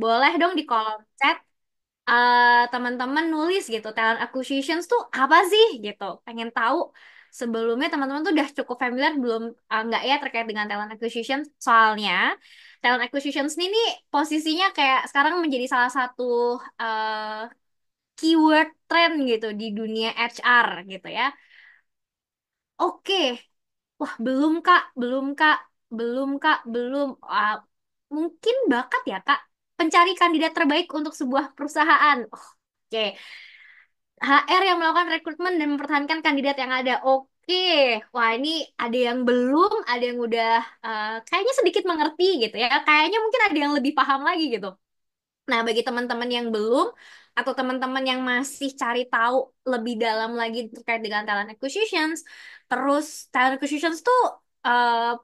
Boleh dong di kolom chat eh, teman-teman nulis gitu talent acquisitions tuh apa sih gitu. Pengen tahu sebelumnya teman-teman tuh udah cukup familiar belum eh, nggak ya terkait dengan talent acquisition soalnya talent acquisitions ini nih posisinya kayak sekarang menjadi salah satu uh, keyword trend gitu di dunia HR gitu ya. Oke. Wah, belum Kak, belum Kak, belum Kak, belum. Uh, mungkin bakat ya Kak pencari kandidat terbaik untuk sebuah perusahaan. Oh, Oke. Okay. HR yang melakukan rekrutmen dan mempertahankan kandidat yang ada. Oke. Okay. Wah, ini ada yang belum, ada yang udah uh, kayaknya sedikit mengerti gitu ya. Kayaknya mungkin ada yang lebih paham lagi gitu. Nah, bagi teman-teman yang belum atau teman-teman yang masih cari tahu lebih dalam lagi terkait dengan talent acquisitions, terus talent acquisitions tuh uh,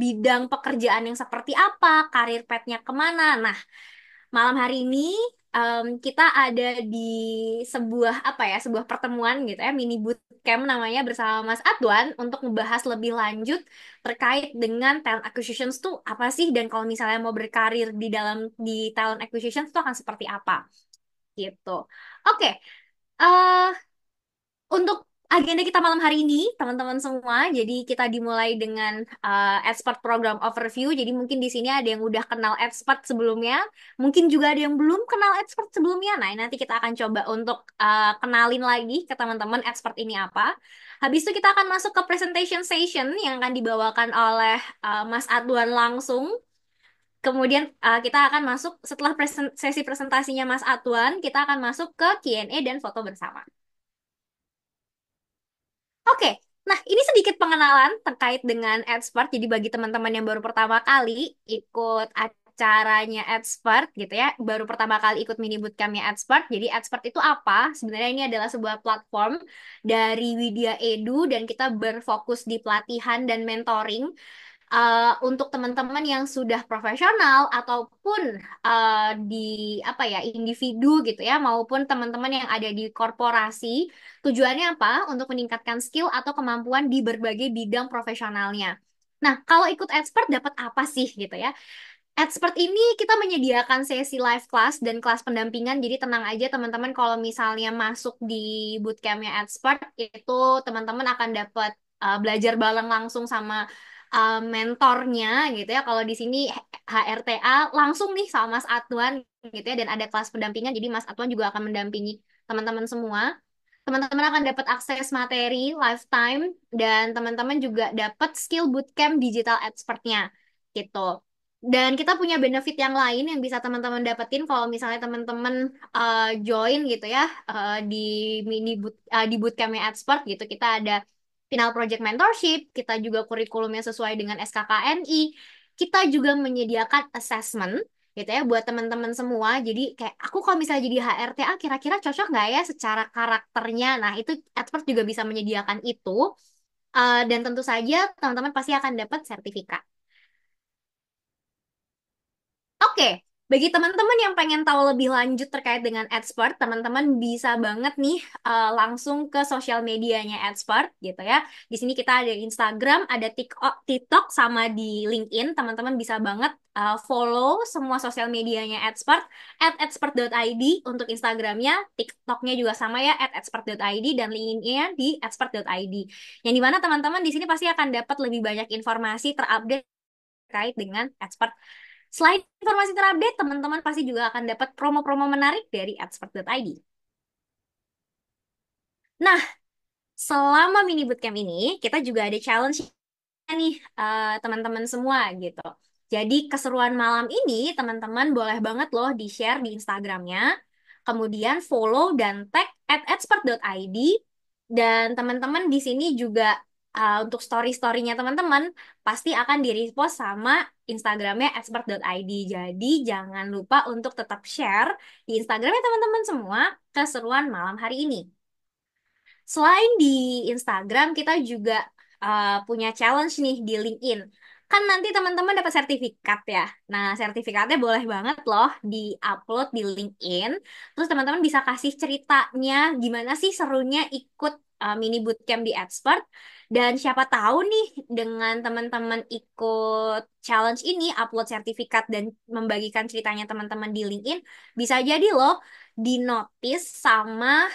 bidang pekerjaan yang seperti apa, karir petnya kemana. Nah, malam hari ini um, kita ada di sebuah apa ya, sebuah pertemuan gitu ya, mini bootcamp namanya bersama Mas Adwan untuk membahas lebih lanjut terkait dengan talent acquisition itu apa sih dan kalau misalnya mau berkarir di dalam di talent acquisition itu akan seperti apa gitu. Oke, okay. uh, eh, untuk agenda kita malam hari ini, teman-teman semua. Jadi kita dimulai dengan uh, expert program overview. Jadi mungkin di sini ada yang udah kenal expert sebelumnya, mungkin juga ada yang belum kenal expert sebelumnya. Nah, nanti kita akan coba untuk uh, kenalin lagi ke teman-teman expert ini apa. Habis itu kita akan masuk ke presentation session yang akan dibawakan oleh uh, Mas Adwan langsung. Kemudian uh, kita akan masuk setelah presen sesi presentasinya Mas Atuan, kita akan masuk ke Q&A dan foto bersama. Oke, nah ini sedikit pengenalan terkait dengan expert. Jadi bagi teman-teman yang baru pertama kali ikut acaranya expert, gitu ya, baru pertama kali ikut mini bootcampnya expert. Jadi expert itu apa? Sebenarnya ini adalah sebuah platform dari Widya Edu dan kita berfokus di pelatihan dan mentoring uh, untuk teman-teman yang sudah profesional ataupun uh, di apa ya individu gitu ya maupun teman-teman yang ada di korporasi tujuannya apa untuk meningkatkan skill atau kemampuan di berbagai bidang profesionalnya. Nah, kalau ikut expert dapat apa sih gitu ya? Expert ini kita menyediakan sesi live class dan kelas pendampingan, jadi tenang aja teman-teman kalau misalnya masuk di bootcampnya expert, itu teman-teman akan dapat uh, belajar bareng langsung sama uh, mentornya gitu ya. Kalau di sini HRTA langsung nih sama Mas Atuan gitu ya dan ada kelas pendampingan jadi Mas Atuan juga akan mendampingi teman-teman semua. Teman-teman akan dapat akses materi lifetime dan teman-teman juga dapat skill bootcamp digital expertnya gitu. Dan kita punya benefit yang lain yang bisa teman-teman dapetin kalau misalnya teman-teman uh, join gitu ya uh, di mini boot uh, di bootcampnya expert gitu kita ada final project mentorship, kita juga kurikulumnya sesuai dengan SKKNI, kita juga menyediakan assessment gitu ya buat teman-teman semua. Jadi kayak aku kalau misalnya jadi HRTA kira-kira cocok nggak ya secara karakternya. Nah, itu expert juga bisa menyediakan itu. Uh, dan tentu saja teman-teman pasti akan dapat sertifikat. Oke, okay. Bagi teman-teman yang pengen tahu lebih lanjut terkait dengan AdSport, teman-teman bisa banget nih uh, langsung ke sosial medianya AdSport gitu ya. Di sini kita ada Instagram, ada TikTok, TikTok sama di LinkedIn. Teman-teman bisa banget uh, follow semua sosial medianya AdSport at adsport.id untuk Instagramnya, TikToknya juga sama ya at adsport.id dan linkedinnya di adsport.id. Yang dimana teman-teman di sini pasti akan dapat lebih banyak informasi terupdate terkait dengan expert Selain informasi terupdate, teman-teman pasti juga akan dapat promo-promo menarik dari Id. Nah, selama mini bootcamp ini, kita juga ada challenge nih teman eh, teman-teman semua gitu. Jadi keseruan malam ini teman-teman boleh banget loh di-share di Instagramnya, kemudian follow dan tag at adspert.id dan teman-teman di sini juga uh, untuk story-storynya teman-teman pasti akan di-repost sama Instagramnya expert.id. Jadi jangan lupa untuk tetap share di Instagramnya teman-teman semua keseruan malam hari ini. Selain di Instagram, kita juga uh, punya challenge nih di LinkedIn. Kan nanti teman-teman dapat sertifikat ya. Nah, sertifikatnya boleh banget loh di-upload di LinkedIn. Terus teman-teman bisa kasih ceritanya gimana sih serunya ikut uh, mini bootcamp di Expert dan siapa tahu nih dengan teman-teman ikut challenge ini upload sertifikat dan membagikan ceritanya teman-teman di LinkedIn bisa jadi loh di notice sama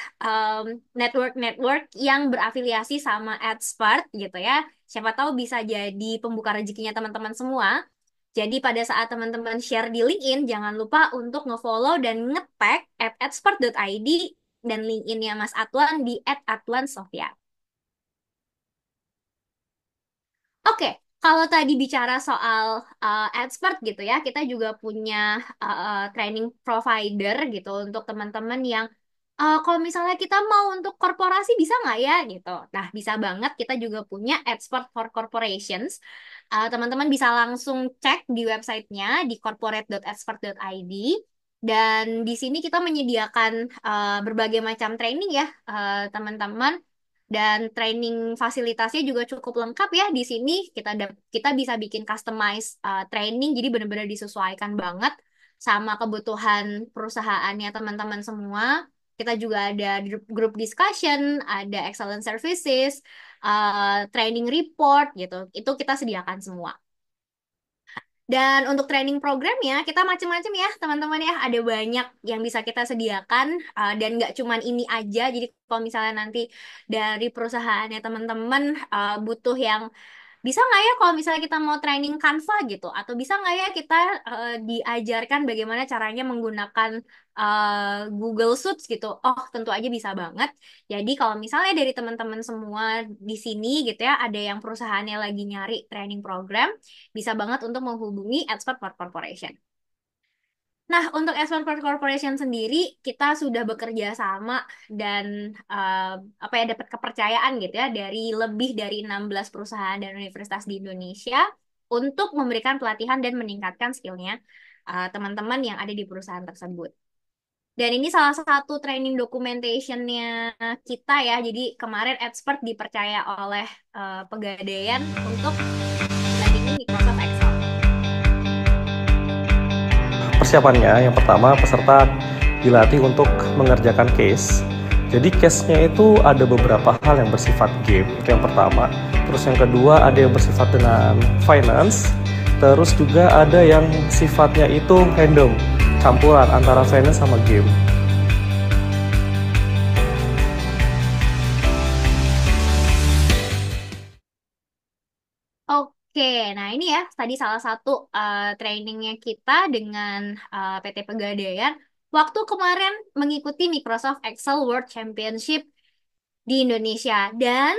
network-network um, yang berafiliasi sama AdSpart gitu ya. Siapa tahu bisa jadi pembuka rezekinya teman-teman semua. Jadi pada saat teman-teman share di LinkedIn, jangan lupa untuk ngefollow dan ngetag at adspart.id dan LinkedIn-nya Mas Atuan di @atwansofia. Oke, kalau tadi bicara soal uh, expert gitu ya, kita juga punya uh, training provider gitu untuk teman-teman yang uh, kalau misalnya kita mau untuk korporasi bisa nggak ya gitu. Nah, bisa banget kita juga punya expert for corporations. Teman-teman uh, bisa langsung cek di websitenya di corporate.expert.id. Dan di sini kita menyediakan uh, berbagai macam training ya, teman-teman. Uh, teman dan training fasilitasnya juga cukup lengkap ya di sini kita ada kita bisa bikin customize uh, training jadi benar-benar disesuaikan banget sama kebutuhan perusahaannya teman-teman semua kita juga ada grup discussion ada excellent services uh, training report gitu itu kita sediakan semua dan untuk training program ya kita macam-macam ya teman-teman ya ada banyak yang bisa kita sediakan uh, dan nggak cuman ini aja. Jadi kalau misalnya nanti dari perusahaannya teman-teman uh, butuh yang bisa nggak ya kalau misalnya kita mau training Canva gitu atau bisa nggak ya kita uh, diajarkan bagaimana caranya menggunakan uh, Google Suits gitu oh tentu aja bisa banget jadi kalau misalnya dari teman-teman semua di sini gitu ya ada yang perusahaannya lagi nyari training program bisa banget untuk menghubungi Expert Corporation Nah, untuk S1 Corporation sendiri kita sudah bekerja sama dan uh, apa ya dapat kepercayaan gitu ya dari lebih dari 16 perusahaan dan universitas di Indonesia untuk memberikan pelatihan dan meningkatkan skillnya uh, teman-teman yang ada di perusahaan tersebut. Dan ini salah satu training documentation-nya kita ya. Jadi kemarin expert dipercaya oleh uh, pegadaian untuk ini Microsoft Excel. persiapannya yang pertama peserta dilatih untuk mengerjakan case. Jadi case-nya itu ada beberapa hal yang bersifat game, itu yang pertama. Terus yang kedua ada yang bersifat dengan finance, terus juga ada yang sifatnya itu random, campuran antara finance sama game. Oke, nah ini ya tadi salah satu uh, trainingnya kita dengan uh, eh, PT Pegadaian. Waktu kemarin mengikuti Microsoft Excel World Championship di Indonesia dan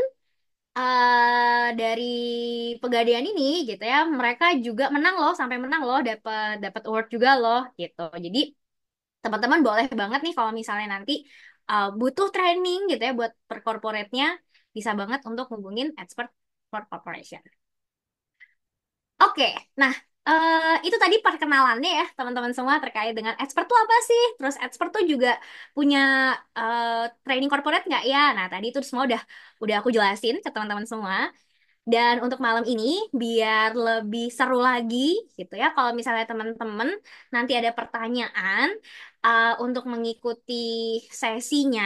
uh, dari Pegadaian ini gitu ya, mereka juga menang loh sampai menang loh, dapat dapat award juga loh gitu. Jadi teman-teman boleh banget nih kalau misalnya nanti uh, butuh training gitu ya buat perkorporatnya bisa banget untuk hubungin expert for corporation. Oke, nah eh, itu tadi perkenalannya ya teman-teman semua terkait dengan expert tuh apa sih? Terus expert tuh juga punya eh, training corporate nggak ya? Nah tadi itu semua udah udah aku jelasin ke teman-teman semua. Dan untuk malam ini biar lebih seru lagi gitu ya. Kalau misalnya teman-teman nanti ada pertanyaan eh, untuk mengikuti sesinya,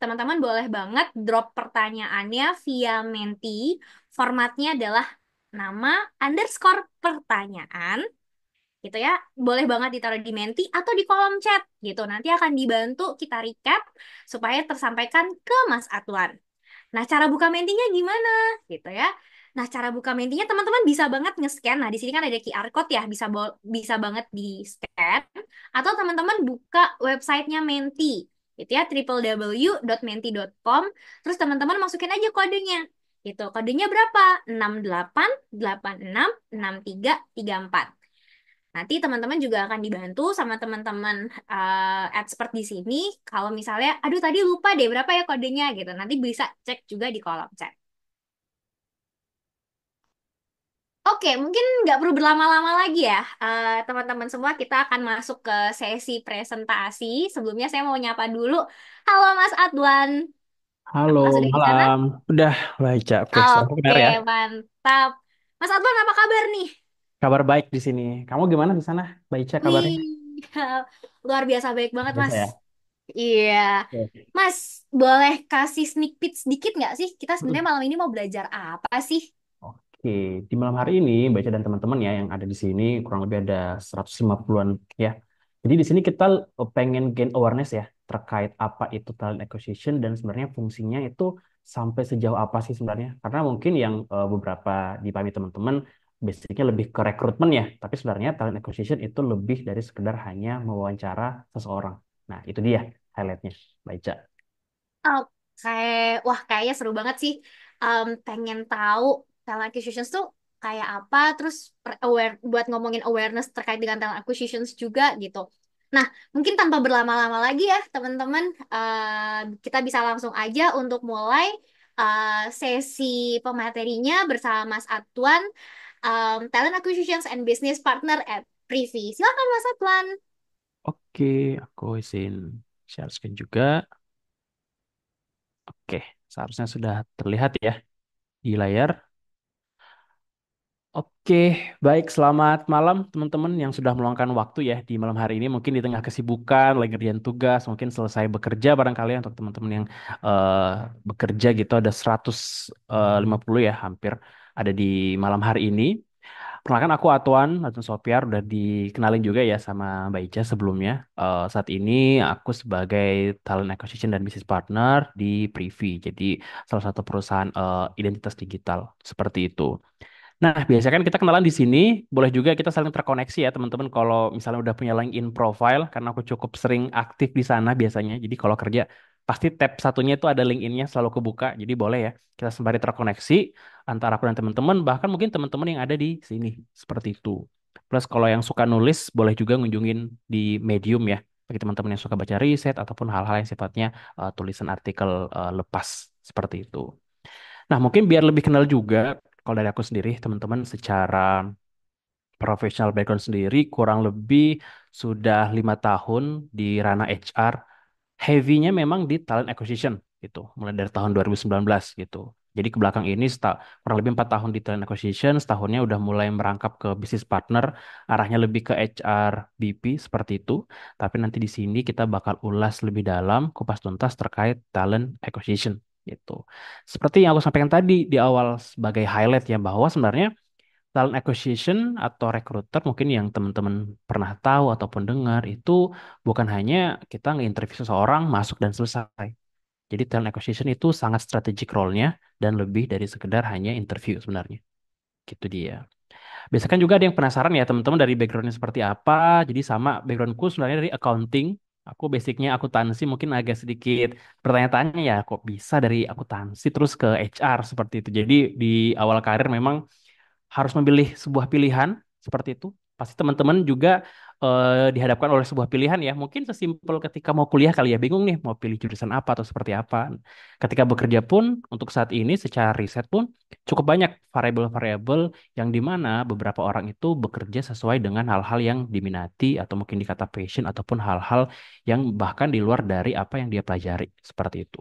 teman-teman boleh banget drop pertanyaannya via Menti. Formatnya adalah nama underscore pertanyaan gitu ya boleh banget ditaruh di menti atau di kolom chat gitu nanti akan dibantu kita recap supaya tersampaikan ke Mas Atuan. nah cara buka mentinya gimana gitu ya nah cara buka mentinya teman-teman bisa banget nge-scan nah di sini kan ada QR code ya bisa bisa banget di scan atau teman-teman buka websitenya menti gitu ya www.menti.com terus teman-teman masukin aja kodenya itu kodenya berapa? 68866334. Nanti teman-teman juga akan dibantu sama teman-teman uh, expert di sini. Kalau misalnya, aduh tadi lupa deh berapa ya kodenya gitu. Nanti bisa cek juga di kolom chat. Oke, mungkin nggak perlu berlama-lama lagi ya, eh, teman-teman uh, semua. Kita akan masuk ke sesi presentasi. Sebelumnya saya mau nyapa dulu. Halo Mas Adwan. Halo, udah di sana? malam. Udah baca puasa. Aku benar ya. mantap. Mas Adlan apa kabar nih? Kabar baik di sini. Kamu gimana di sana? Baca kabarnya? Wih, luar biasa baik banget, Mas. ya. Iya. Oke. Mas, boleh kasih sneak peek sedikit nggak sih? Kita hmm. sebenarnya malam ini mau belajar apa sih? Oke, di malam hari ini Baca dan teman-teman ya yang ada di sini kurang lebih ada 150-an ya. Jadi di sini kita pengen gain awareness ya terkait apa itu talent acquisition dan sebenarnya fungsinya itu sampai sejauh apa sih sebenarnya? Karena mungkin yang uh, beberapa dipahami teman-teman basicnya lebih ke rekrutmen ya, tapi sebenarnya talent acquisition itu lebih dari sekedar hanya mewawancara seseorang. Nah, itu dia highlightnya, Baca. Oke, kayak wah kayaknya seru banget sih. Um, pengen tahu talent acquisition tuh kayak apa, terus aware, buat ngomongin awareness terkait dengan talent acquisitions juga gitu. Nah, mungkin tanpa berlama-lama lagi ya, teman-teman, uh, kita bisa langsung aja untuk mulai uh, sesi pematerinya bersama Mas Atuan, um, eh, Talent Acquisitions and Business Partner at Privy. Silakan Mas Atuan. Oke, aku izin share screen juga. Oke, seharusnya sudah terlihat ya di layar. Oke, baik. Selamat malam teman-teman yang sudah meluangkan waktu ya di malam hari ini. Mungkin di tengah kesibukan, lagi ngerjain tugas, mungkin selesai bekerja barangkali ya untuk teman-teman yang uh, bekerja gitu ada 150 eh, ya hampir ada di malam hari ini. Perkenalkan aku Atuan, Atuan Sopiar, udah dikenalin juga ya sama Mbak Ica sebelumnya. Uh, saat ini aku sebagai Talent Acquisition dan Business Partner di Privy, jadi salah satu perusahaan uh, identitas digital seperti itu. Nah, biasanya kan kita kenalan di sini, boleh juga kita saling terkoneksi ya teman-teman kalau misalnya udah punya LinkedIn profile, karena aku cukup sering aktif di sana biasanya. Jadi kalau kerja, pasti tab satunya itu ada LinkedIn-nya selalu kebuka. Jadi boleh ya, kita sembari terkoneksi antara aku dan teman-teman, bahkan mungkin teman-teman yang ada di sini, seperti itu. Plus kalau yang suka nulis, boleh juga ngunjungin di Medium ya, bagi teman-teman yang suka baca riset ataupun hal-hal yang sifatnya uh, tulisan artikel uh, lepas, seperti itu. Nah, mungkin biar lebih kenal juga, kalau dari aku sendiri, teman-teman secara profesional background sendiri kurang lebih sudah lima tahun di ranah HR. Heavy-nya memang di talent acquisition gitu, mulai dari tahun 2019 gitu. Jadi ke belakang ini kurang lebih empat tahun di talent acquisition, setahunnya udah mulai merangkap ke business partner, arahnya lebih ke HR BP seperti itu. Tapi nanti di sini kita bakal ulas lebih dalam, kupas tuntas terkait talent acquisition gitu. Seperti yang aku sampaikan tadi di awal sebagai highlight ya bahwa sebenarnya talent acquisition atau recruiter mungkin yang teman-teman pernah tahu ataupun dengar itu bukan hanya kita nginterview seseorang masuk dan selesai. Jadi talent acquisition itu sangat strategic role-nya dan lebih dari sekedar hanya interview sebenarnya. Gitu dia. Biasanya kan juga ada yang penasaran ya teman-teman dari background-nya seperti apa. Jadi sama background-ku sebenarnya dari accounting Aku basicnya akuntansi mungkin agak sedikit pertanyaannya ya kok bisa dari akuntansi terus ke HR seperti itu. Jadi di awal karir memang harus memilih sebuah pilihan seperti itu. Pasti teman-teman juga uh, dihadapkan oleh sebuah pilihan ya mungkin sesimpel ketika mau kuliah kali ya bingung nih mau pilih jurusan apa atau seperti apa ketika bekerja pun untuk saat ini secara riset pun cukup banyak variabel-variabel yang dimana beberapa orang itu bekerja sesuai dengan hal-hal yang diminati atau mungkin dikata passion ataupun hal-hal yang bahkan di luar dari apa yang dia pelajari seperti itu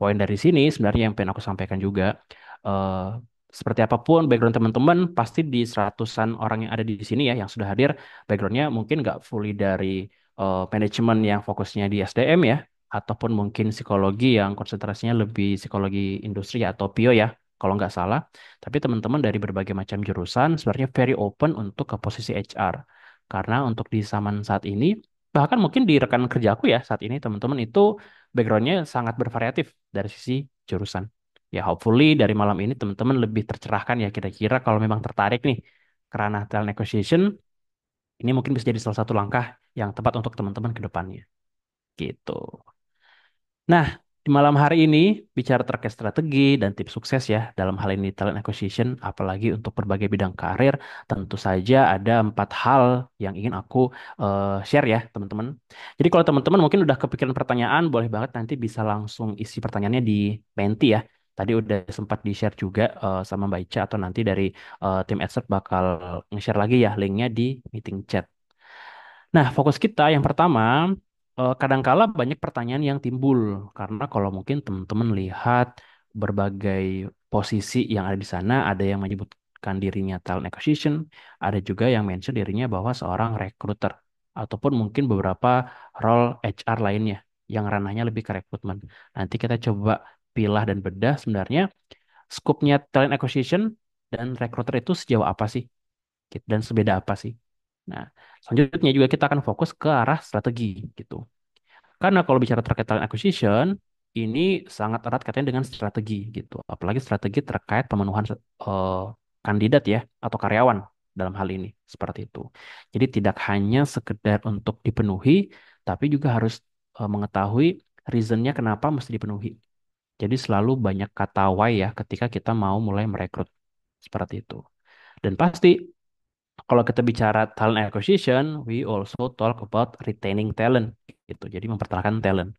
poin dari sini sebenarnya yang pengen aku sampaikan juga uh, seperti apapun background teman-teman, pasti di seratusan orang yang ada di sini ya yang sudah hadir, backgroundnya mungkin nggak fully dari uh, eh, manajemen yang fokusnya di SDM ya, ataupun mungkin psikologi yang konsentrasinya lebih psikologi industri ya, atau PIO ya, kalau nggak salah. Tapi teman-teman dari berbagai macam jurusan sebenarnya very open untuk ke posisi HR. Karena untuk di zaman saat ini, bahkan mungkin di rekan kerjaku ya saat ini teman-teman itu backgroundnya sangat bervariatif dari sisi jurusan ya hopefully dari malam ini teman-teman lebih tercerahkan ya kira-kira kalau memang tertarik nih karena talent negotiation ini mungkin bisa jadi salah satu langkah yang tepat untuk teman-teman ke depannya. Gitu. Nah, di malam hari ini bicara terkait strategi dan tips sukses ya dalam hal ini talent acquisition apalagi untuk berbagai bidang karir tentu saja ada empat hal yang ingin aku uh, share ya teman-teman. Jadi kalau teman-teman mungkin udah kepikiran pertanyaan boleh banget nanti bisa langsung isi pertanyaannya di Menti ya tadi udah sempat di-share juga uh, sama Mbak Ica atau nanti dari uh, tim Adsert bakal nge-share lagi ya linknya di meeting chat. Nah, fokus kita yang pertama, uh, kadangkala banyak pertanyaan yang timbul karena kalau mungkin teman-teman lihat berbagai posisi yang ada di sana, ada yang menyebutkan dirinya talent acquisition, ada juga yang mention dirinya bahwa seorang recruiter ataupun mungkin beberapa role HR lainnya yang ranahnya lebih ke recruitment. Nanti kita coba pilah dan bedah sebenarnya skupnya talent acquisition dan recruiter itu sejauh apa sih dan sebeda apa sih. Nah, selanjutnya juga kita akan fokus ke arah strategi gitu. Karena kalau bicara terkait talent acquisition, ini sangat erat katanya dengan strategi gitu. Apalagi strategi terkait pemenuhan uh, kandidat ya atau karyawan dalam hal ini seperti itu. Jadi tidak hanya sekedar untuk dipenuhi, tapi juga harus uh, mengetahui reasonnya kenapa mesti dipenuhi jadi selalu banyak kata why ya ketika kita mau mulai merekrut seperti itu. Dan pasti kalau kita bicara talent acquisition, we also talk about retaining talent gitu. Jadi mempertahankan talent.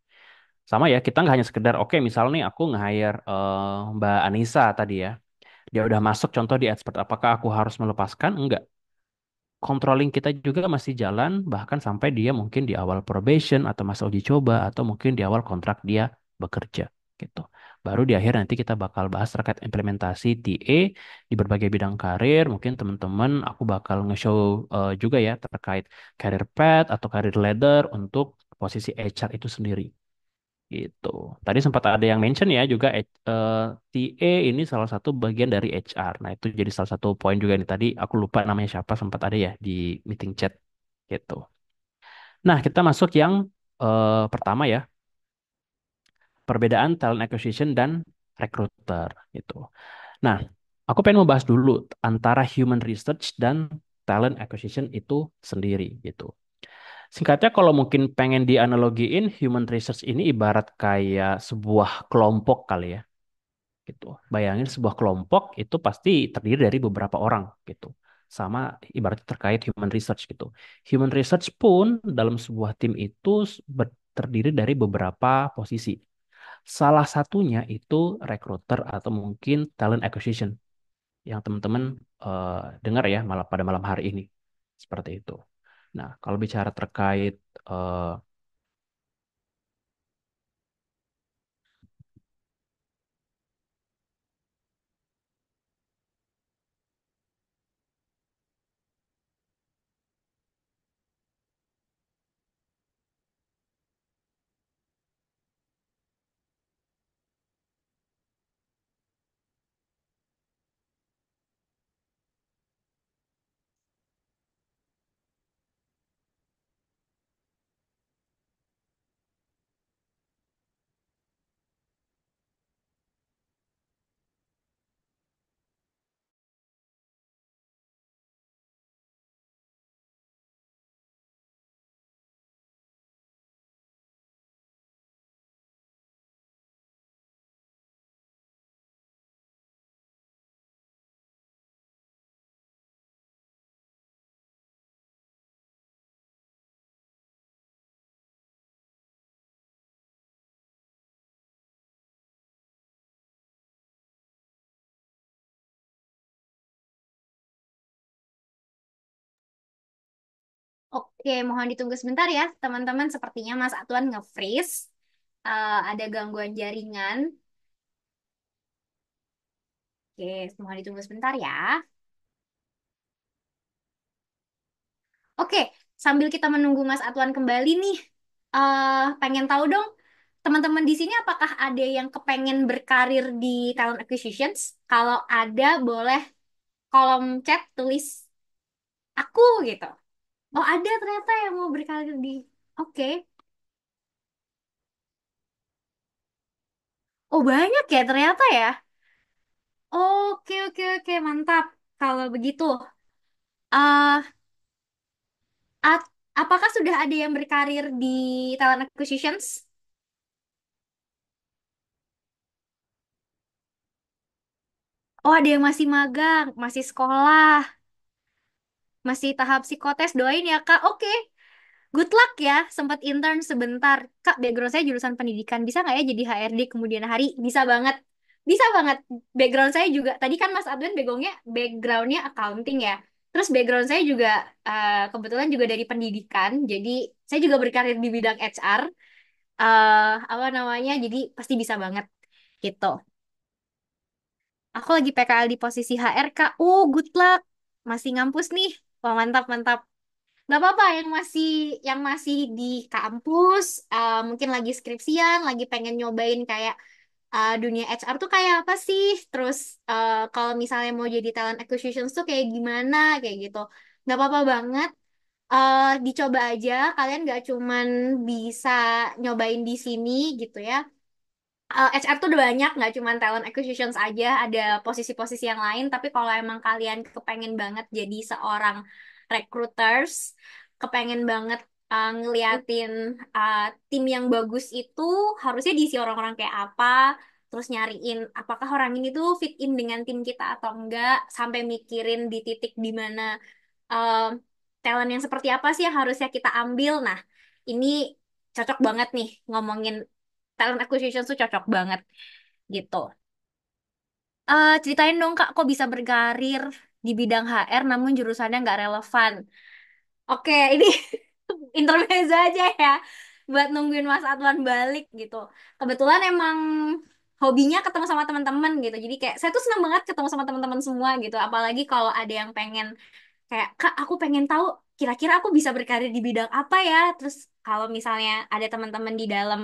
Sama ya, kita nggak hanya sekedar oke okay, misalnya nih aku nge-hire uh, Mbak Anissa tadi ya. Dia udah masuk contoh di expert apakah aku harus melepaskan? Enggak. Controlling kita juga masih jalan bahkan sampai dia mungkin di awal probation atau masa uji coba atau mungkin di awal kontrak dia bekerja gitu. Baru di akhir nanti kita bakal bahas terkait implementasi TA di berbagai bidang karir. Mungkin teman-teman aku bakal nge-show uh, juga ya terkait career path atau career ladder untuk posisi HR itu sendiri. Gitu. Tadi sempat ada yang mention ya juga uh, eh, TA ini salah satu bagian dari HR. Nah, itu jadi salah satu poin juga nih tadi aku lupa namanya siapa sempat ada ya di meeting chat gitu. Nah, kita masuk yang uh, pertama ya perbedaan talent acquisition dan recruiter gitu. Nah, aku pengen membahas dulu antara human research dan talent acquisition itu sendiri gitu. Singkatnya kalau mungkin pengen dianalogiin human research ini ibarat kayak sebuah kelompok kali ya. Gitu. Bayangin sebuah kelompok itu pasti terdiri dari beberapa orang gitu. Sama ibarat terkait human research gitu. Human research pun dalam sebuah tim itu terdiri dari beberapa posisi Salah satunya itu recruiter atau mungkin talent acquisition yang teman-teman uh, dengar ya malah pada malam hari ini seperti itu. Nah, kalau bicara terkait uh, Oke, mohon ditunggu sebentar ya, teman-teman. Sepertinya Mas Atuan nge-freeze. Uh, ada gangguan jaringan. Oke, mohon ditunggu sebentar ya. Oke, sambil kita menunggu Mas Atuan kembali nih, uh, pengen tahu dong, teman-teman di sini apakah ada yang kepengen berkarir di talent acquisitions? Kalau ada, boleh kolom chat tulis aku gitu. Oh ada ternyata yang mau berkarir di. Oke. Oh banyak ya ternyata ya. Oke oke oke mantap. Kalau begitu, uh, at- apakah sudah ada yang berkarir di talent acquisitions? Oh ada yang masih magang, masih sekolah masih tahap psikotes doain ya kak oke good luck ya sempat intern sebentar kak background saya jurusan pendidikan bisa nggak ya jadi HRD kemudian hari bisa banget bisa banget background saya juga tadi kan mas Adwin begongnya backgroundnya accounting ya terus background saya juga uh, kebetulan juga dari pendidikan jadi saya juga berkarir di bidang HR uh, eh, apa namanya jadi pasti bisa banget gitu aku lagi PKL di posisi HR kak uh good luck masih ngampus nih Wah, mantap, mantap. Gak apa-apa yang masih yang masih di kampus, uh, mungkin lagi skripsian, lagi pengen nyobain kayak uh, dunia HR tuh kayak apa sih? Terus uh, kalau misalnya mau jadi talent acquisition tuh kayak gimana kayak gitu. Gak apa-apa banget. Uh, dicoba aja. Kalian nggak cuman bisa nyobain di sini gitu ya uh, eh, HR tuh udah banyak nggak cuma talent acquisitions aja ada posisi-posisi yang lain tapi kalau emang kalian kepengen banget jadi seorang recruiters kepengen banget uh, ngeliatin uh, tim yang bagus itu harusnya diisi orang-orang kayak apa terus nyariin apakah orang ini tuh fit in dengan tim kita atau enggak sampai mikirin di titik dimana uh, talent yang seperti apa sih yang harusnya kita ambil nah ini cocok banget nih ngomongin talent acquisition tuh cocok banget gitu. Uh, ceritain dong Kak, kok bisa berkarir di bidang HR namun jurusannya nggak relevan? Oke, ini intermezzo aja ya buat nungguin Mas Atwan balik gitu. Kebetulan emang hobinya ketemu sama teman-teman gitu. Jadi kayak saya tuh seneng banget ketemu sama teman-teman semua gitu. Apalagi kalau ada yang pengen kayak Kak, aku pengen tahu kira-kira aku bisa berkarir di bidang apa ya? Terus kalau misalnya ada teman-teman di dalam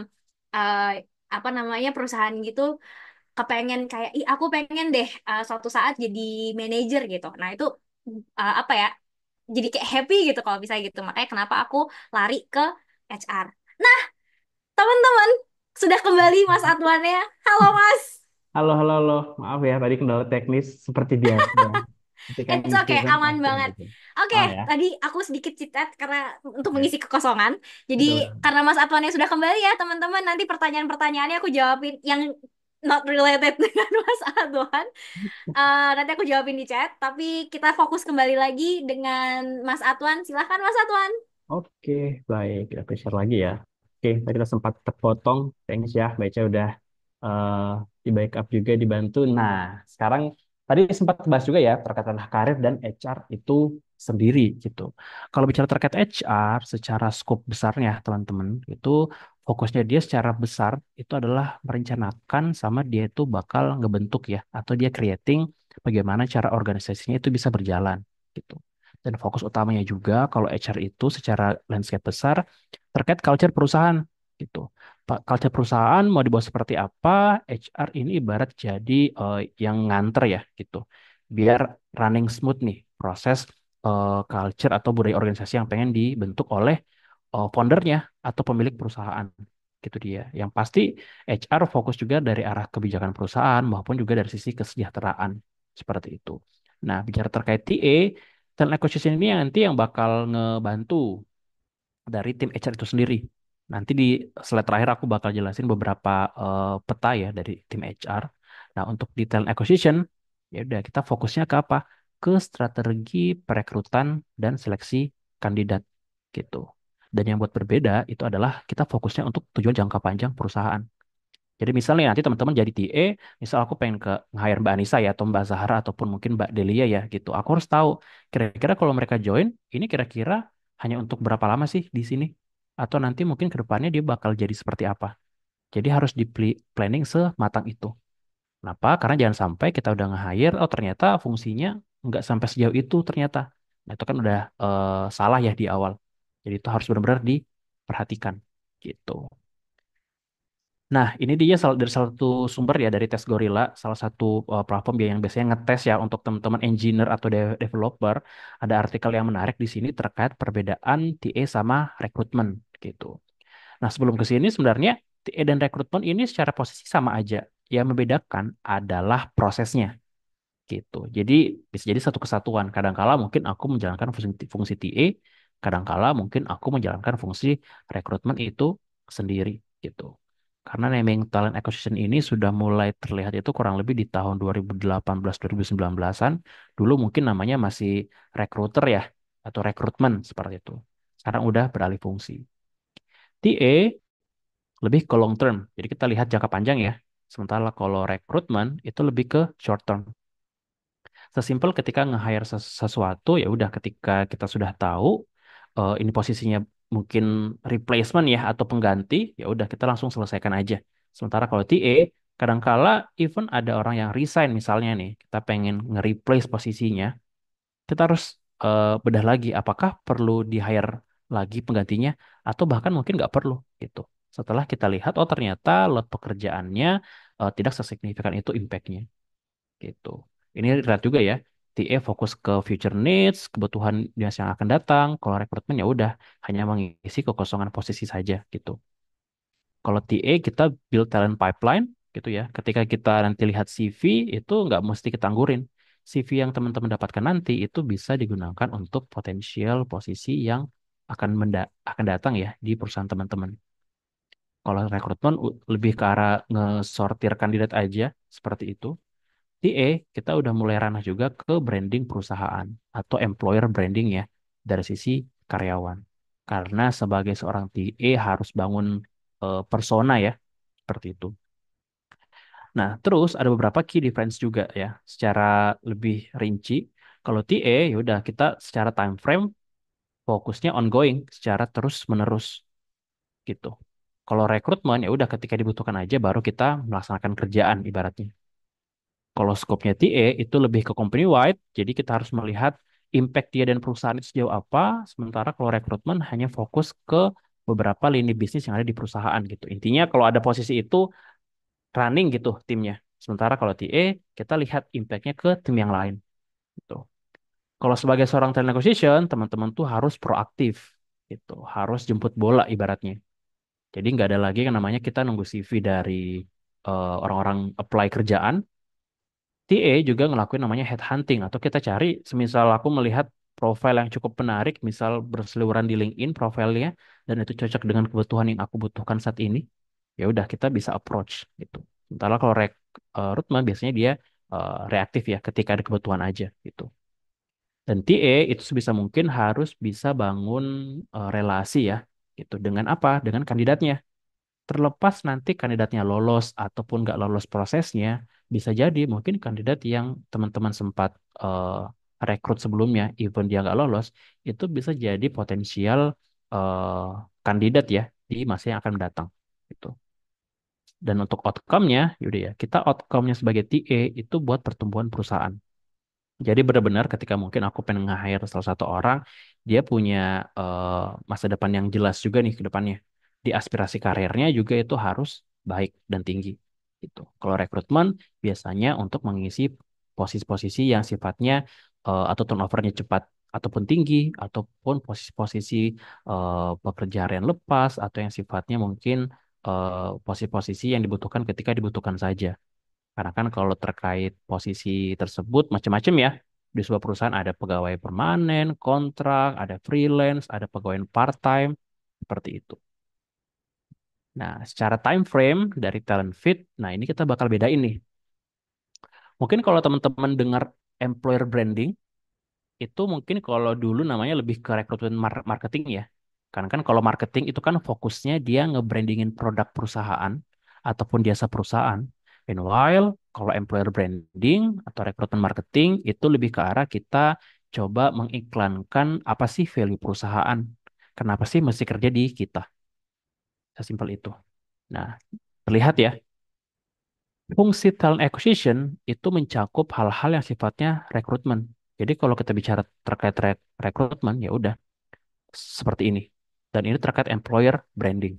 uh, apa namanya perusahaan gitu kepengen kayak ih aku pengen deh uh, suatu saat jadi manajer gitu nah itu uh, apa ya jadi kayak happy gitu kalau bisa gitu makanya kenapa aku lari ke HR nah teman-teman sudah kembali Mas ya halo Mas halo halo halo maaf ya tadi kendala teknis seperti biasa itu kan gitu. oke okay, aman banget. Oke, okay, oh, ya? tadi aku sedikit chat karena untuk mengisi kekosongan. Jadi Betul. karena Mas yang sudah kembali ya, teman-teman, nanti pertanyaan-pertanyaannya aku jawabin yang not related dengan Mas Adwan. Uh, nanti aku jawabin di chat, tapi kita fokus kembali lagi dengan Mas Atwan. Silahkan Mas Atwan. Oke, okay, baik. Kita share lagi ya. Oke, okay, tadi kita sempat terpotong. Thanks ya, Mbak udah uh, di backup juga dibantu. Nah, sekarang Tadi sempat bahas juga ya perkataan karir dan HR itu sendiri gitu. Kalau bicara terkait HR secara scope besarnya teman-teman itu fokusnya dia secara besar itu adalah merencanakan sama dia itu bakal ngebentuk ya atau dia creating bagaimana cara organisasinya itu bisa berjalan gitu. Dan fokus utamanya juga kalau HR itu secara landscape besar terkait culture perusahaan gitu culture perusahaan mau dibawa seperti apa, HR ini ibarat jadi uh, yang nganter ya gitu. Biar running smooth nih proses uh, culture atau budaya organisasi yang pengen dibentuk oleh uh, foundernya atau pemilik perusahaan gitu dia. Yang pasti HR fokus juga dari arah kebijakan perusahaan maupun juga dari sisi kesejahteraan seperti itu. Nah, bicara terkait TA, talent acquisition ini yang nanti yang bakal ngebantu dari tim HR itu sendiri Nanti di slide terakhir aku bakal jelasin beberapa uh, peta ya dari tim HR. Nah, untuk di talent acquisition, ya udah kita fokusnya ke apa? Ke strategi perekrutan dan seleksi kandidat gitu. Dan yang buat berbeda itu adalah kita fokusnya untuk tujuan jangka panjang perusahaan. Jadi misalnya nanti teman-teman jadi TA, misal aku pengen ke hire Mbak Anissa ya atau Mbak Zahra ataupun mungkin Mbak Delia ya gitu. Aku harus tahu kira-kira kalau mereka join ini kira-kira hanya untuk berapa lama sih di sini atau nanti mungkin kedepannya dia bakal jadi seperti apa. Jadi harus di planning sematang itu. Kenapa? Karena jangan sampai kita udah nge-hire, oh ternyata fungsinya nggak sampai sejauh itu ternyata. Nah itu kan udah uh, salah ya di awal. Jadi itu harus benar-benar diperhatikan gitu. Nah, ini dia salah dari salah satu sumber ya dari tes Gorilla, salah satu eh, platform yang biasanya ngetes ya untuk teman-teman engineer atau developer. Ada artikel yang menarik di sini terkait perbedaan TA e sama rekrutmen gitu. Nah, sebelum ke sini sebenarnya TA e dan rekrutmen ini secara posisi sama aja. Yang membedakan adalah prosesnya gitu. Jadi bisa jadi satu kesatuan. Kadangkala mungkin aku menjalankan fungsi, fungsi TA, e, kadangkala mungkin aku menjalankan fungsi rekrutmen itu sendiri gitu. Karena naming talent acquisition ini sudah mulai terlihat itu kurang lebih di tahun 2018-2019-an. Dulu mungkin namanya masih recruiter ya, atau rekrutmen seperti itu. Sekarang udah beralih fungsi. TA lebih ke long term. Jadi kita lihat jangka panjang ya. Sementara kalau rekrutmen itu lebih ke short term. Sesimpel ketika nge-hire sesuatu ya udah ketika kita sudah tahu uh, ini posisinya mungkin replacement ya atau pengganti, ya udah kita langsung selesaikan aja. Sementara kalau TA, e, kadangkala even ada orang yang resign misalnya nih, kita pengen nge-replace posisinya, kita harus uh, bedah lagi apakah perlu di-hire lagi penggantinya atau bahkan mungkin nggak perlu gitu. Setelah kita lihat, oh ternyata load pekerjaannya uh, tidak sesignifikan itu impactnya Gitu. Ini relate juga ya. TA fokus ke future needs, kebutuhan dinas yang akan datang. Kalau rekrutmen ya udah hanya mengisi kekosongan posisi saja gitu. Kalau TA kita build talent pipeline gitu ya. Ketika kita nanti lihat CV itu nggak mesti kita anggurin. CV yang teman-teman dapatkan nanti itu bisa digunakan untuk potensial posisi yang akan menda akan datang ya di perusahaan teman-teman. Kalau rekrutmen lebih ke arah ngesortir kandidat aja seperti itu. TA eh, kita udah mulai ranah juga ke branding perusahaan atau employer branding ya dari sisi karyawan. Karena sebagai seorang TA e harus bangun e, persona ya, seperti itu. Nah, terus ada beberapa key difference juga ya secara lebih rinci. Kalau TA e, ya udah kita secara time frame fokusnya ongoing secara terus-menerus gitu. Kalau rekrutmen ya udah ketika dibutuhkan aja baru kita melaksanakan kerjaan ibaratnya kalau skopnya TA itu lebih ke company wide, jadi kita harus melihat impact dia dan perusahaan itu sejauh apa. Sementara kalau rekrutmen hanya fokus ke beberapa lini bisnis yang ada di perusahaan gitu. Intinya kalau ada posisi itu running gitu timnya. Sementara kalau TA kita lihat impactnya ke tim yang lain. Gitu. Kalau sebagai seorang talent acquisition, teman-teman tuh harus proaktif gitu, harus jemput bola ibaratnya. Jadi nggak ada lagi yang namanya kita nunggu CV dari eh, orang-orang uh, orang -orang apply kerjaan, TA juga ngelakuin namanya head hunting atau kita cari semisal aku melihat profil yang cukup menarik, misal berseliweran di LinkedIn profilnya dan itu cocok dengan kebutuhan yang aku butuhkan saat ini, ya udah kita bisa approach gitu. Entahlah kalau recruitment eh, biasanya dia uh, reaktif ya ketika ada kebutuhan aja gitu. Dan TA itu sebisa mungkin harus bisa bangun uh, relasi ya gitu dengan apa? Dengan kandidatnya. Terlepas nanti kandidatnya lolos ataupun nggak lolos prosesnya, bisa jadi mungkin kandidat yang teman-teman sempat uh, rekrut sebelumnya, even dia nggak lolos, itu bisa jadi potensial uh, kandidat ya di masa yang akan datang. Gitu. Dan untuk outcome-nya, yaudah ya, kita outcome-nya sebagai TA itu buat pertumbuhan perusahaan. Jadi benar-benar ketika mungkin aku pengen nge-hire salah satu orang, dia punya uh, masa depan yang jelas juga nih ke depannya. Di aspirasi karirnya juga itu harus baik dan tinggi. Gitu. Kalau rekrutmen biasanya untuk mengisi posisi-posisi yang sifatnya uh, atau turnovernya cepat ataupun tinggi ataupun posisi-posisi uh, eh, pekerjaan lepas atau yang sifatnya mungkin posisi eh, posisi-posisi yang dibutuhkan ketika dibutuhkan saja. Karena kan kalau terkait posisi tersebut macam-macam ya. Di sebuah perusahaan ada pegawai permanen, kontrak, ada freelance, ada pegawai part-time, seperti itu. Nah, secara time frame dari talent fit, nah ini kita bakal bedain nih. Mungkin kalau teman-teman dengar employer branding, itu mungkin kalau dulu namanya lebih ke recruitment marketing ya. Karena kan kalau marketing itu kan fokusnya dia ngebrandingin produk perusahaan ataupun jasa perusahaan. Meanwhile, kalau employer branding atau recruitment marketing itu lebih ke arah kita coba mengiklankan apa sih value perusahaan. Kenapa sih mesti kerja di kita? Sesimpel itu. Nah, terlihat ya. Fungsi talent acquisition itu mencakup hal-hal yang sifatnya rekrutmen. Jadi kalau kita bicara terkait re- rekrutmen, ya udah seperti ini. Dan ini terkait employer branding.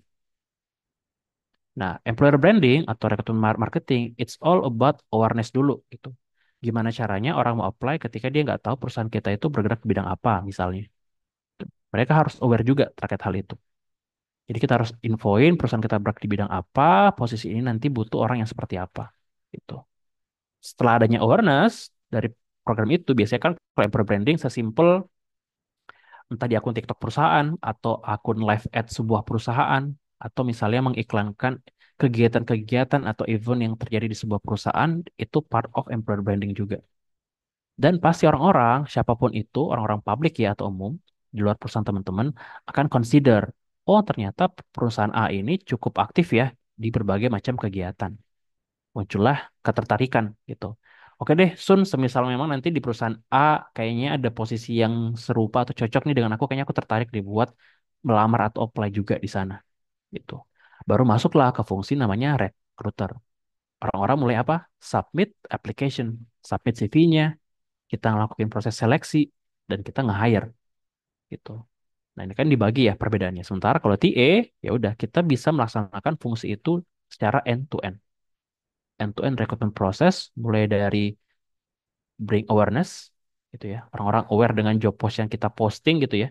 Nah, employer branding atau rekrutmen marketing, it's all about awareness dulu gitu. Gimana caranya orang mau apply ketika dia nggak tahu perusahaan kita itu bergerak ke bidang apa misalnya. Mereka harus aware juga terkait hal itu. Jadi kita harus infoin perusahaan kita berak di bidang apa, posisi ini nanti butuh orang yang seperti apa. Gitu. Setelah adanya awareness dari program itu, biasanya kan kalau employer branding sesimpel entah di akun TikTok perusahaan atau akun live ad sebuah perusahaan atau misalnya mengiklankan kegiatan-kegiatan atau event yang terjadi di sebuah perusahaan itu part of employer branding juga. Dan pasti orang-orang, siapapun itu, orang-orang publik ya atau umum, di luar perusahaan teman-teman, akan consider oh ternyata perusahaan A ini cukup aktif ya di berbagai macam kegiatan. Muncullah ketertarikan gitu. Oke deh, Sun, semisal memang nanti di perusahaan A kayaknya ada posisi yang serupa atau cocok nih dengan aku, kayaknya aku tertarik dibuat melamar atau apply juga di sana. Gitu. Baru masuklah ke fungsi namanya recruiter. Orang-orang mulai apa? Submit application, submit CV-nya, kita ngelakuin proses seleksi, dan kita nge-hire. Gitu. Nah, ini kan dibagi ya perbedaannya. Sementara kalau TE, ya udah kita bisa melaksanakan fungsi itu secara end to end. End to end recruitment process mulai dari bring awareness gitu ya. Orang-orang aware dengan job post yang kita posting gitu ya.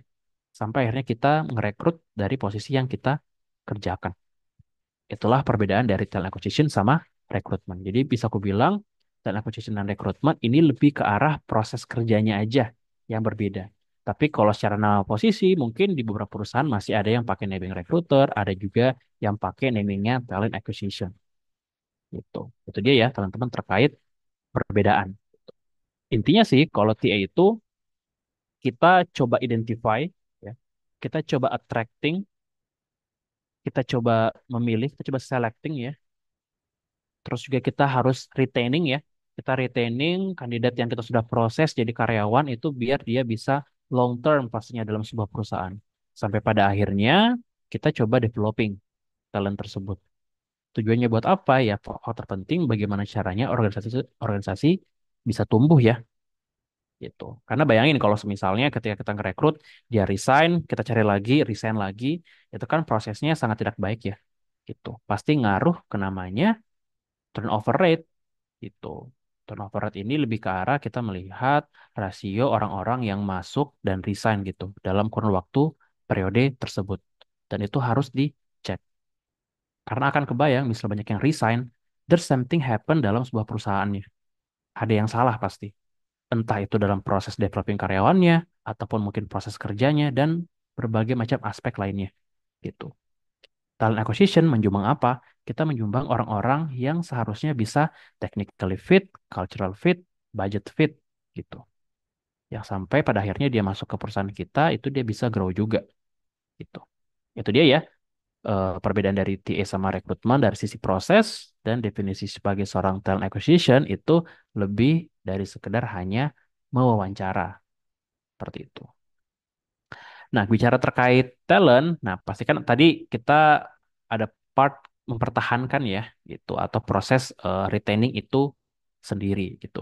Sampai akhirnya kita merekrut dari posisi yang kita kerjakan. Itulah perbedaan dari talent acquisition sama recruitment. Jadi bisa aku bilang talent acquisition dan recruitment ini lebih ke arah proses kerjanya aja yang berbeda tapi kalau secara nama posisi mungkin di beberapa perusahaan masih ada yang pakai naming recruiter, ada juga yang pakai namingnya talent acquisition. Gitu. Itu dia ya teman-teman terkait perbedaan. Intinya sih kalau TA itu kita coba identify, ya, kita coba attracting, kita coba memilih, kita coba selecting ya. Terus juga kita harus retaining ya, kita retaining kandidat yang kita sudah proses jadi karyawan itu biar dia bisa long term pastinya dalam sebuah perusahaan. Sampai pada akhirnya kita coba developing talent tersebut. Tujuannya buat apa? Ya faktor terpenting bagaimana caranya organisasi organisasi bisa tumbuh ya. Gitu. Karena bayangin kalau misalnya ketika kita ngerekrut, dia resign, kita cari lagi, resign lagi, itu kan prosesnya sangat tidak baik ya. Gitu. Pasti ngaruh ke namanya turnover rate gitu. Turnover rate ini lebih ke arah kita melihat rasio orang-orang yang masuk dan resign gitu dalam kurun waktu periode tersebut. Dan itu harus dicek. Karena akan kebayang misalnya banyak yang resign, there's something happen dalam sebuah perusahaannya. Ada yang salah pasti. Entah itu dalam proses developing karyawannya, ataupun mungkin proses kerjanya, dan berbagai macam aspek lainnya. Gitu. Talent acquisition menjumang apa? kita menyumbang orang-orang yang seharusnya bisa technically fit, cultural fit, budget fit gitu. Yang sampai pada akhirnya dia masuk ke perusahaan kita itu dia bisa grow juga gitu. Itu dia ya eh, perbedaan dari TA sama rekrutmen dari sisi proses dan definisi sebagai seorang talent acquisition itu lebih dari sekedar hanya mewawancara. Seperti itu. Nah, bicara terkait talent, nah pastikan tadi kita ada part mempertahankan ya gitu atau proses uh, retaining itu sendiri gitu.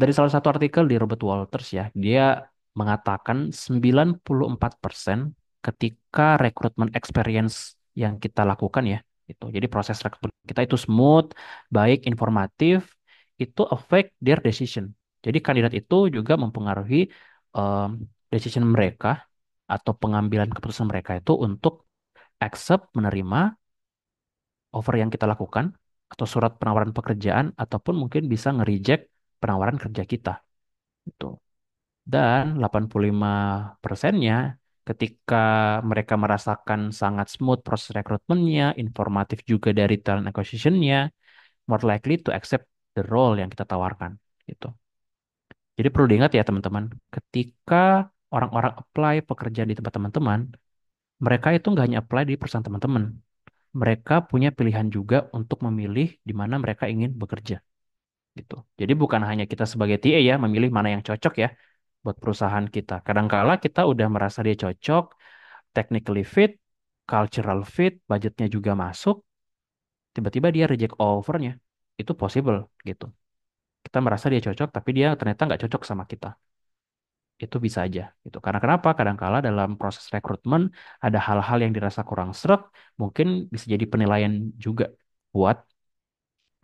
Dari salah satu artikel di Robert Walters ya, dia mengatakan 94% ketika rekrutmen experience yang kita lakukan ya itu. Jadi proses rekrutmen kita itu smooth, baik, informatif, itu affect their decision. Jadi kandidat itu juga mempengaruhi um, decision mereka atau pengambilan keputusan mereka itu untuk accept menerima offer yang kita lakukan atau surat penawaran pekerjaan ataupun mungkin bisa nge-reject penawaran kerja kita. Itu. Dan 85 persennya ketika mereka merasakan sangat smooth proses rekrutmennya, informatif juga dari talent acquisitionnya, more likely to accept the role yang kita tawarkan. Gitu. Jadi perlu diingat ya teman-teman, ketika orang-orang apply pekerjaan di tempat teman-teman, mereka itu nggak hanya apply di perusahaan teman-teman, mereka punya pilihan juga untuk memilih di mana mereka ingin bekerja. Gitu. Jadi bukan hanya kita sebagai TA ya memilih mana yang cocok ya buat perusahaan kita. Kadangkala kita udah merasa dia cocok, technically fit, cultural fit, budgetnya juga masuk, tiba-tiba dia reject offernya. Itu possible gitu. Kita merasa dia cocok tapi dia ternyata nggak cocok sama kita itu bisa aja gitu. Karena kenapa? Kadangkala dalam proses rekrutmen ada hal-hal yang dirasa kurang seret, mungkin bisa jadi penilaian juga buat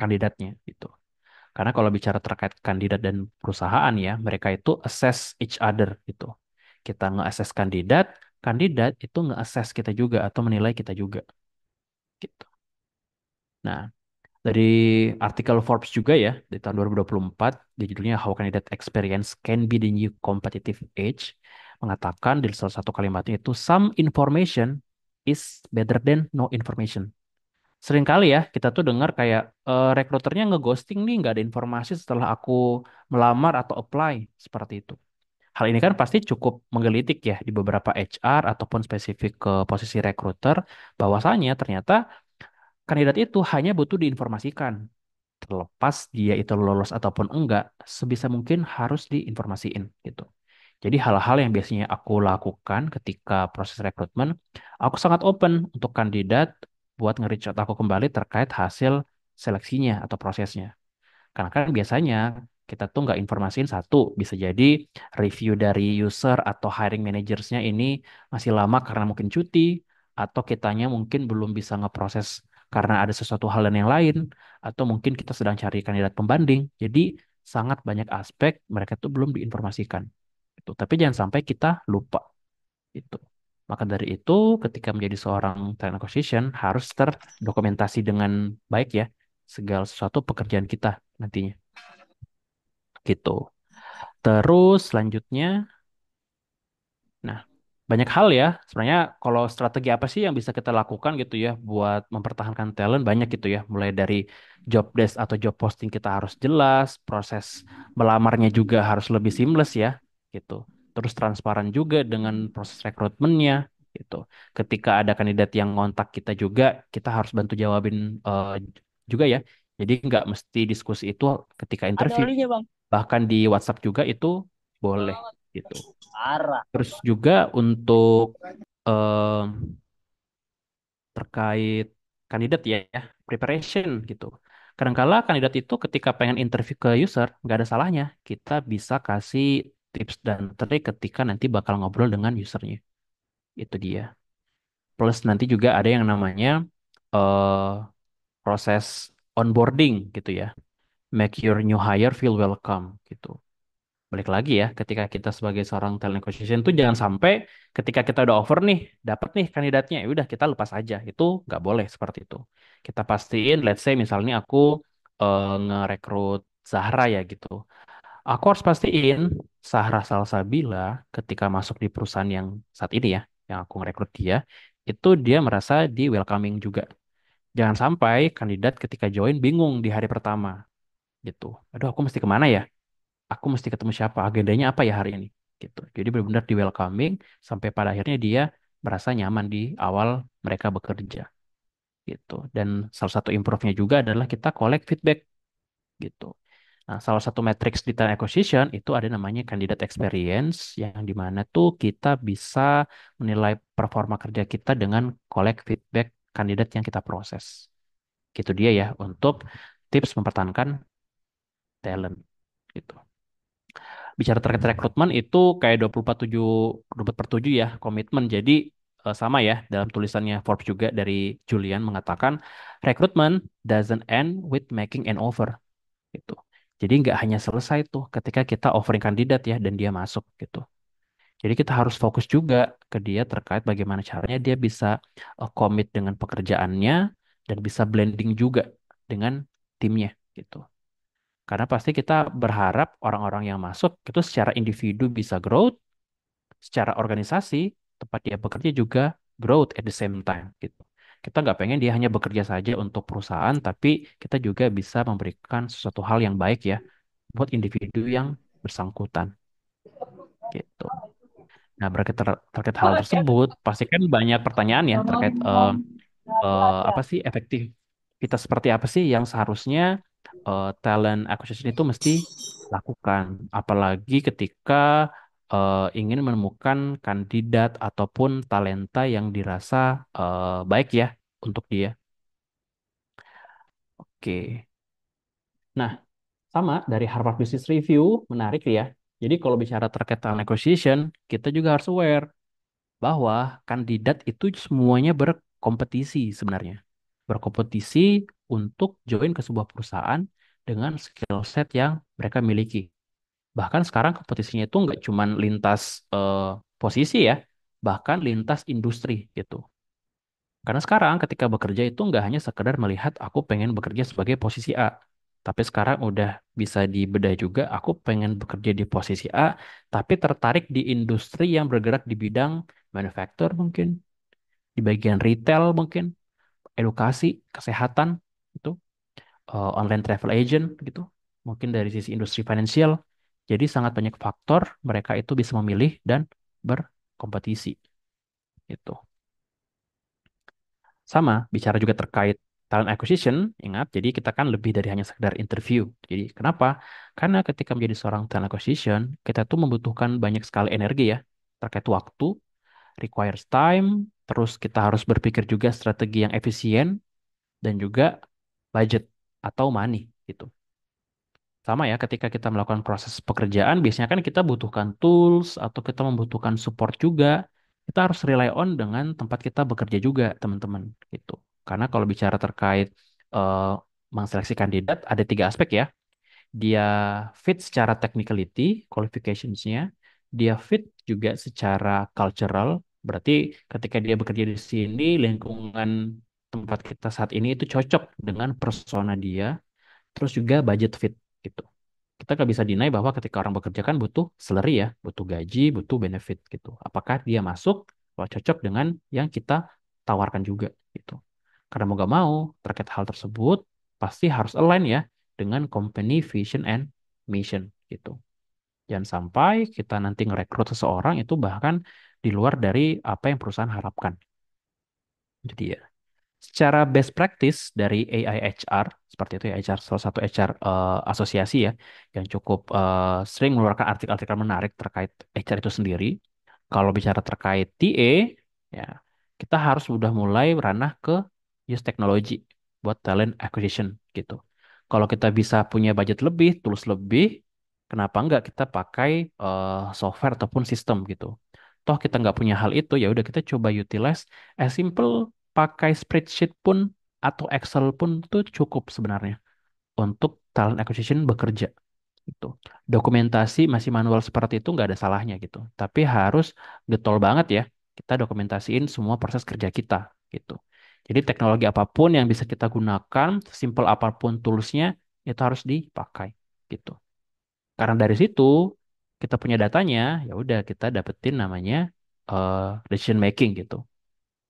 kandidatnya gitu. Karena kalau bicara terkait kandidat dan perusahaan ya, mereka itu assess each other gitu. Kita nge-assess kandidat, kandidat itu nge-assess kita juga atau menilai kita juga. Gitu. Nah, dari artikel Forbes juga ya di tahun 2024 di judulnya How Candidate Experience Can Be the New Competitive Edge mengatakan di salah satu kalimatnya itu some information is better than no information. Sering kali ya kita tuh dengar kayak e, rekruternya ngeghosting nih nggak ada informasi setelah aku melamar atau apply seperti itu. Hal ini kan pasti cukup menggelitik ya di beberapa HR ataupun spesifik ke posisi rekruter bahwasanya ternyata kandidat itu hanya butuh diinformasikan. Terlepas dia itu lolos ataupun enggak, sebisa mungkin harus diinformasiin gitu. Jadi hal-hal yang biasanya aku lakukan ketika proses rekrutmen, aku sangat open untuk kandidat buat nge-reach aku kembali terkait hasil seleksinya atau prosesnya. Karena kan biasanya kita tuh nggak informasiin satu bisa jadi review dari user atau hiring managersnya ini masih lama karena mungkin cuti atau kitanya mungkin belum bisa ngeproses karena ada sesuatu hal dan yang lain, atau mungkin kita sedang cari kandidat pembanding. Jadi sangat banyak aspek mereka itu belum diinformasikan. Itu. Tapi jangan sampai kita lupa. Itu. Maka dari itu, ketika menjadi seorang talent acquisition harus terdokumentasi dengan baik ya segala sesuatu pekerjaan kita nantinya. Gitu. Terus selanjutnya, nah banyak hal ya. Sebenarnya kalau strategi apa sih yang bisa kita lakukan gitu ya buat mempertahankan talent banyak gitu ya. Mulai dari job desk atau job posting kita harus jelas, proses melamarnya juga harus lebih seamless ya gitu. Terus transparan juga dengan proses rekrutmennya gitu. Ketika ada kandidat yang ngontak kita juga, kita harus bantu jawabin uh, juga ya. Jadi nggak mesti diskusi itu ketika interview. Bahkan di WhatsApp juga itu boleh. Oh gitu. Parah. Terus juga untuk um, terkait kandidat ya, ya, preparation gitu. Kadangkala kandidat itu ketika pengen interview ke user, nggak ada salahnya kita bisa kasih tips dan trik ketika nanti bakal ngobrol dengan usernya. Itu dia. Plus nanti juga ada yang namanya uh, proses onboarding gitu ya. Make your new hire feel welcome gitu balik lagi ya ketika kita sebagai seorang talent acquisition tuh jangan sampai ketika kita udah over nih dapat nih kandidatnya ya udah kita lepas aja itu nggak boleh seperti itu kita pastiin let's say misalnya aku uh, ngerekrut Zahra ya gitu aku harus pastiin Zahra Salsabila ketika masuk di perusahaan yang saat ini ya yang aku ngerekrut dia itu dia merasa di welcoming juga jangan sampai kandidat ketika join bingung di hari pertama gitu aduh aku mesti kemana ya aku mesti ketemu siapa, agendanya apa ya hari ini gitu. Jadi benar-benar di welcoming sampai pada akhirnya dia merasa nyaman di awal mereka bekerja gitu. Dan salah satu improve-nya juga adalah kita collect feedback gitu. Nah, salah satu matrix di talent acquisition itu ada namanya candidate experience yang dimana tuh kita bisa menilai performa kerja kita dengan collect feedback kandidat yang kita proses. Gitu dia ya untuk tips mempertahankan talent gitu bicara terkait rekrutmen itu kayak 24 7 24 per 7 ya komitmen. Jadi eh, sama ya dalam tulisannya Forbes juga dari Julian mengatakan rekrutmen doesn't end with making an offer gitu. Jadi nggak hanya selesai tuh ketika kita offering kandidat ya dan dia masuk gitu. Jadi kita harus fokus juga ke dia terkait bagaimana caranya dia bisa eh, commit dengan pekerjaannya dan bisa blending juga dengan timnya gitu. Karena pasti kita berharap orang-orang yang masuk itu secara individu bisa growth, secara organisasi tempat dia bekerja juga growth at the same time gitu. Kita nggak pengen dia hanya bekerja saja untuk perusahaan, tapi kita juga bisa memberikan sesuatu hal yang baik ya buat individu yang bersangkutan. Gitu. Nah, berkait ter terkait hal tersebut, pasti kan banyak pertanyaan ya terkait uh, uh, apa sih efektif kita seperti apa sih yang seharusnya uh, talent acquisition itu mesti lakukan. Apalagi ketika uh, ingin menemukan kandidat ataupun talenta yang dirasa uh, baik ya untuk dia. Oke. Nah, sama dari Harvard Business Review, menarik ya. Jadi kalau bicara terkait talent acquisition, kita juga harus aware bahwa kandidat itu semuanya berkompetisi sebenarnya. Berkompetisi untuk join ke sebuah perusahaan dengan skill set yang mereka miliki. Bahkan sekarang kompetisinya itu nggak cuma lintas uh, posisi ya, bahkan lintas industri gitu. Karena sekarang ketika bekerja itu nggak hanya sekedar melihat aku pengen bekerja sebagai posisi A, tapi sekarang udah bisa dibedah juga aku pengen bekerja di posisi A, tapi tertarik di industri yang bergerak di bidang manufaktur mungkin, di bagian retail mungkin, edukasi, kesehatan, gitu uh, online travel agent gitu mungkin dari sisi industri finansial jadi sangat banyak faktor mereka itu bisa memilih dan berkompetisi itu sama bicara juga terkait talent acquisition ingat jadi kita kan lebih dari hanya sekedar interview jadi kenapa karena ketika menjadi seorang talent acquisition kita tuh membutuhkan banyak sekali energi ya terkait waktu requires time terus kita harus berpikir juga strategi yang efisien dan juga budget atau money gitu. Sama ya ketika kita melakukan proses pekerjaan biasanya kan kita butuhkan tools atau kita membutuhkan support juga. Kita harus rely on dengan tempat kita bekerja juga teman-teman gitu. Karena kalau bicara terkait uh, eh, mengseleksi kandidat ada tiga aspek ya. Dia fit secara technicality, qualifications-nya. Dia fit juga secara cultural, berarti ketika dia bekerja di sini lingkungan tempat kita saat ini itu cocok dengan persona dia, terus juga budget fit gitu. Kita nggak bisa dinaik bahwa ketika orang bekerja kan butuh salary ya, butuh gaji, butuh benefit gitu. Apakah dia masuk atau cocok dengan yang kita tawarkan juga gitu. Karena mau gak mau terkait hal tersebut pasti harus align ya dengan company vision and mission gitu. Jangan sampai kita nanti ngerekrut seseorang itu bahkan di luar dari apa yang perusahaan harapkan. Jadi ya secara best practice dari AI HR seperti itu ya HR salah satu HR uh, eh, asosiasi ya yang cukup uh, sering mengeluarkan artikel-artikel menarik terkait HR itu sendiri. Kalau bicara terkait TA ya kita harus sudah mulai ranah ke use technology buat talent acquisition gitu. Kalau kita bisa punya budget lebih, tools lebih, kenapa enggak kita pakai uh, software ataupun sistem gitu. Toh kita nggak punya hal itu, ya udah kita coba utilize as simple pakai spreadsheet pun atau Excel pun tuh cukup sebenarnya untuk talent acquisition bekerja itu Dokumentasi masih manual seperti itu nggak ada salahnya gitu. Tapi harus getol banget ya. Kita dokumentasiin semua proses kerja kita gitu. Jadi teknologi apapun yang bisa kita gunakan, simple apapun toolsnya itu harus dipakai gitu. Karena dari situ kita punya datanya, ya udah kita dapetin namanya uh, decision making gitu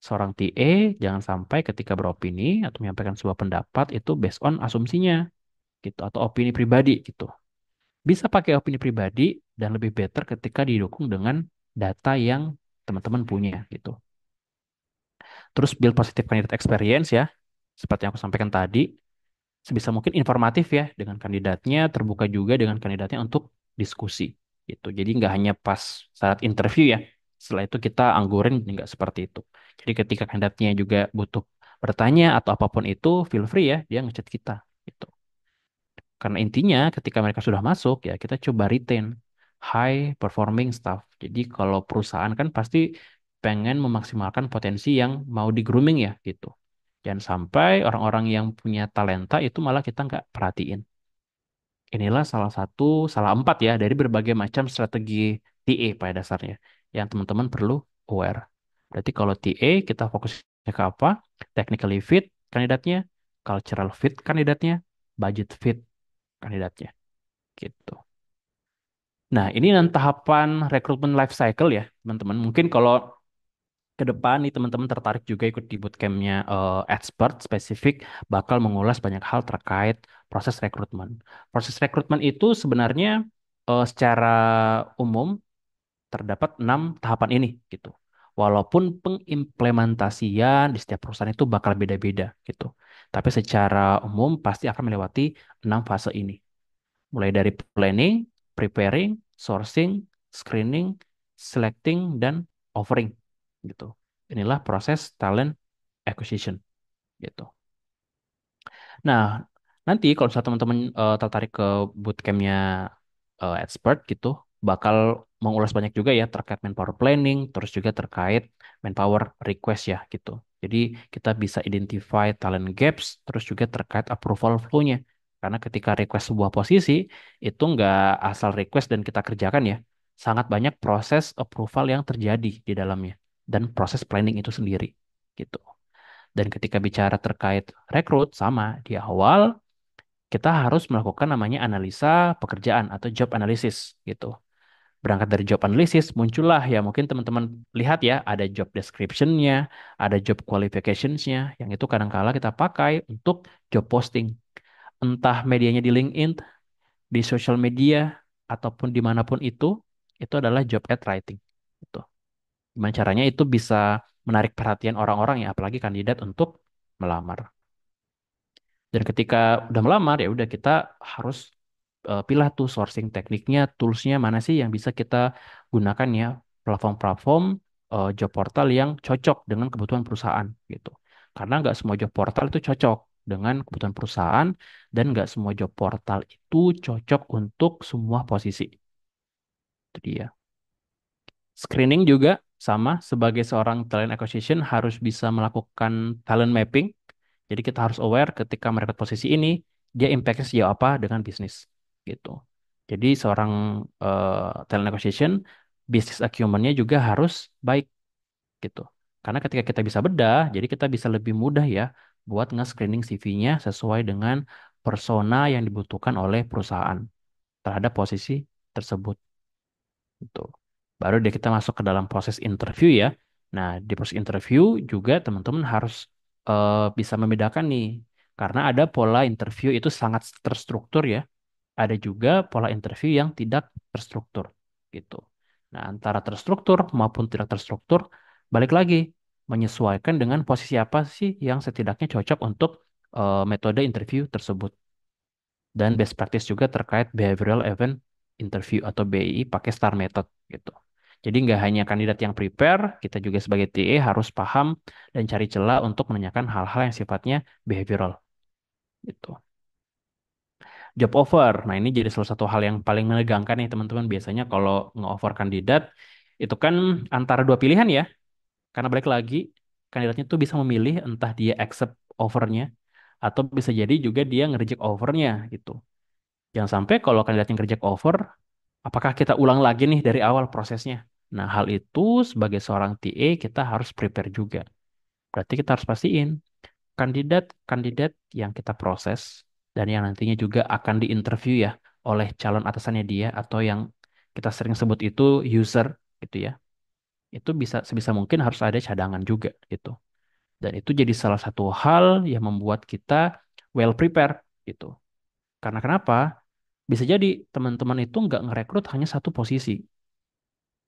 seorang TA jangan sampai ketika beropini atau menyampaikan sebuah pendapat itu based on asumsinya gitu atau opini pribadi gitu. Bisa pakai opini pribadi dan lebih better ketika didukung dengan data yang teman-teman punya gitu. Terus build positive candidate experience ya, seperti yang aku sampaikan tadi, sebisa mungkin informatif ya dengan kandidatnya, terbuka juga dengan kandidatnya untuk diskusi gitu. Jadi nggak hanya pas saat interview ya, setelah itu kita anggurin nggak seperti itu. Jadi ketika kandidatnya juga butuh bertanya atau apapun itu, feel free ya dia ngechat kita gitu. Karena intinya ketika mereka sudah masuk ya kita coba retain high performing staff. Jadi kalau perusahaan kan pasti pengen memaksimalkan potensi yang mau di grooming ya gitu. Jangan sampai orang-orang yang punya talenta itu malah kita nggak perhatiin. Inilah salah satu, salah empat ya dari berbagai macam strategi TA pada dasarnya yang teman-teman perlu aware. Berarti kalau TA kita fokus ke apa? Technically fit kandidatnya, cultural fit kandidatnya, budget fit kandidatnya. Gitu. Nah, ini nanti tahapan recruitment life cycle ya, teman-teman. Mungkin kalau ke depan nih teman-teman tertarik juga ikut di bootcampnya uh, expert spesifik bakal mengulas banyak hal terkait proses rekrutmen. Proses rekrutmen itu sebenarnya uh, secara umum terdapat enam tahapan ini gitu. Walaupun pengimplementasian di setiap perusahaan itu bakal beda-beda gitu. Tapi secara umum pasti akan melewati enam fase ini. Mulai dari planning, preparing, sourcing, screening, selecting, dan offering gitu. Inilah proses talent acquisition gitu. Nah, nanti kalau misalnya teman-teman uh, tertarik ke bootcampnya uh, expert gitu, bakal mengulas banyak juga ya terkait manpower planning, terus juga terkait manpower request ya gitu. Jadi kita bisa identify talent gaps, terus juga terkait approval flow-nya. Karena ketika request sebuah posisi, itu nggak asal request dan kita kerjakan ya. Sangat banyak proses approval yang terjadi di dalamnya. Dan proses planning itu sendiri. gitu. Dan ketika bicara terkait rekrut, sama. Di awal, kita harus melakukan namanya analisa pekerjaan atau job analysis gitu berangkat dari job analysis muncullah ya mungkin teman-teman lihat ya ada job description-nya, ada job qualifications-nya yang itu kadang-kala kita pakai untuk job posting. Entah medianya di LinkedIn, di social media, ataupun dimanapun itu, itu adalah job ad writing. Itu. Gimana caranya itu bisa menarik perhatian orang-orang ya, apalagi kandidat untuk melamar. Dan ketika udah melamar ya udah kita harus uh, tuh sourcing tekniknya, toolsnya mana sih yang bisa kita gunakan ya platform-platform uh, job portal yang cocok dengan kebutuhan perusahaan gitu. Karena nggak semua job portal itu cocok dengan kebutuhan perusahaan dan nggak semua job portal itu cocok untuk semua posisi. Itu dia. Screening juga sama sebagai seorang talent acquisition harus bisa melakukan talent mapping. Jadi kita harus aware ketika merekrut posisi ini, dia impact-nya sejauh apa dengan bisnis gitu. Jadi seorang uh, talent acquisition bisnis acumennya juga harus baik gitu. Karena ketika kita bisa bedah, jadi kita bisa lebih mudah ya buat nge-screening CV-nya sesuai dengan persona yang dibutuhkan oleh perusahaan terhadap posisi tersebut. Gitu. Baru deh kita masuk ke dalam proses interview ya. Nah, di proses interview juga teman-teman harus uh, bisa membedakan nih. Karena ada pola interview itu sangat terstruktur ya ada juga pola interview yang tidak terstruktur gitu. Nah, antara terstruktur maupun tidak terstruktur balik lagi menyesuaikan dengan posisi apa sih yang setidaknya cocok untuk uh, metode interview tersebut. Dan best practice juga terkait behavioral event interview atau BI pakai STAR method gitu. Jadi nggak hanya kandidat yang prepare, kita juga sebagai TE harus paham dan cari celah untuk menanyakan hal-hal yang sifatnya behavioral. Gitu job offer. Nah, ini jadi salah satu hal yang paling menegangkan nih teman-teman. Biasanya kalau nge-offer kandidat itu kan antara dua pilihan ya. Karena balik lagi kandidatnya tuh bisa memilih entah dia accept offernya atau bisa jadi juga dia nge-reject offernya gitu. Jangan sampai kalau kandidatnya nge-reject offer, apakah kita ulang lagi nih dari awal prosesnya? Nah, hal itu sebagai seorang TA kita harus prepare juga. Berarti kita harus pastiin kandidat-kandidat yang kita proses dan yang nantinya juga akan diinterview ya oleh calon atasannya dia atau yang kita sering sebut itu user gitu ya. Itu bisa sebisa mungkin harus ada cadangan juga gitu. Dan itu jadi salah satu hal yang membuat kita well prepare gitu. Karena kenapa? Bisa jadi teman-teman itu nggak ngerekrut hanya satu posisi.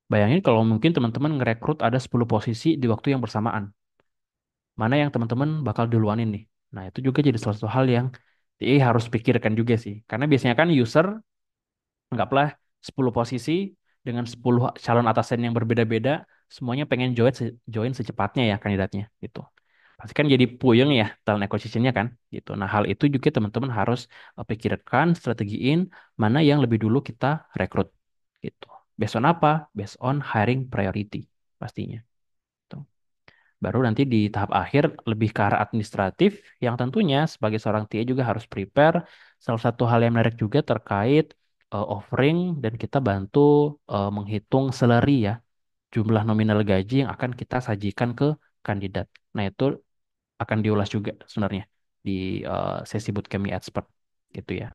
Bayangin kalau mungkin teman-teman ngerekrut ada 10 posisi di waktu yang bersamaan. Mana yang teman-teman bakal duluan ini Nah itu juga jadi salah satu hal yang jadi harus pikirkan juga sih. Karena biasanya kan user anggaplah 10 posisi dengan 10 calon atasan yang berbeda-beda, semuanya pengen join join secepatnya ya kandidatnya gitu. Pasti kan jadi puyeng ya talent acquisition-nya kan gitu. Nah, hal itu juga teman-teman harus eh, pikirkan, strategiin mana yang lebih dulu kita rekrut gitu. Based on apa? Based on hiring priority pastinya. Baru nanti di tahap akhir lebih ke arah administratif yang tentunya sebagai seorang TA juga harus prepare. Salah satu hal yang menarik juga terkait uh, offering dan kita bantu uh, menghitung salary ya, jumlah nominal gaji yang akan kita sajikan ke kandidat. Nah, itu akan diulas juga sebenarnya di uh, sesi bootcamp expert gitu ya.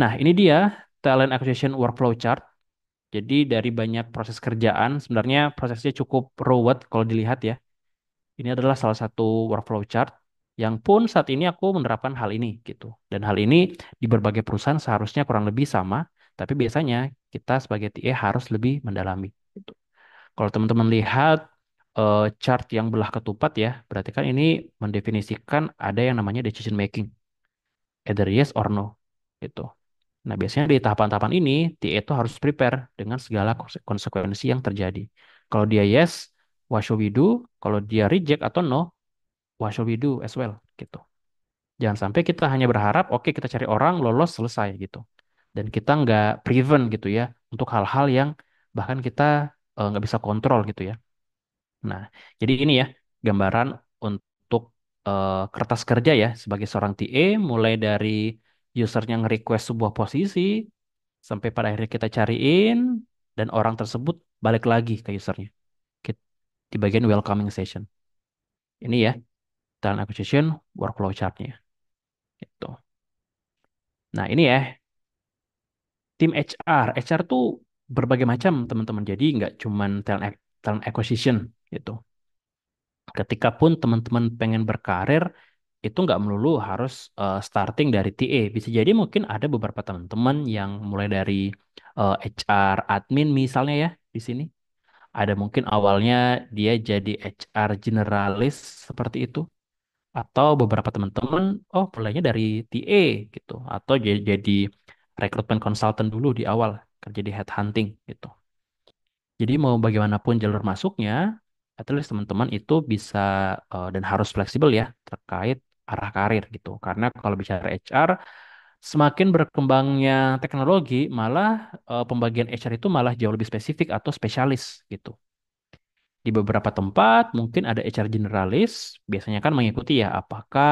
Nah, ini dia talent acquisition workflow chart jadi dari banyak proses kerjaan, sebenarnya prosesnya cukup ruwet kalau dilihat ya. Ini adalah salah satu workflow chart yang pun saat ini aku menerapkan hal ini gitu. Dan hal ini di berbagai perusahaan seharusnya kurang lebih sama, tapi biasanya kita sebagai TE harus lebih mendalami. Gitu. Kalau teman-teman lihat uh, chart yang belah ketupat ya, berarti kan ini mendefinisikan ada yang namanya decision making, either yes or no gitu. Nah, biasanya di tahapan-tahapan ini, dia itu harus prepare dengan segala konsekuensi yang terjadi. Kalau dia yes, what shall we do? Kalau dia reject atau no, what shall we do as well? Gitu. Jangan sampai kita hanya berharap, oke okay, kita cari orang, lolos, selesai gitu. Dan kita nggak prevent gitu ya, untuk hal-hal yang bahkan kita uh, nggak bisa kontrol gitu ya. Nah, jadi ini ya, gambaran untuk uh, kertas kerja ya, sebagai seorang TA, mulai dari usernya nge-request sebuah posisi sampai pada akhirnya kita cariin dan orang tersebut balik lagi ke usernya di bagian welcoming session ini ya talent acquisition workflow chartnya Itu. nah ini ya tim HR HR tuh berbagai macam teman-teman jadi nggak cuma talent talent acquisition gitu ketika pun teman-teman pengen berkarir itu nggak melulu harus uh, starting dari TA. Bisa jadi mungkin ada beberapa teman-teman yang mulai dari uh, eh, HR admin misalnya ya di sini. Ada mungkin awalnya dia jadi HR generalis seperti itu. Atau beberapa teman-teman, oh mulainya dari TA gitu. Atau jadi, jadi rekrutmen konsultan dulu di awal, kerja di headhunting gitu. Jadi mau bagaimanapun jalur masuknya, at least teman-teman itu bisa uh, dan harus fleksibel ya terkait arah karir gitu. Karena kalau bicara HR, semakin berkembangnya teknologi, malah uh, pembagian HR itu malah jauh lebih spesifik atau spesialis gitu. Di beberapa tempat mungkin ada HR generalis, biasanya kan mengikuti ya apakah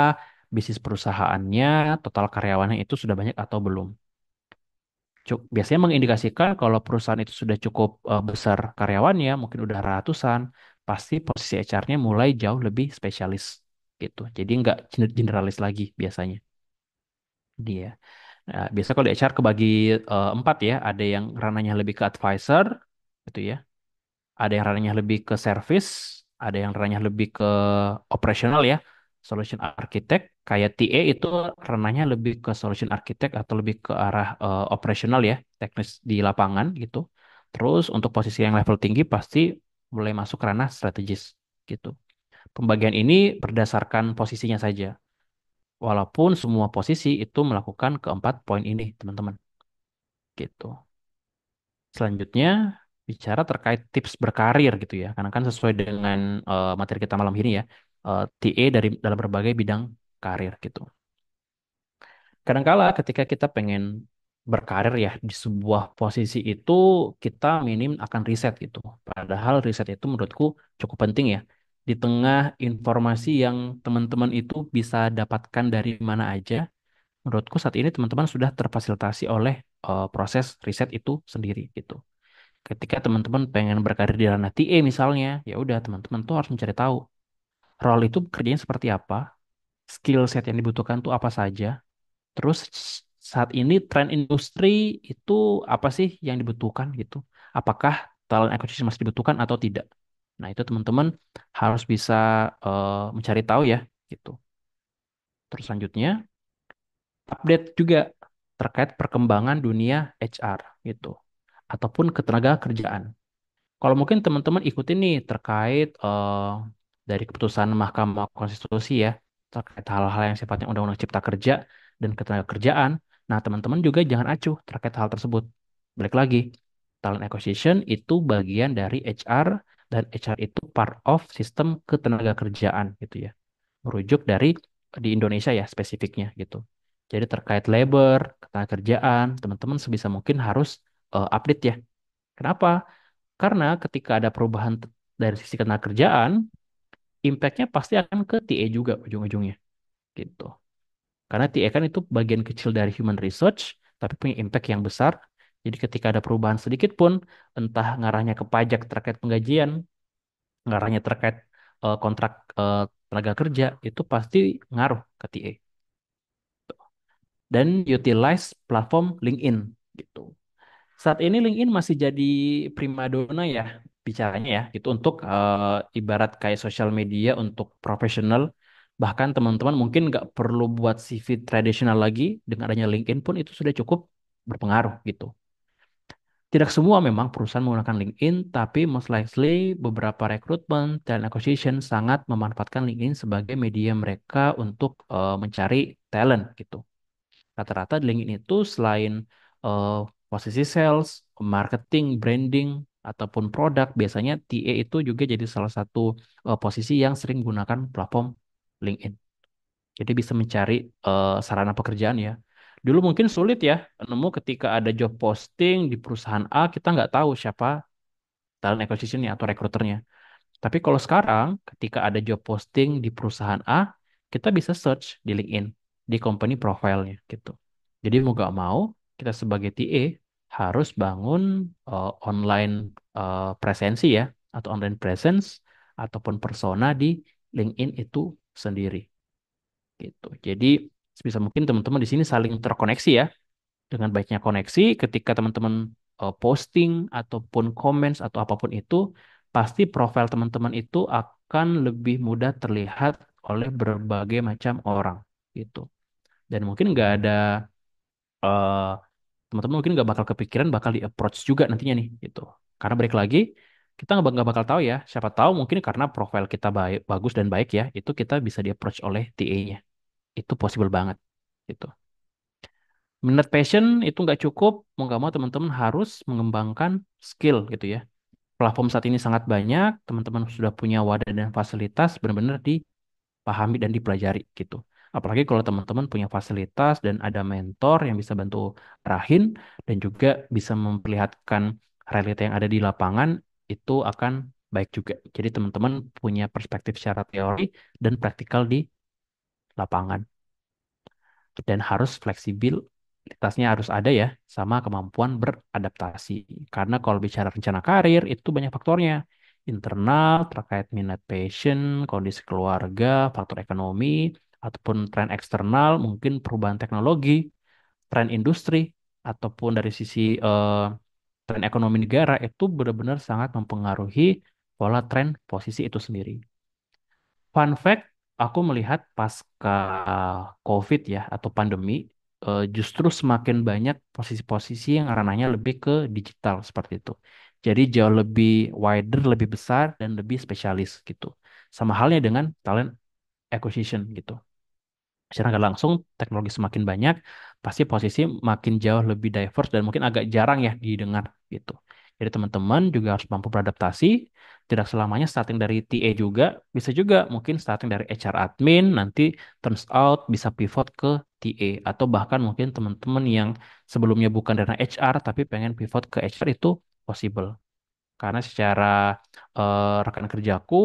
bisnis perusahaannya, total karyawannya itu sudah banyak atau belum. biasanya mengindikasikan kalau perusahaan itu sudah cukup eh, besar karyawannya, mungkin udah ratusan, pasti posisi HR-nya mulai jauh lebih spesialis gitu. Jadi nggak generalis lagi biasanya dia. Nah, biasa kalau di HR kebagi uh, empat ya, ada yang ranahnya lebih ke advisor gitu ya, ada yang ranahnya lebih ke service, ada yang ranahnya lebih ke operational ya, solution architect. Kayak TA itu ranahnya lebih ke solution architect atau lebih ke arah uh, operational ya, teknis di lapangan gitu. Terus untuk posisi yang level tinggi pasti mulai masuk ranah strategis gitu. Pembagian ini berdasarkan posisinya saja. Walaupun semua posisi itu melakukan keempat poin ini, teman-teman. Gitu. Selanjutnya, bicara terkait tips berkarir gitu ya. Karena kan sesuai dengan uh, materi kita malam ini ya, uh, eh, TE dari dalam berbagai bidang karir gitu. Kadangkala ketika kita pengen berkarir ya di sebuah posisi itu kita minim akan riset gitu. Padahal riset itu menurutku cukup penting ya di tengah informasi yang teman-teman itu bisa dapatkan dari mana aja, menurutku saat ini teman-teman sudah terfasilitasi oleh uh, proses riset itu sendiri gitu. Ketika teman-teman pengen berkarir di ranah TA misalnya, ya udah teman-teman tuh harus mencari tahu role itu kerjanya seperti apa, skill set yang dibutuhkan tuh apa saja, terus saat ini tren industri itu apa sih yang dibutuhkan gitu? Apakah talent acquisition masih dibutuhkan atau tidak? Nah, itu teman-teman harus bisa uh, mencari tahu ya, gitu. Terus selanjutnya, update juga terkait perkembangan dunia HR, gitu. Ataupun ketenaga kerjaan. Kalau mungkin teman-teman ikuti nih terkait uh, dari keputusan Mahkamah Konstitusi ya, terkait hal-hal yang sifatnya Undang-Undang Cipta Kerja dan ketenaga kerjaan. Nah, teman-teman juga jangan acuh terkait hal tersebut. Balik lagi, talent acquisition itu bagian dari HR dan HR itu part of sistem ketenaga kerjaan gitu ya. Merujuk dari di Indonesia ya spesifiknya gitu. Jadi terkait labor, ketenaga kerjaan, teman-teman sebisa mungkin harus uh, update ya. Kenapa? Karena ketika ada perubahan dari sisi ketenaga kerjaan, impact-nya pasti akan ke TE juga ujung-ujungnya. Gitu. Karena TE kan itu bagian kecil dari human research, tapi punya impact yang besar jadi ketika ada perubahan sedikit pun, entah ngarahnya ke pajak terkait penggajian, ngarahnya terkait uh, kontrak uh, tenaga kerja, itu pasti ngaruh ke TA. Dan utilize platform LinkedIn gitu. Saat ini LinkedIn masih jadi primadona ya bicaranya ya, itu untuk uh, ibarat kayak social media untuk profesional. Bahkan teman-teman mungkin nggak perlu buat CV tradisional lagi dengan adanya LinkedIn pun itu sudah cukup berpengaruh gitu. Tidak semua memang perusahaan menggunakan LinkedIn, tapi most likely beberapa rekrutmen dan acquisition sangat memanfaatkan LinkedIn sebagai media mereka untuk uh, mencari talent gitu. Rata-rata di LinkedIn itu selain uh, posisi sales, marketing, branding ataupun produk, biasanya TA itu juga jadi salah satu uh, posisi yang sering gunakan platform LinkedIn. Jadi bisa mencari uh, sarana pekerjaan ya, dulu mungkin sulit ya nemu ketika ada job posting di perusahaan A kita nggak tahu siapa talent acquisitionnya atau rekruternya. Tapi kalau sekarang ketika ada job posting di perusahaan A kita bisa search di LinkedIn di company profile-nya gitu. Jadi mau nggak mau kita sebagai TA harus bangun uh, online uh, presensi ya atau online presence ataupun persona di LinkedIn itu sendiri gitu. Jadi sebisa mungkin teman-teman di sini saling terkoneksi ya. Dengan baiknya koneksi, ketika teman-teman uh, posting ataupun comments atau apapun itu, pasti profil teman-teman itu akan lebih mudah terlihat oleh berbagai macam orang gitu. Dan mungkin nggak ada teman eh, teman-teman mungkin nggak bakal kepikiran bakal di approach juga nantinya nih gitu. Karena balik lagi kita nggak bakal tahu ya. Siapa tahu mungkin karena profil kita baik, bagus dan baik ya, itu kita bisa di approach oleh TA-nya itu possible banget itu Minat passion itu nggak cukup, mau nggak mau teman-teman harus mengembangkan skill gitu ya. Platform saat ini sangat banyak, teman-teman sudah punya wadah dan fasilitas benar-benar dipahami dan dipelajari gitu. Apalagi kalau teman-teman punya fasilitas dan ada mentor yang bisa bantu rahin dan juga bisa memperlihatkan realita yang ada di lapangan itu akan baik juga. Jadi teman-teman punya perspektif secara teori dan praktikal di lapangan. Dan harus fleksibel, fleksibilitasnya harus ada ya, sama kemampuan beradaptasi. Karena kalau bicara rencana karir, itu banyak faktornya. Internal, terkait minat passion, kondisi keluarga, faktor ekonomi, ataupun tren eksternal, mungkin perubahan teknologi, tren industri, ataupun dari sisi uh, tren ekonomi negara, itu benar-benar sangat mempengaruhi pola tren posisi itu sendiri. Fun fact, aku melihat pasca COVID ya atau pandemi eh, justru semakin banyak posisi-posisi yang ranahnya lebih ke digital seperti itu. Jadi jauh lebih wider, lebih besar dan lebih spesialis gitu. Sama halnya dengan talent acquisition gitu. Secara nggak langsung teknologi semakin banyak, pasti posisi makin jauh lebih diverse dan mungkin agak jarang ya didengar gitu. Jadi teman-teman juga harus mampu beradaptasi. Tidak selamanya starting dari TA juga, bisa juga mungkin starting dari HR admin, nanti turns out bisa pivot ke TA. Atau bahkan mungkin teman-teman yang sebelumnya bukan dari HR tapi pengen pivot ke HR itu possible. Karena secara uh, rekan kerjaku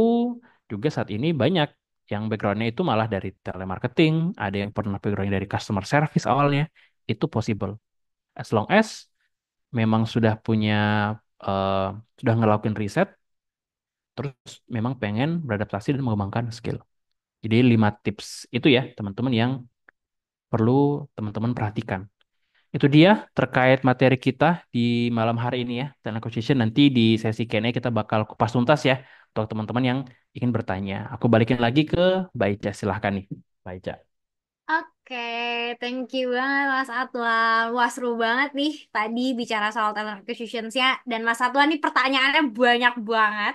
juga saat ini banyak yang backgroundnya itu malah dari telemarketing, ada yang pernah backgroundnya dari customer service awalnya, itu possible. As long as memang sudah punya uh, sudah ngelakuin riset terus memang pengen beradaptasi dan mengembangkan skill. Jadi lima tips itu ya teman-teman yang perlu teman-teman perhatikan. Itu dia terkait materi kita di malam hari ini ya, talent acquisition. Nanti di sesi kene kita bakal kupas tuntas ya untuk teman-teman yang ingin bertanya. Aku balikin lagi ke Baica, silahkan nih Baica. Oke, thank you banget Mas Atwan. Wah, seru banget nih tadi bicara soal talent acquisition ya. Dan Mas Atwan nih pertanyaannya banyak banget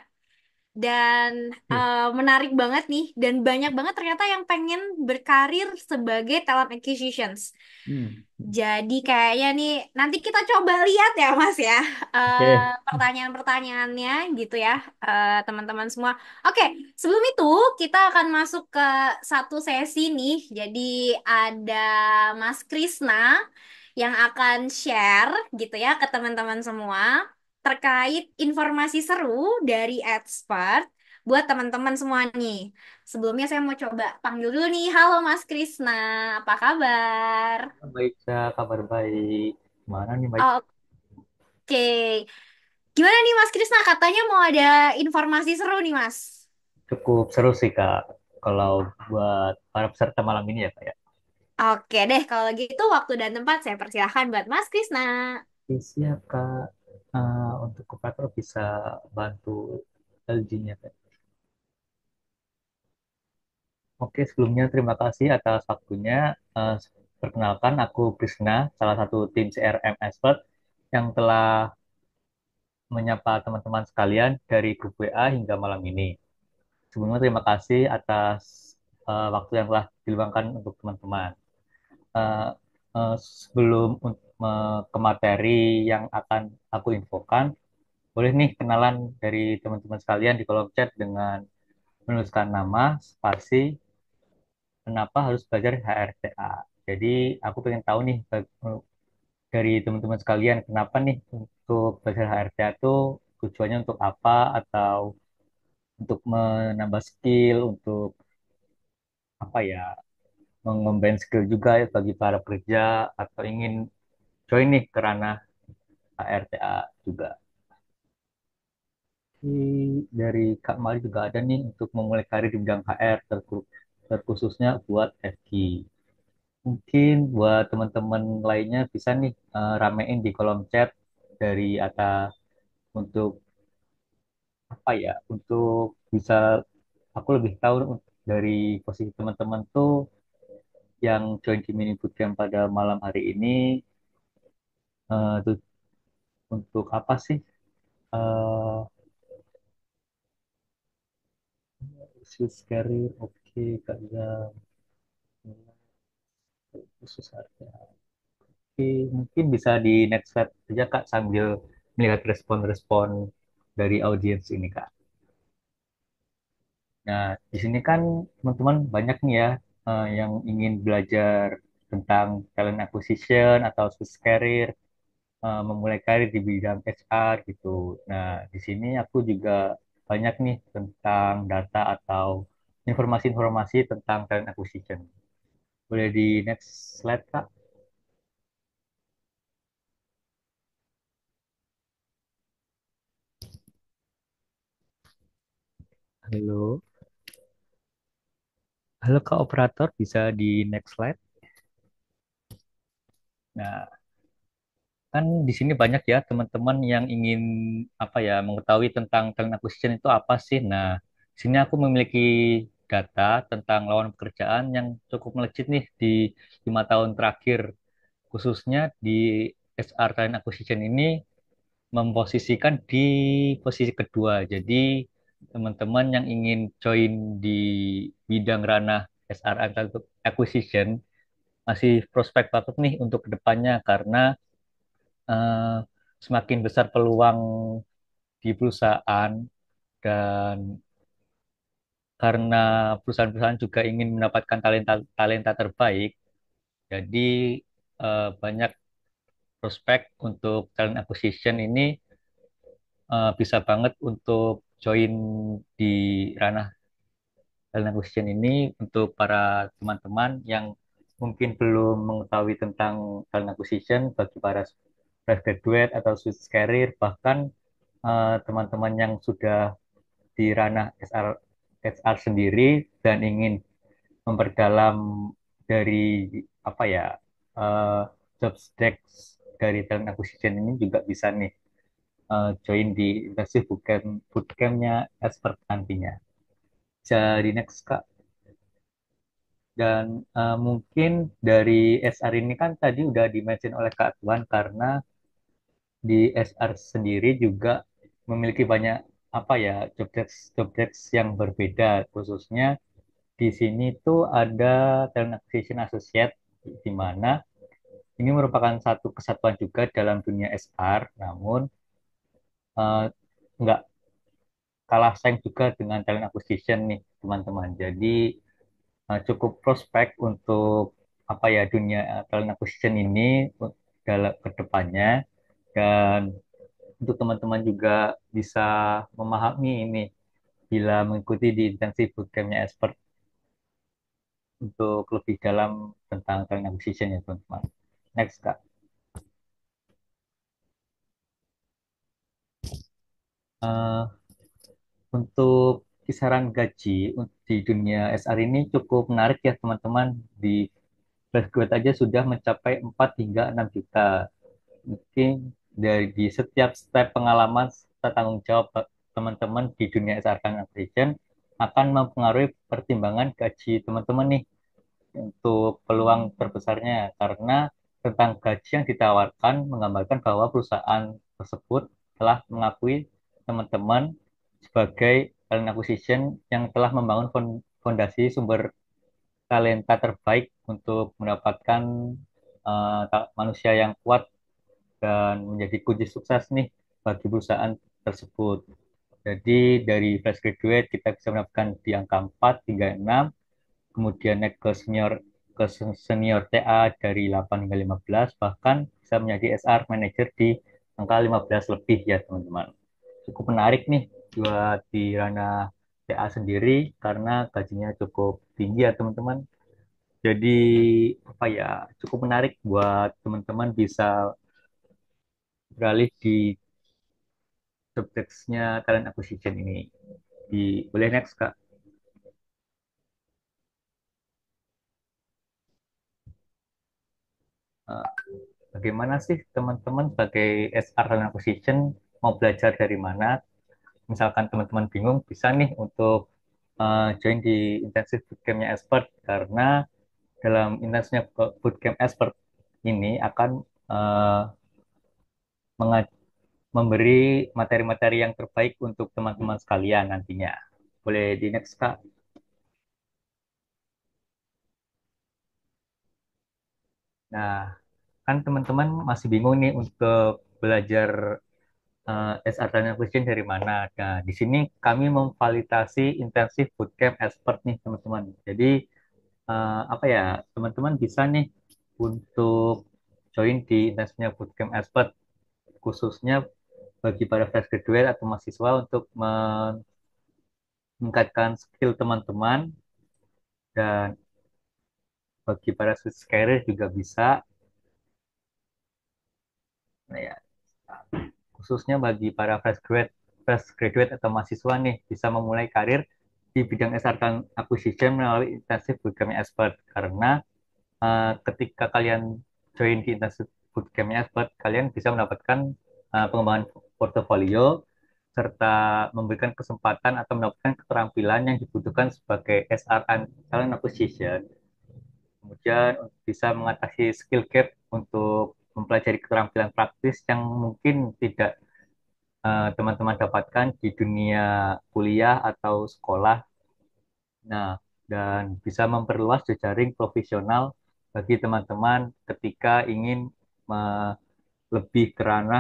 dan uh, menarik banget nih dan banyak banget ternyata yang pengen berkarir sebagai talent acquisitions. Hmm. Jadi kayaknya nih nanti kita coba lihat ya Mas ya uh, pertanyaan-pertanyaannya gitu ya uh, teman-teman semua. Oke okay, sebelum itu kita akan masuk ke satu sesi nih. Jadi ada Mas Krisna yang akan share gitu ya ke teman-teman semua terkait informasi seru dari expert buat teman-teman semua nih. Sebelumnya saya mau coba panggil dulu nih. Halo Mas Krisna, apa kabar? Baik, ya, Kabar baik. Mana nih, Baik? Oke. Gimana nih Mas Krisna? Katanya mau ada informasi seru nih, Mas. Cukup seru sih, Kak. Kalau buat para peserta malam ini ya, Kak ya. Oke deh, kalau gitu waktu dan tempat saya persilahkan buat Mas Krisna. Siap, Kak uh, untuk Cover bisa bantu LG-nya. kan? Oke, sebelumnya terima kasih atas waktunya. Uh, perkenalkan, aku Krisna, salah satu tim CRM expert yang telah menyapa teman-teman sekalian dari grup WA hingga malam ini. Sebelumnya terima kasih atas uh, waktu yang telah diluangkan untuk teman-teman. Uh, Eh, sebelum ke materi yang akan aku infokan, boleh nih kenalan dari teman-teman sekalian di kolom chat dengan menuliskan nama, spasi, kenapa harus belajar HRTA. Jadi aku pengen tahu nih dari teman-teman sekalian kenapa nih untuk belajar HRTA itu tujuannya untuk apa atau untuk menambah skill untuk apa ya mengembangkan skill juga ya bagi para pekerja atau ingin join nih ke ranah RTA juga. Dari Kak Mali juga ada nih untuk memulai karir di bidang HR terkhususnya buat FG. Mungkin buat teman-teman lainnya bisa nih uh, ramein di kolom chat dari atas untuk apa ya untuk bisa aku lebih tahu dari posisi teman-teman tuh yang join di mini bootcamp pada malam hari ini uh, untuk, apa sih uh, eh, Swiss career oke okay, Kak Zam khusus harga okay, mungkin bisa di next slide saja Kak sambil melihat respon-respon dari audiens ini Kak Nah, di sini kan teman-teman banyak nih ya uh, yang ingin belajar tentang talent acquisition atau sales career, uh, memulai karir di bidang HR gitu. Nah, di sini aku juga banyak nih tentang data atau informasi-informasi tentang talent acquisition. Boleh di next slide, Kak? Halo. Halo Kak Operator, bisa di next slide? Nah, kan di sini banyak ya teman-teman yang ingin apa ya mengetahui tentang talent acquisition itu apa sih. Nah, di sini aku memiliki data tentang lawan pekerjaan yang cukup melejit nih di lima tahun terakhir, khususnya di HR talent acquisition ini memposisikan di posisi kedua. Jadi teman-teman yang ingin join di bidang ranah SR acquisition masih prospek patut nih untuk kedepannya karena uh, semakin besar peluang di perusahaan dan karena perusahaan-perusahaan juga ingin mendapatkan talenta talenta terbaik jadi uh, banyak prospek untuk talent acquisition ini uh, bisa banget untuk join di ranah Helena Question ini untuk para teman-teman yang mungkin belum mengetahui tentang talent acquisition bagi para fresh graduate atau switch career bahkan eh, teman-teman uh, yang sudah di ranah SR HR sendiri dan ingin memperdalam dari apa ya uh, job stacks dari talent acquisition ini juga bisa nih uh, join di intensif bootcamp bootcampnya expert nantinya. Jadi next kak. Dan uh, mungkin dari SR ini kan tadi udah dimention oleh Kak Tuan karena di SR sendiri juga memiliki banyak apa ya job desk job desk yang berbeda khususnya di sini tuh ada talent acquisition associate di mana ini merupakan satu kesatuan juga dalam dunia SR namun nggak eh, nggak kalah saing juga dengan talent acquisition nih teman-teman. Jadi uh, cukup prospek untuk apa ya dunia eh, talent acquisition ini dalam kedepannya dan untuk teman-teman juga bisa memahami ini bila mengikuti di intensif bootcampnya expert untuk lebih dalam tentang talent acquisition ya teman-teman. Next kak. Uh, untuk kisaran gaji di dunia SR ini cukup menarik ya teman-teman di graduate aja sudah mencapai 4 hingga 6 juta. Mungkin dari setiap step pengalaman serta tanggung jawab teman-teman di dunia SR Application akan mempengaruhi pertimbangan gaji teman-teman nih untuk peluang terbesarnya karena tentang gaji yang ditawarkan menggambarkan bahwa perusahaan tersebut telah mengakui teman-teman sebagai talent acquisition yang telah membangun fondasi sumber talenta terbaik untuk mendapatkan uh, manusia yang kuat dan menjadi kunci sukses nih bagi perusahaan tersebut. Jadi dari fresh graduate kita bisa mendapatkan di angka 4, tiga 6, kemudian naik ke senior ke senior TA dari 8 hingga 15 bahkan bisa menjadi SR manager di angka 15 lebih ya teman-teman cukup menarik nih buat di ranah TA sendiri karena gajinya cukup tinggi ya teman-teman. Jadi apa ya cukup menarik buat teman-teman bisa beralih di subjeknya talent acquisition ini. Di boleh next kak. Eh, bagaimana sih teman-teman sebagai SR talent acquisition mau belajar dari mana, misalkan teman-teman bingung, bisa nih untuk uh, join di intensif bootcampnya expert karena dalam intensifnya bootcamp expert ini akan uh, memberi materi-materi yang terbaik untuk teman-teman sekalian nantinya. Boleh di next, Kak. Nah, kan teman-teman masih bingung nih untuk belajar uh, SR dan dari mana. Nah, di sini kami memvalidasi intensif bootcamp expert nih teman-teman. Jadi uh, apa ya teman-teman bisa nih untuk join di intensifnya bootcamp expert khususnya bagi para fresh graduate atau mahasiswa untuk meningkatkan skill teman-teman dan bagi para switch juga bisa. Nah, ya, khususnya bagi para fresh graduate, fresh graduate atau mahasiswa nih bisa memulai karir di bidang SRK acquisition melalui intensif bootcamp expert karena uh, ketika kalian join di intensif bootcamp expert kalian bisa mendapatkan uh, pengembangan portofolio serta memberikan kesempatan atau mendapatkan keterampilan yang dibutuhkan sebagai srn talent acquisition. Kemudian bisa mengatasi skill gap untuk mempelajari keterampilan praktis yang mungkin tidak eh, teman-teman uh, dapatkan di dunia kuliah atau sekolah. Nah, dan bisa memperluas jejaring profesional bagi teman-teman ketika ingin lebih kerana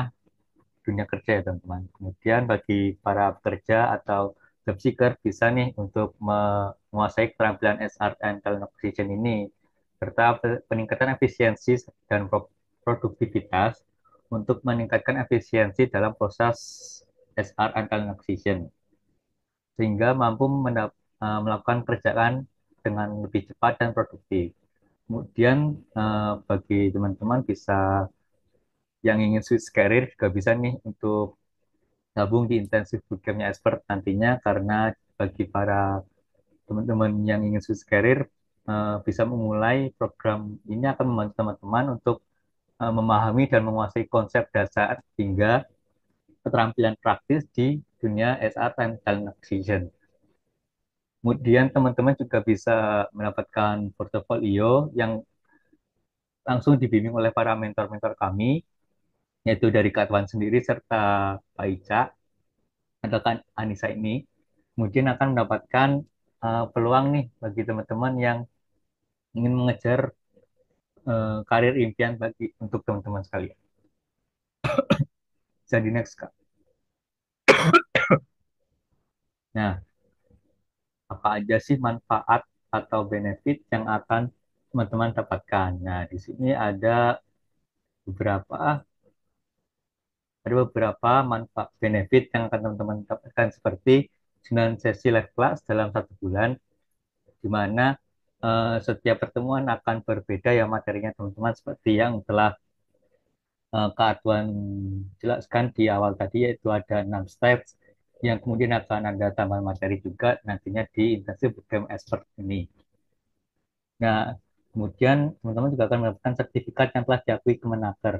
dunia kerja ya teman-teman. Kemudian bagi para pekerja atau job seeker bisa nih untuk menguasai keterampilan SR dan talent acquisition ini serta peningkatan efisiensi dan produktivitas untuk meningkatkan efisiensi dalam proses SR and transaction sehingga mampu e, melakukan kerjaan dengan lebih cepat dan produktif. Kemudian uh, bagi teman-teman bisa yang ingin switch career juga bisa nih untuk gabung di intensif bootcampnya expert nantinya karena bagi para teman-teman yang ingin switch career uh, bisa memulai program ini akan membantu teman-teman untuk Eh, memahami dan menguasai konsep dasar hingga keterampilan praktis di dunia SR dan talent acquisition. Kemudian teman-teman juga bisa mendapatkan portofolio yang langsung dibimbing oleh para mentor-mentor kami, yaitu dari Kak Tuan sendiri serta Pak Ica, atau kan Anissa ini, kemudian akan mendapatkan uh, peluang nih bagi teman-teman yang ingin mengejar uh, karir impian bagi untuk teman-teman sekalian. Jadi next kak. nah, apa aja sih manfaat atau benefit yang akan teman-teman dapatkan? Nah, di sini ada beberapa ada beberapa manfaat benefit yang akan teman-teman dapatkan seperti 9 sesi live class dalam satu bulan di mana uh, setiap pertemuan akan berbeda ya materinya teman-teman seperti yang telah uh, Kak jelaskan di awal tadi yaitu ada enam steps yang kemudian akan ada tambahan materi juga nantinya di intensif program expert ini. Nah, kemudian teman-teman juga akan mendapatkan sertifikat yang telah diakui Kemenaker.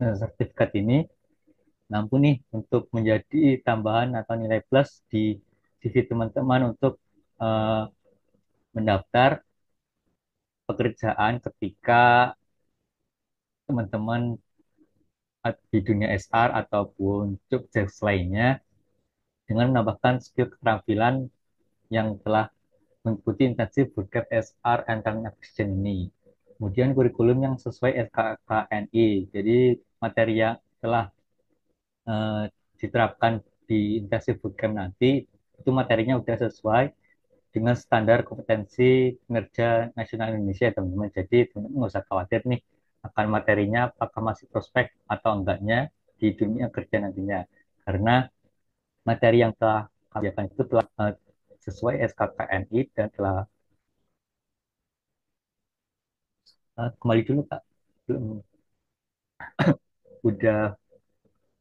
Nah, sertifikat ini mampu nih untuk menjadi tambahan atau nilai plus di sisi teman-teman untuk uh, mendaftar pekerjaan ketika teman-teman di dunia SR ataupun job desk lainnya dengan menambahkan skill keterampilan yang telah mengikuti intensif bootcamp SR and Talent ini. Kemudian kurikulum yang sesuai SKKNI. Jadi materi yang telah uh, diterapkan di intensif bootcamp nanti itu materinya sudah sesuai dengan standar kompetensi kinerja nasional Indonesia teman-teman. Jadi teman-teman nggak usah khawatir nih akan materinya apakah masih prospek atau enggaknya di dunia kerja nantinya. Karena materi yang telah kami akan itu telah eh, sesuai SKKNI dan telah eh, kembali dulu kak belum udah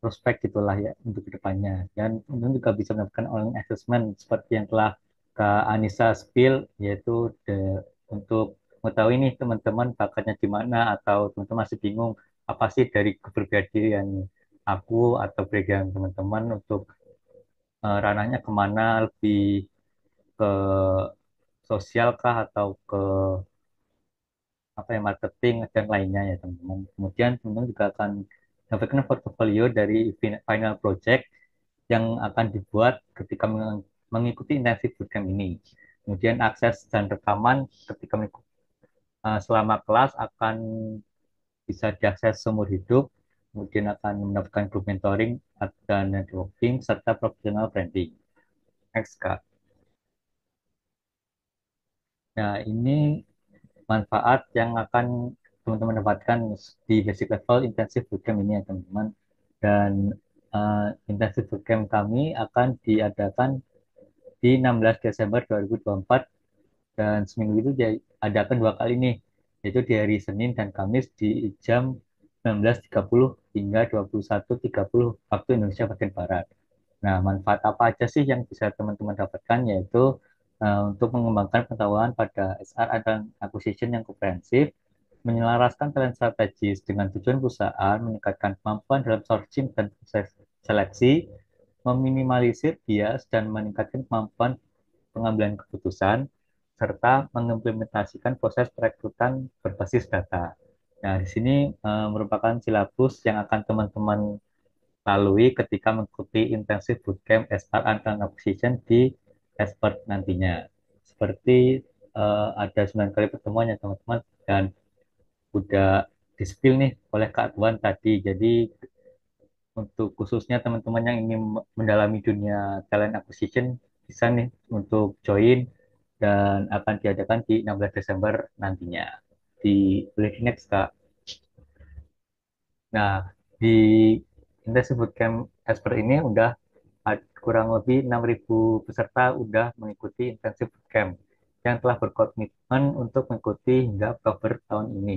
prospek gitulah ya untuk kedepannya dan teman-teman juga bisa melakukan online assessment seperti yang telah Kak Anissa Spill yaitu de, untuk mengetahui nih teman-teman bakatnya di mana atau teman-teman masih bingung apa sih dari keberbedaan aku atau bagian teman-teman untuk uh, ranahnya kemana lebih ke sosial kah atau ke apa ya marketing dan lainnya ya teman-teman. Kemudian teman-teman juga akan dapatkan portfolio dari final project yang akan dibuat ketika mengikuti intensif bootcamp ini. Kemudian akses dan rekaman ketika uh, selama kelas akan bisa diakses seumur hidup, kemudian akan mendapatkan group mentoring dan networking serta profesional branding. Next, card. Nah, ini manfaat yang akan teman-teman dapatkan di basic level intensif bootcamp ini ya teman-teman dan uh, eh, intensif bootcamp kami akan diadakan di 16 Desember 2024 dan seminggu itu diadakan dua kali nih yaitu di hari Senin dan Kamis di jam 19.30 hingga 21.30 waktu Indonesia bagian Barat. Nah, manfaat apa aja sih yang bisa teman-teman dapatkan yaitu uh, untuk mengembangkan pengetahuan pada SR dan acquisition yang komprehensif, menyelaraskan talent strategis dengan tujuan perusahaan, meningkatkan kemampuan dalam sourcing dan proses seleksi, meminimalisir bias dan meningkatkan kemampuan pengambilan keputusan, serta mengimplementasikan proses perekrutan berbasis data. Nah, di sini e, merupakan silabus yang akan teman-teman lalui ketika mengikuti intensif bootcamp SR and Acquisition di expert nantinya. Seperti e, ada 9 kali pertemuan ya teman-teman dan udah dispil nih oleh Kak Tuan tadi. Jadi untuk khususnya teman-teman yang ingin mendalami dunia talent acquisition bisa nih untuk join dan akan diadakan di 16 Desember nantinya di Next Kak. Nah, di Intensive Bootcamp Expert ini udah kurang lebih 6.000 peserta udah mengikuti Intensive Bootcamp yang telah berkomitmen untuk mengikuti hingga cover tahun ini.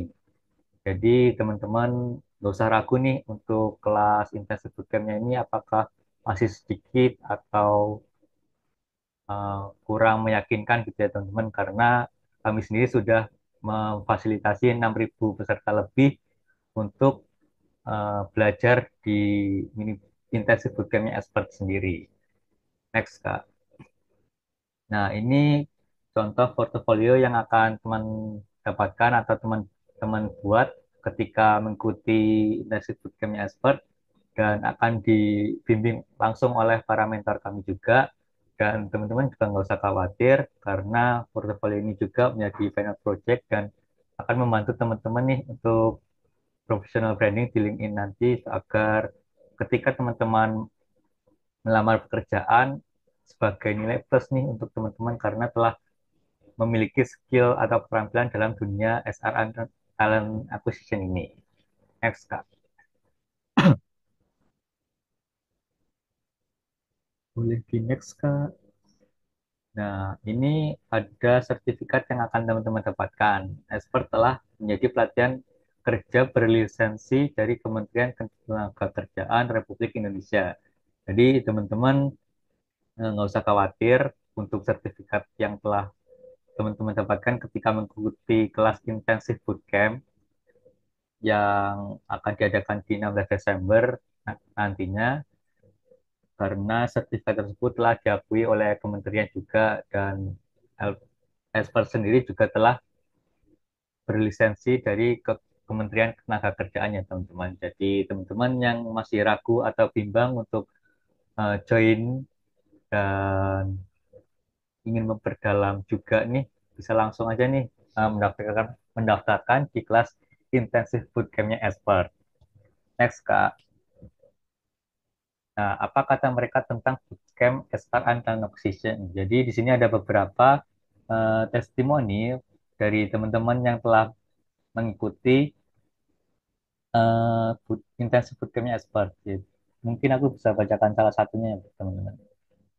Jadi teman-teman nggak usah ragu nih untuk kelas intensif bootcampnya ini apakah masih sedikit atau uh, kurang meyakinkan gitu ya teman-teman karena kami sendiri sudah memfasilitasi 6.000 peserta lebih untuk uh, belajar di mini intensif bootcampnya expert sendiri. Next kak. Nah ini contoh portofolio yang akan teman dapatkan atau teman-teman buat ketika mengikuti internship kami expert dan akan dibimbing langsung oleh para mentor kami juga dan teman-teman juga nggak usah khawatir karena portfolio ini juga menjadi final project dan akan membantu teman-teman nih untuk professional branding di LinkedIn nanti agar ketika teman-teman melamar pekerjaan sebagai nilai plus nih untuk teman-teman karena telah memiliki skill atau keterampilan dalam dunia srn talent acquisition ini card. Boleh di next card. Nah, ini ada sertifikat yang akan teman-teman dapatkan. Expert telah menjadi pelatihan kerja berlisensi dari Kementerian Ketenagakerjaan Republik Indonesia. Jadi teman-teman eh, nggak usah khawatir untuk sertifikat yang telah teman-teman dapatkan ketika mengikuti kelas intensif bootcamp yang akan diadakan di 16 Desember nantinya karena sertifikat tersebut telah diakui oleh kementerian juga dan expert sendiri juga telah berlisensi dari ke Kementerian Tenaga Kerjaan ya teman-teman. Jadi teman-teman yang masih ragu atau bimbang untuk uh, join dan ingin memperdalam juga nih bisa langsung aja nih uh, mendaftarkan mendaftarkan di kelas intensif bootcampnya Esper. Next kak. Nah, apa kata mereka tentang bootcamp Esper Antanoxidation? Jadi di sini ada beberapa uh, testimoni dari teman-teman yang telah mengikuti uh, intensif bootcampnya Esper. Mungkin aku bisa bacakan salah satunya ya teman-teman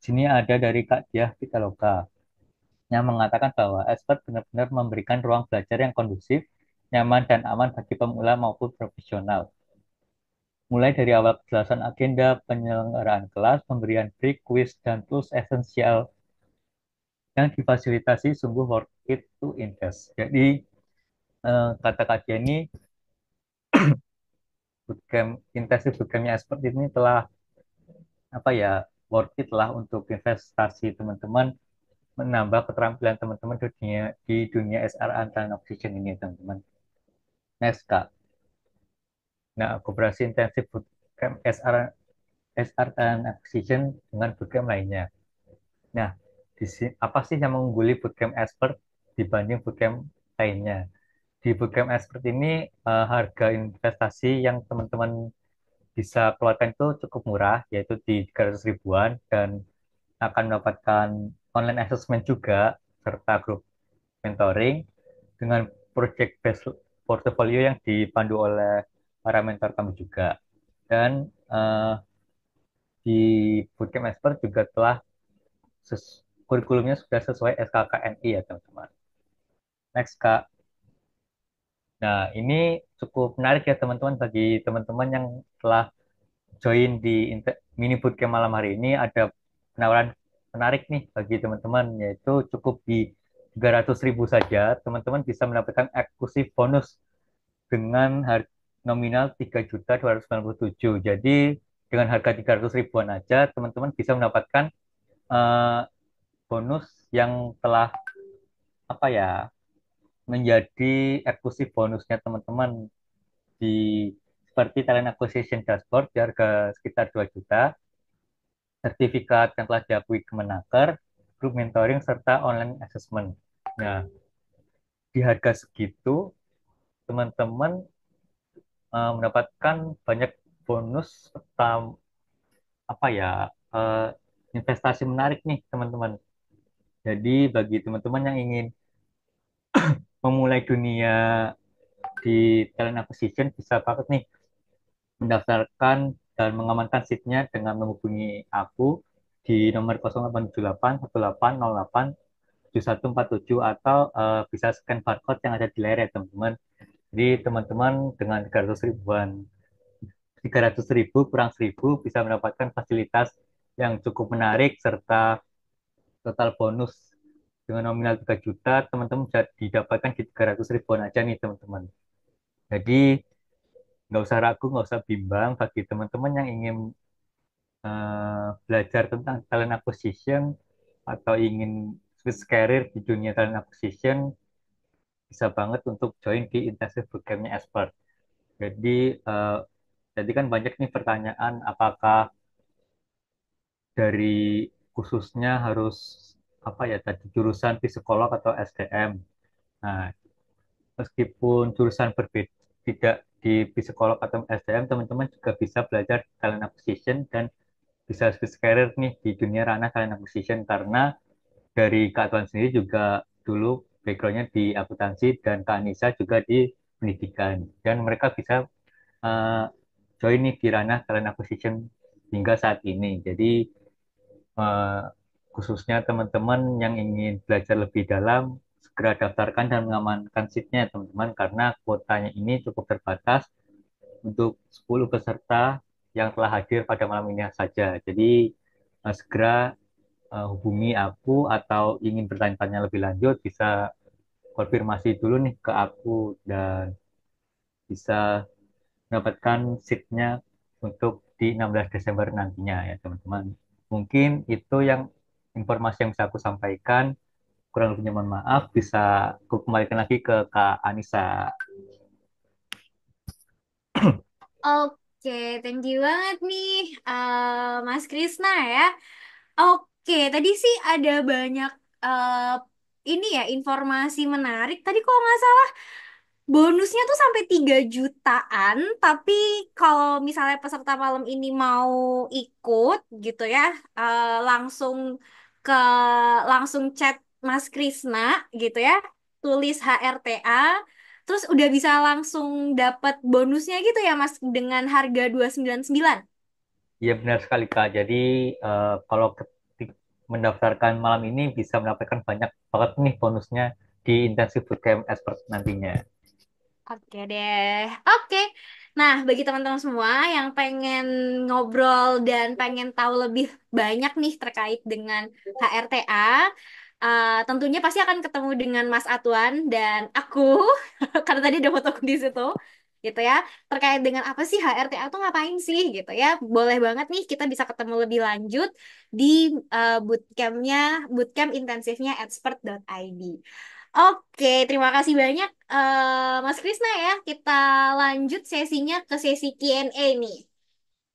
sini ada dari Kak Diah Pitaloka yang mengatakan bahwa expert benar-benar memberikan ruang belajar yang kondusif, nyaman, dan aman bagi pemula maupun profesional. Mulai dari awal penjelasan agenda, penyelenggaraan kelas, pemberian break, quiz, dan tools esensial yang difasilitasi sungguh worth it to invest. Jadi, eh, kata Kak Diah ini, bootcamp, intensif bootcampnya expert ini telah apa ya worth it lah untuk investasi teman-teman menambah keterampilan teman-teman di dunia di dunia SR dan oksigen ini teman-teman. Next kak. Nah, kooperasi intensif bootcamp SR SR dan oksigen dengan bootcamp lainnya. Nah, di sini, apa sih yang mengungguli bootcamp expert dibanding bootcamp lainnya? Di bootcamp expert ini uh, harga investasi yang teman-teman bisa keluarkan itu cukup murah, yaitu di 300 ribuan, dan akan mendapatkan online assessment juga, serta grup mentoring, dengan project based portfolio yang dipandu oleh para mentor kami juga. Dan uh, di Bootcamp Expert juga telah kurikulumnya sudah sesuai SKKNI ya teman-teman. Next Kak. Nah, ini cukup menarik ya teman-teman bagi teman-teman yang telah join di mini bootcamp malam hari ini ada penawaran menarik nih bagi teman-teman yaitu cukup di 300 ribu saja teman-teman bisa mendapatkan eksklusif bonus dengan harga nominal 3.297. Jadi dengan harga 300 ribuan aja teman-teman bisa mendapatkan uh, bonus yang telah apa ya menjadi eksklusif bonusnya teman-teman di seperti talent acquisition dashboard di harga sekitar 2 juta, sertifikat yang telah diakui kemenaker, grup mentoring, serta online assessment. Nah, di harga segitu, teman-teman uh, mendapatkan banyak bonus serta apa ya uh, investasi menarik nih teman-teman. Jadi bagi teman-teman yang ingin memulai dunia di talent acquisition bisa banget nih mendaftarkan dan mengamankan seatnya dengan menghubungi aku di nomor 0878 1808 7147 atau uh, bisa scan barcode yang ada di layar ya teman-teman. Jadi teman-teman dengan 300 ribuan 300 ribu kurang 1000 bisa mendapatkan fasilitas yang cukup menarik serta total bonus dengan nominal 3 juta teman-teman bisa didapatkan di 300 ribuan aja nih teman-teman jadi nggak usah ragu nggak usah bimbang bagi teman-teman yang ingin uh, belajar tentang talent acquisition atau ingin switch career di dunia talent acquisition bisa banget untuk join di intensive bootcampnya expert jadi uh, eh, jadi kan banyak nih pertanyaan apakah dari khususnya harus apa ya tadi jurusan psikolog atau SDM. Nah, meskipun jurusan berbeda tidak di psikolog atau SDM, teman-teman juga bisa belajar talent acquisition dan bisa switch career nih di dunia ranah talent acquisition karena dari Kak Tuan sendiri juga dulu backgroundnya di akuntansi dan Kak Anissa juga di pendidikan dan mereka bisa uh, join nih di ranah talent acquisition hingga saat ini. Jadi uh, khususnya teman-teman yang ingin belajar lebih dalam segera daftarkan dan mengamankan seatnya teman-teman karena kuotanya ini cukup terbatas untuk 10 peserta yang telah hadir pada malam ini saja. Jadi uh, segera uh, hubungi aku atau ingin bertanya-tanya lebih lanjut bisa konfirmasi dulu nih ke aku dan bisa mendapatkan seatnya untuk di 16 Desember nantinya ya teman-teman. Mungkin itu yang informasi yang bisa aku sampaikan. Kurang lebihnya mohon maaf, bisa aku kembalikan lagi ke Kak Anissa. Oke, thank you banget nih uh, Mas Krisna ya. Oke, tadi sih ada banyak uh, ini ya informasi menarik. Tadi kok nggak salah bonusnya tuh sampai 3 jutaan, tapi kalau misalnya peserta malam ini mau ikut gitu ya, uh, langsung ke langsung chat Mas Krisna gitu ya, tulis HRTA, terus udah bisa langsung dapat bonusnya gitu ya Mas dengan harga 299. Iya benar sekali Kak. Jadi uh, kalau mendaftarkan malam ini bisa mendapatkan banyak banget nih bonusnya di intensif Bootcamp Expert nantinya. Oke deh. Oke. Nah, bagi teman-teman semua yang pengen ngobrol dan pengen tahu lebih banyak nih terkait dengan HRTA, uh, eh, tentunya pasti akan ketemu dengan Mas Atuan dan aku, karena tadi ada foto di situ gitu ya terkait dengan apa sih HRTA itu ngapain sih gitu ya boleh banget nih kita bisa ketemu lebih lanjut di uh, bootcampnya bootcamp intensifnya expert.id Oke, terima kasih banyak uh, Mas Krisna ya. Kita lanjut sesinya ke sesi Q&A nih.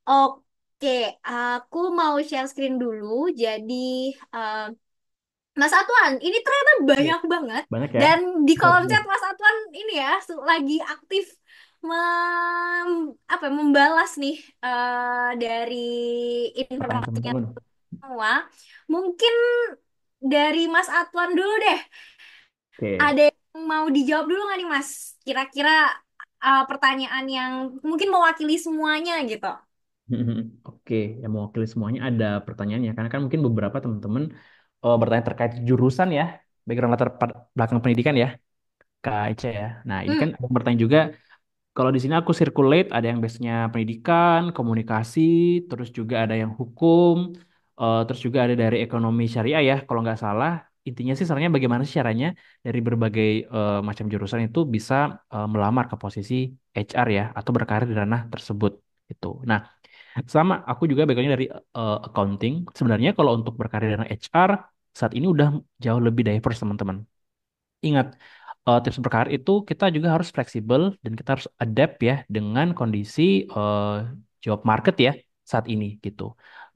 Oke, aku mau share screen dulu. Jadi uh, Mas Atuan, ini ternyata iya, banyak Oke. banget. Banyak ya? Dan di kolom chat Mas Atuan ini ya lagi aktif mem apa ya, membalas nih uh, dari informasinya semua. Mungkin dari Mas Atuan dulu deh. Oke. Ada yang mau dijawab dulu nggak nih Mas? Kira-kira uh, pertanyaan yang mungkin mewakili semuanya gitu. Oke, yang mewakili semuanya ada pertanyaannya. Karena kan mungkin beberapa teman-teman oh, bertanya terkait jurusan ya, background latar belakang pendidikan ya, KIC ya. Nah, ini kan hmm. bertanya juga, kalau di sini aku circulate, ada yang base-nya pendidikan, komunikasi, terus juga ada yang hukum, uh, terus juga ada dari ekonomi syariah ya, kalau nggak salah intinya sih sebenarnya bagaimana sih caranya dari berbagai uh, macam jurusan itu bisa uh, melamar ke posisi HR ya atau berkarir di ranah tersebut itu. Nah, sama aku juga backgroundnya dari uh, accounting. Sebenarnya kalau untuk berkarir di ranah HR saat ini udah jauh lebih diverse teman-teman. Ingat uh, tips berkarir itu kita juga harus fleksibel dan kita harus adapt ya dengan kondisi uh, job market ya saat ini gitu.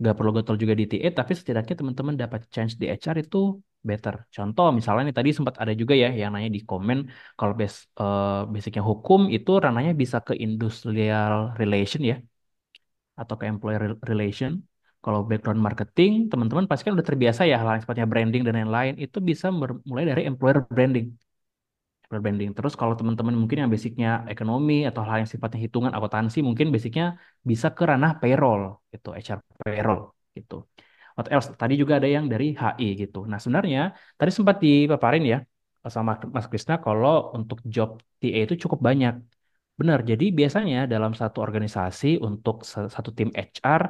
Gak perlu gotol juga di TA, tapi setidaknya teman-teman dapat change di HR itu better. Contoh misalnya nih, tadi sempat ada juga ya yang nanya di komen kalau base, uh, basicnya hukum itu ranahnya bisa ke industrial relation ya atau ke employer relation. Kalau background marketing, teman-teman pasti kan udah terbiasa ya hal yang sepatnya branding dan lain-lain itu bisa mulai dari employer branding berbanding terus kalau teman-teman mungkin yang basicnya ekonomi atau hal yang sifatnya hitungan akuntansi mungkin basicnya bisa ke ranah payroll gitu HR payroll gitu what else tadi juga ada yang dari HI gitu nah sebenarnya tadi sempat dipaparin ya sama Mas Krisna kalau untuk job TA itu cukup banyak benar jadi biasanya dalam satu organisasi untuk satu tim HR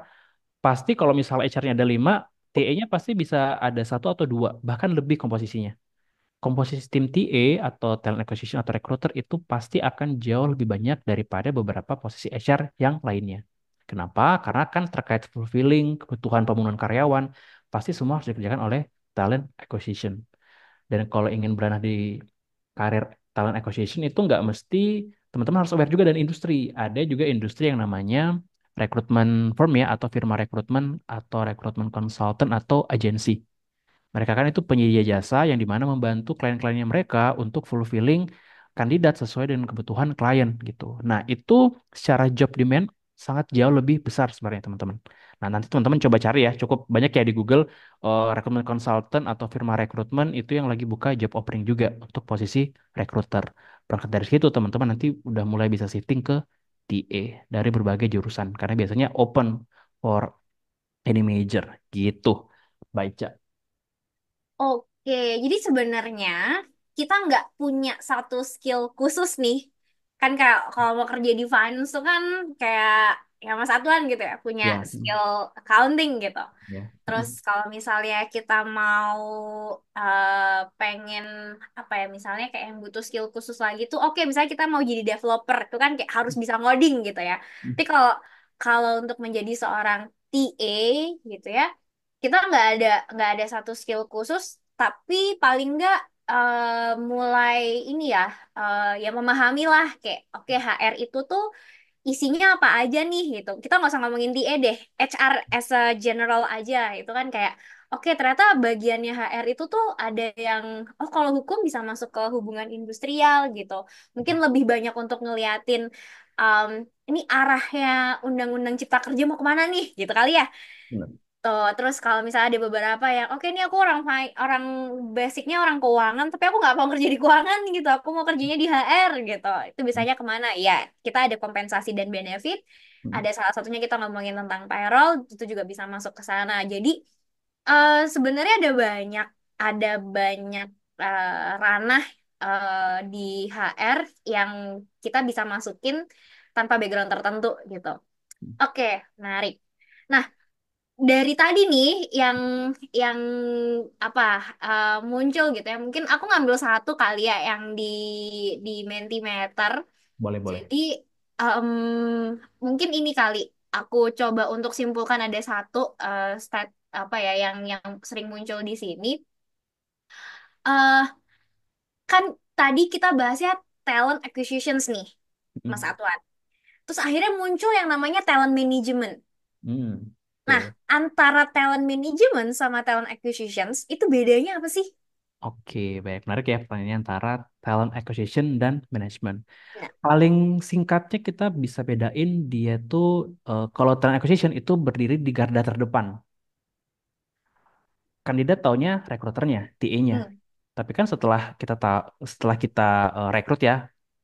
pasti kalau misalnya HR-nya ada lima TA-nya pasti bisa ada satu atau dua bahkan lebih komposisinya komposisi tim TA atau talent acquisition atau recruiter itu pasti akan jauh lebih banyak daripada beberapa posisi HR yang lainnya. Kenapa? Karena kan terkait fulfilling kebutuhan pemenuhan karyawan, pasti semua harus dikerjakan oleh talent acquisition. Dan kalau ingin beranah di karir talent acquisition itu nggak mesti teman-teman harus aware juga dan industri. Ada juga industri yang namanya recruitment firm ya atau firma recruitment atau recruitment consultant atau agensi mereka kan itu penyedia jasa yang dimana membantu klien-kliennya mereka untuk fulfilling kandidat sesuai dengan kebutuhan klien gitu. Nah itu secara job demand sangat jauh lebih besar sebenarnya teman-teman. Nah nanti teman-teman coba cari ya, cukup banyak ya di Google uh, eh, recruitment consultant atau firma rekrutmen itu yang lagi buka job offering juga untuk posisi recruiter. Berangkat dari situ teman-teman nanti udah mulai bisa shifting ke TA dari berbagai jurusan karena biasanya open for any major gitu. Baca. Oke, jadi sebenarnya kita nggak punya satu skill khusus nih. Kan kayak kalau mau kerja di finance tuh kan kayak ya mas Atuan gitu ya, punya Ya, skill accounting gitu. ya. Terus kalau misalnya kita mau uh, pengen apa ya misalnya kayak yang butuh skill khusus lagi tuh oke misalnya kita mau jadi developer itu kan kayak harus bisa ngoding gitu ya. Mm. Tapi kalau kalau untuk menjadi seorang TA gitu ya kita nggak ada nggak ada satu skill khusus tapi paling nggak uh, mulai ini ya uh, ya memahami lah kayak oke HR itu tuh isinya apa aja nih gitu kita nggak usah ngomongin DE deh HR as a general aja itu kan kayak oke ternyata bagiannya HR itu tuh ada yang oh kalau hukum bisa masuk ke hubungan industrial gitu mungkin lebih banyak untuk ngeliatin um, ini arahnya undang-undang cipta kerja mau kemana nih gitu kali ya Tuh, gitu. terus kalau misalnya ada beberapa yang oke ini aku orang orang basicnya orang keuangan tapi aku nggak mau kerja di keuangan gitu aku mau kerjanya di HR gitu itu hmm. biasanya kemana ya kita ada kompensasi dan benefit hmm. ada salah satunya kita ngomongin tentang payroll itu juga bisa masuk ke sana jadi uh, sebenarnya ada banyak ada banyak uh, ranah uh, di HR yang kita bisa masukin tanpa background tertentu gitu hmm. oke okay, menarik nah dari tadi nih yang yang apa uh, muncul gitu ya mungkin aku ngambil satu kali ya yang di di Mentimeter Boleh, boleh. jadi um, mungkin ini kali aku coba untuk simpulkan ada satu uh, stat apa ya yang yang sering muncul di sini uh, kan tadi kita bahas ya talent acquisitions nih Mas Hmm. terus akhirnya muncul yang namanya talent management Hmm. Nah, iya. antara talent management sama talent acquisitions itu bedanya apa sih? Oke, baik. Menarik ya pertanyaannya antara talent acquisition dan management. Iya. Paling singkatnya kita bisa bedain dia tuh uh, kalau talent acquisition itu berdiri di garda terdepan. Kandidat taunya rekruternya, TA-nya. Hmm. Tapi kan setelah kita ta- setelah kita uh, rekrut ya,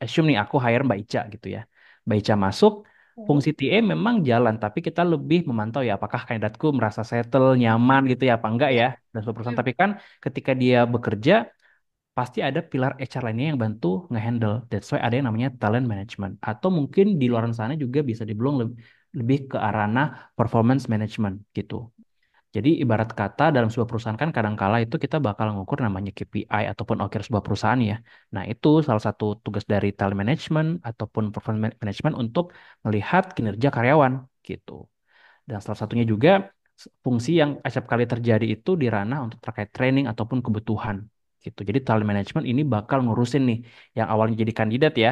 assume nih aku hire Mbak Ica gitu ya. Mbak Ica masuk, fungsi TM memang jalan, tapi kita lebih memantau ya apakah kandidatku merasa settle, nyaman gitu ya apa enggak ya dan perusahaan. Hmm. Tapi kan ketika dia bekerja pasti ada pilar HR lainnya yang bantu ngehandle. That's why ada yang namanya talent management atau mungkin di luar sana juga bisa dibilang lebih, lebih ke arah performance management gitu. Jadi ibarat kata dalam sebuah perusahaan kan kadangkala itu kita bakal ngukur namanya KPI ataupun OKR sebuah perusahaan ya. Nah itu salah satu tugas dari talent management ataupun performance management untuk melihat kinerja karyawan gitu. Dan salah satunya juga fungsi yang acap kali terjadi itu di ranah untuk terkait training ataupun kebutuhan gitu. Jadi talent management ini bakal ngurusin nih yang awalnya jadi kandidat ya,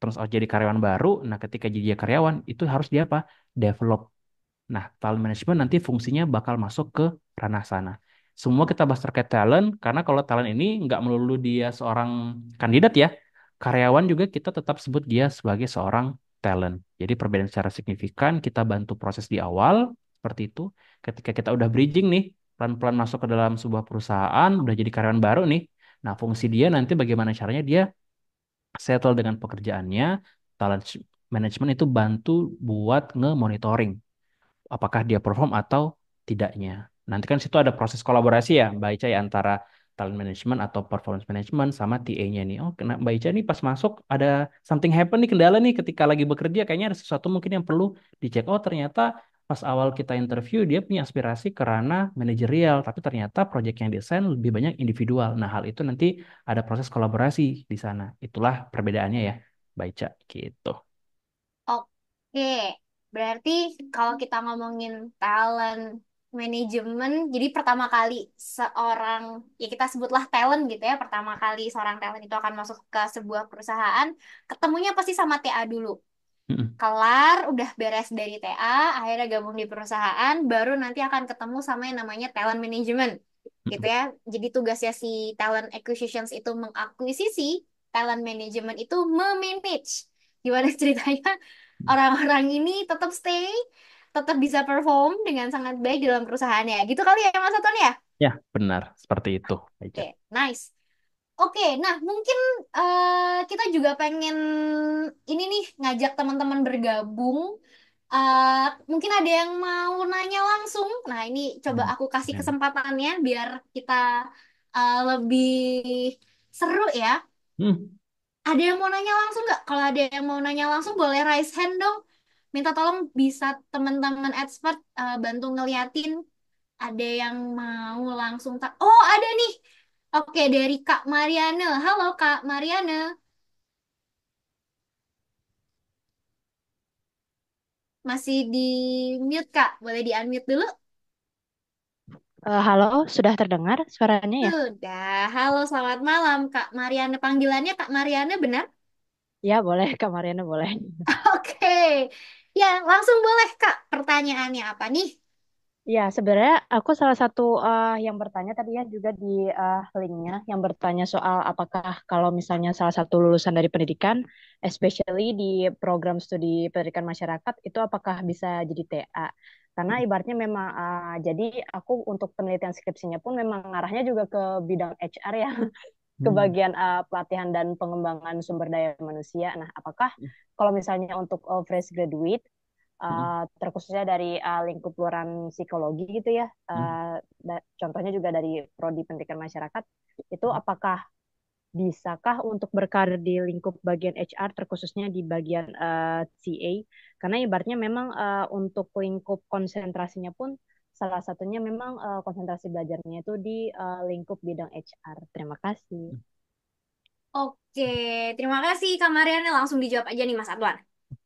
terus jadi karyawan baru. Nah ketika jadi karyawan itu harus dia apa? Develop Nah, talent management nanti fungsinya bakal masuk ke ranah sana. Semua kita bahas terkait talent, karena kalau talent ini nggak melulu dia seorang kandidat ya, karyawan juga kita tetap sebut dia sebagai seorang talent. Jadi perbedaan secara signifikan, kita bantu proses di awal, seperti itu. Ketika kita udah bridging nih, pelan-pelan masuk ke dalam sebuah perusahaan, udah jadi karyawan baru nih, nah fungsi dia nanti bagaimana caranya dia settle dengan pekerjaannya, talent management itu bantu buat nge-monitoring apakah dia perform atau tidaknya. Nanti kan situ ada proses kolaborasi ya Mbak Ica ya antara talent management atau performance management sama TA-nya nih. Oh, kena Mbak Ica nih pas masuk ada something happen nih kendala nih ketika lagi bekerja kayaknya ada sesuatu mungkin yang perlu dicek. Oh, ternyata pas awal kita interview dia punya aspirasi karena manajerial, tapi ternyata proyek yang desain lebih banyak individual. Nah, hal itu nanti ada proses kolaborasi di sana. Itulah perbedaannya ya, Mbak Ica gitu. Oke. Berarti kalau kita ngomongin talent manajemen, jadi pertama kali seorang, ya kita sebutlah talent gitu ya, pertama kali seorang talent itu akan masuk ke sebuah perusahaan, ketemunya pasti sama TA dulu. Kelar, udah beres dari TA, akhirnya gabung di perusahaan, baru nanti akan ketemu sama yang namanya talent management. Gitu ya. Jadi tugasnya si talent acquisitions itu mengakuisisi, talent management itu memanage gimana ceritanya orang-orang ini tetap stay, tetap bisa perform dengan sangat baik di dalam perusahaannya. Gitu kali ya Mas Anton ya? Ya, benar. Seperti itu. Oke, okay, nice. Oke, okay, nah mungkin uh, kita juga pengen ini nih ngajak teman-teman bergabung. Uh, mungkin ada yang mau nanya langsung. Nah, ini coba hmm, aku kasih ya. kesempatannya biar kita uh, lebih seru ya. Hmm, ada yang mau nanya langsung nggak? Kalau ada yang mau nanya langsung boleh raise hand dong. Minta tolong bisa teman-teman expert uh, bantu ngeliatin. Ada yang mau langsung tak? Oh ada nih. Oke dari Kak Mariana. Halo Kak Mariana. Masih di mute Kak? Boleh di unmute dulu? Uh, halo, sudah terdengar suaranya ya? Sudah. Halo, selamat malam Kak Mariana. Panggilannya Kak Mariana benar? Ya, boleh Kak Mariana, boleh. Oke. Ya, langsung boleh Kak. Pertanyaannya apa nih? Ya, sebenarnya aku salah satu uh, yang bertanya tadi ya juga di uh, linknya yang bertanya soal apakah kalau misalnya salah satu lulusan dari pendidikan, especially di program studi pendidikan masyarakat, itu apakah bisa jadi TA? karena hmm. ibaratnya memang uh, jadi aku untuk penelitian skripsinya pun memang arahnya juga ke bidang HR ya hmm. ke bagian uh, pelatihan dan pengembangan sumber daya manusia. Nah, apakah hmm. kalau misalnya untuk uh, fresh graduate uh, terkhususnya dari uh, lingkup luaran psikologi gitu ya, uh, contohnya juga dari prodi pendidikan masyarakat itu apakah bisakah untuk berkarir di lingkup bagian HR terkhususnya di bagian uh, eh, CA karena ibaratnya memang uh, untuk lingkup konsentrasinya pun salah satunya memang uh, konsentrasi belajarnya itu di uh, lingkup bidang HR. Terima kasih. Oke, terima kasih Kak langsung dijawab aja nih Mas Adwan.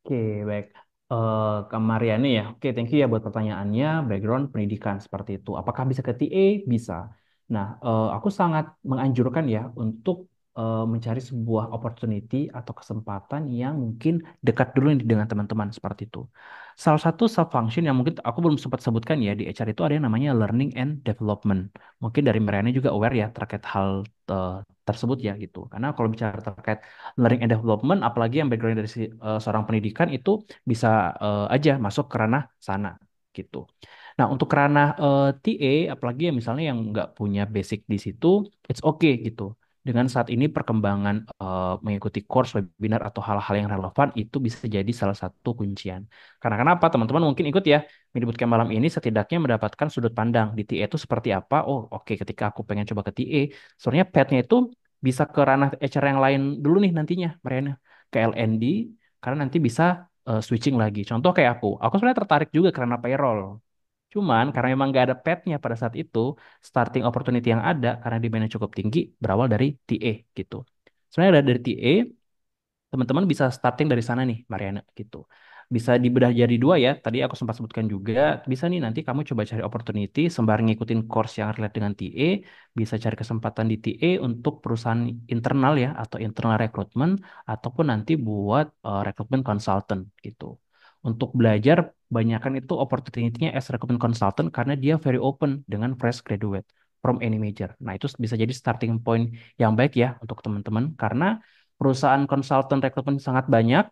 Oke, baik. Uh, Kak Mariani ya. Oke, thank you ya buat pertanyaannya. Background pendidikan seperti itu. Apakah bisa ke TA? Bisa. Nah, uh, aku sangat menganjurkan ya untuk uh, mencari sebuah opportunity atau kesempatan yang mungkin dekat dulu dengan teman-teman seperti itu. Salah satu sub function yang mungkin aku belum sempat sebutkan ya di HR itu ada yang namanya learning and development. Mungkin dari Mariana juga aware ya terkait hal uh, tersebut ya gitu. Karena kalau bicara terkait learning and development apalagi yang background dari si, uh, seorang pendidikan itu bisa uh, aja masuk ke ranah sana gitu. Nah, untuk ranah uh, TA apalagi yang misalnya yang nggak punya basic di situ, it's okay gitu dengan saat ini perkembangan uh, mengikuti course webinar atau hal-hal yang relevan itu bisa jadi salah satu kuncian. Karena kenapa teman-teman mungkin ikut ya mini bootcamp malam ini setidaknya mendapatkan sudut pandang di TA e itu seperti apa. Oh oke okay, ketika aku pengen coba ke TA, e, soalnya petnya itu bisa ke ranah HR yang lain dulu nih nantinya, Mariana ke LND karena nanti bisa uh, switching lagi. Contoh kayak aku, aku sebenarnya tertarik juga karena payroll. Cuman karena memang nggak ada petnya pada saat itu, starting opportunity yang ada karena demandnya cukup tinggi berawal dari TA gitu. Sebenarnya dari TA, teman-teman bisa starting dari sana nih, Mariana gitu. Bisa dibedah jadi dua ya. Tadi aku sempat sebutkan juga, bisa nih nanti kamu coba cari opportunity sembari ngikutin course yang relate dengan TA, bisa cari kesempatan di TA untuk perusahaan internal ya atau internal recruitment ataupun nanti buat uh, recruitment consultant gitu untuk belajar banyakkan itu opportunity-nya as recruitment consultant karena dia very open dengan fresh graduate from any major. Nah, itu bisa jadi starting point yang baik ya untuk teman-teman karena perusahaan konsultan rekrutmen sangat banyak,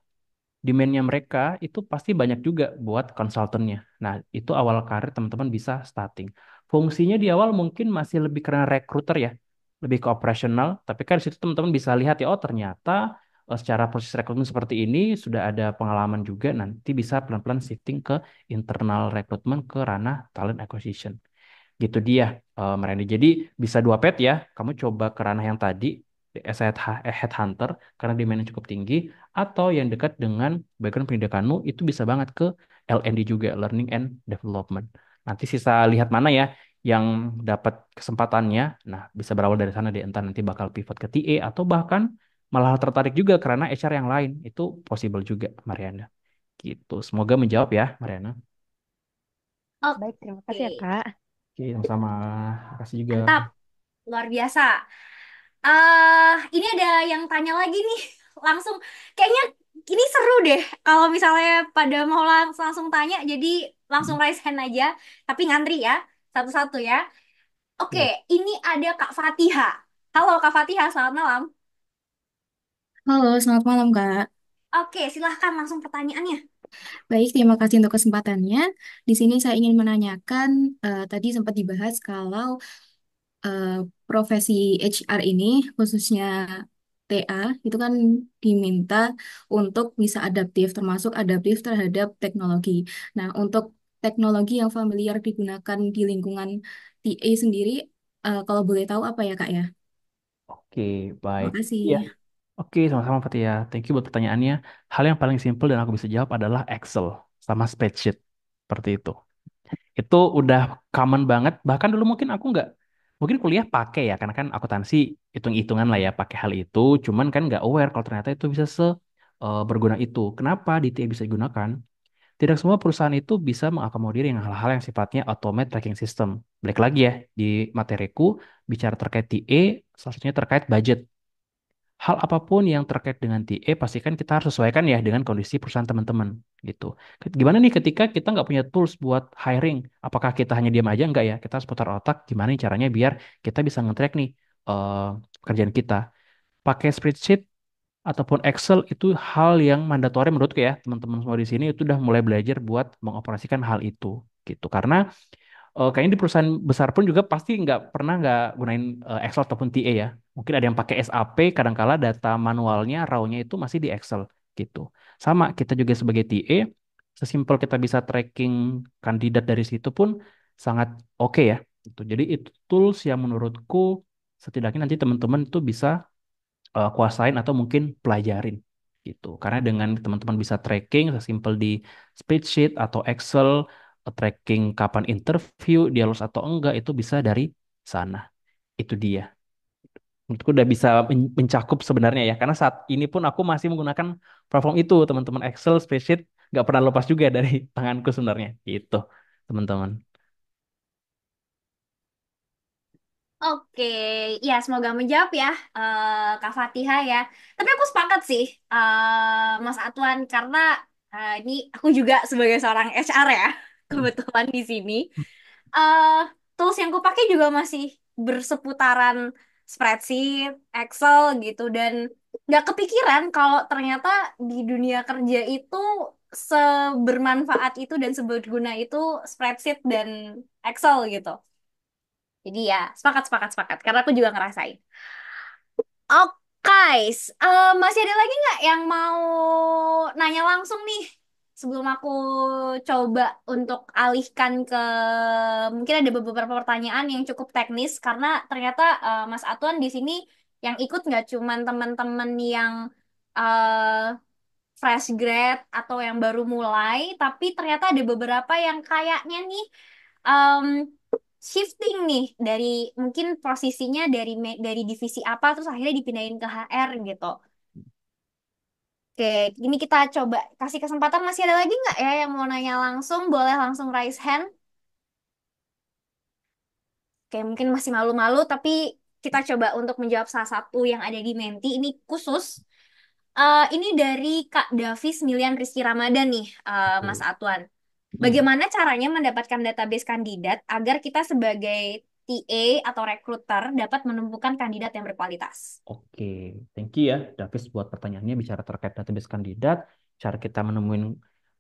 demand-nya mereka itu pasti banyak juga buat konsultannya. Nah, itu awal karir teman-teman bisa starting. Fungsinya di awal mungkin masih lebih karena recruiter ya, lebih ke operational, tapi kan di situ teman-teman bisa lihat ya oh ternyata Eh, secara proses rekrutmen seperti ini sudah ada pengalaman juga nanti bisa pelan-pelan shifting ke internal rekrutmen ke ranah talent acquisition. Gitu dia, uh, eh, Merendi. Jadi bisa dua pet ya, kamu coba ke ranah yang tadi as a headhunter karena demandnya cukup tinggi atau yang dekat dengan background pendidikanmu itu bisa banget ke LND juga learning and development nanti sisa lihat mana ya yang dapat kesempatannya nah bisa berawal dari sana di entar nanti bakal pivot ke TA atau bahkan malah tertarik juga karena HR yang lain itu possible juga Mariana gitu semoga menjawab ya Mariana oh baik terima kasih ya kak oke sama-sama kasih juga mantap luar biasa uh, ini ada yang tanya lagi nih langsung kayaknya ini seru deh kalau misalnya pada mau langsung langsung tanya jadi langsung hmm. raise hand aja tapi ngantri ya satu-satu ya oke okay, ya. ini ada Kak Fatiha halo Kak Fatiha selamat malam Halo, selamat malam Kak. Oke, silahkan langsung pertanyaannya. Baik, terima kasih untuk kesempatannya. Di sini saya ingin menanyakan, uh, tadi sempat dibahas kalau uh, profesi HR ini, khususnya TA, itu kan diminta untuk bisa adaptif, termasuk adaptif terhadap teknologi. Nah, untuk teknologi yang familiar digunakan di lingkungan TA sendiri, uh, kalau boleh tahu apa ya Kak ya? Oke, baik. kasih. ya Oke, sama-sama Fatia. Thank you buat pertanyaannya. Hal yang paling simple dan aku bisa jawab adalah Excel sama spreadsheet. Seperti itu. Itu udah common banget. Bahkan dulu mungkin aku nggak, mungkin kuliah pakai ya, karena kan akuntansi hitung-hitungan lah ya pakai hal itu. Cuman kan nggak aware kalau ternyata itu bisa se uh, berguna itu. Kenapa DTA bisa digunakan? Tidak semua perusahaan itu bisa mengakomodir yang hal-hal yang sifatnya automate tracking system. Balik lagi ya, di materiku bicara terkait TE, salah satunya terkait budget hal apapun yang terkait dengan TA pastikan kita harus sesuaikan ya dengan kondisi perusahaan teman-teman gitu. Gimana nih ketika kita nggak punya tools buat hiring? Apakah kita hanya diam aja nggak ya? Kita harus putar otak gimana nih caranya biar kita bisa nge-track nih uh, eh, kerjaan kita. Pakai spreadsheet ataupun Excel itu hal yang mandatori menurutku ya teman-teman semua di sini itu udah mulai belajar buat mengoperasikan hal itu gitu karena uh, kayaknya di perusahaan besar pun juga pasti nggak pernah nggak gunain uh, Excel ataupun TA ya. Mungkin ada yang pakai SAP, kadangkala data manualnya, raw-nya itu masih di Excel gitu. Sama kita juga sebagai TA, sesimpel kita bisa tracking kandidat dari situ pun sangat oke okay ya. Gitu. Jadi itu tools yang menurutku setidaknya nanti teman-teman itu bisa uh, kuasain atau mungkin pelajarin gitu. Karena dengan teman-teman bisa tracking sesimpel di spreadsheet atau Excel tracking kapan interview, dia lulus atau enggak itu bisa dari sana. Itu dia. Menurutku udah bisa mencakup sebenarnya ya. Karena saat ini pun aku masih menggunakan platform itu, teman-teman Excel, spreadsheet, nggak pernah lepas juga dari tanganku sebenarnya. Itu, teman-teman. Oke, ya semoga menjawab ya uh, Kak Fatiha ya. Tapi aku sepakat sih eh, Mas Atuan karena uh, ini aku juga sebagai seorang HR ya kebetulan di sini. Uh, tools yang gue juga masih berseputaran spreadsheet, Excel gitu dan nggak kepikiran kalau ternyata di dunia kerja itu sebermanfaat itu dan seberguna itu spreadsheet dan Excel gitu. Jadi ya sepakat sepakat sepakat karena aku juga ngerasain. Oke, okay. uh, eh, masih ada lagi nggak yang mau nanya langsung nih? sebelum aku coba untuk alihkan ke mungkin ada beberapa pertanyaan yang cukup teknis karena ternyata uh, Mas Atuan di sini yang ikut nggak cuman teman-teman yang uh, fresh grad atau yang baru mulai, tapi ternyata ada beberapa yang kayaknya nih um, shifting nih dari mungkin posisinya dari dari divisi apa terus akhirnya dipindahin ke HR gitu. Oke, ini kita coba kasih kesempatan. Masih ada lagi nggak ya yang mau nanya langsung? Boleh langsung raise hand. Oke, mungkin masih malu-malu, tapi kita coba untuk menjawab salah satu yang ada di Menti. Ini khusus. Uh, ini dari Kak Davis Milian Rizky Ramadan nih, uh, Mas Atuan. Hmm. Bagaimana caranya mendapatkan database kandidat agar kita sebagai TA atau recruiter dapat menemukan kandidat yang berkualitas. Oke, thank you ya Davis buat pertanyaannya bicara terkait database kandidat, cara kita menemuin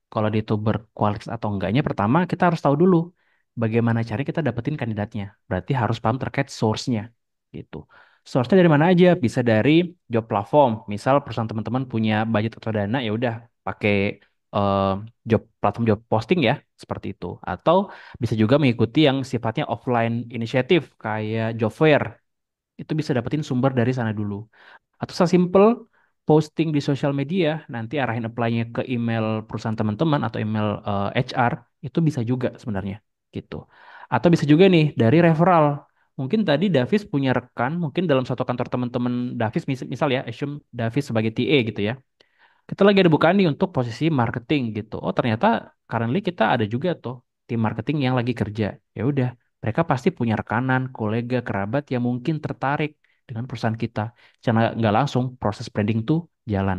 kalau dia itu berkualitas atau enggaknya pertama kita harus tahu dulu bagaimana cara kita dapetin kandidatnya. Berarti harus paham terkait source-nya gitu. Source-nya dari mana aja? Bisa dari job platform. Misal perusahaan teman-teman punya budget atau dana ya udah pakai uh, job platform job posting ya seperti itu atau bisa juga mengikuti yang sifatnya offline inisiatif kayak job fair itu bisa dapetin sumber dari sana dulu atau simple posting di sosial media nanti arahin apply-nya ke email perusahaan teman-teman atau email uh, eh, HR itu bisa juga sebenarnya gitu atau bisa juga nih dari referral mungkin tadi Davis punya rekan mungkin dalam satu kantor teman-teman Davis misal ya assume Davis sebagai TA gitu ya kita lagi ada bukaan nih untuk posisi marketing gitu. Oh ternyata currently kita ada juga tuh tim marketing yang lagi kerja. Ya udah, mereka pasti punya rekanan, kolega, kerabat yang mungkin tertarik dengan perusahaan kita. Karena nggak langsung proses branding tuh jalan.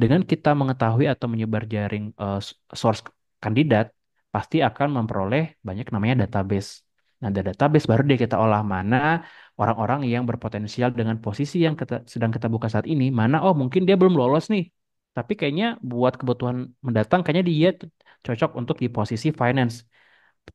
Dengan kita mengetahui atau menyebar jaring uh, source kandidat, pasti akan memperoleh banyak namanya database. Nah, ada database baru deh kita olah mana orang-orang yang berpotensial dengan posisi yang kita, sedang kita buka saat ini, mana oh mungkin dia belum lolos nih tapi kayaknya buat kebutuhan mendatang, kayaknya dia cocok untuk di posisi finance.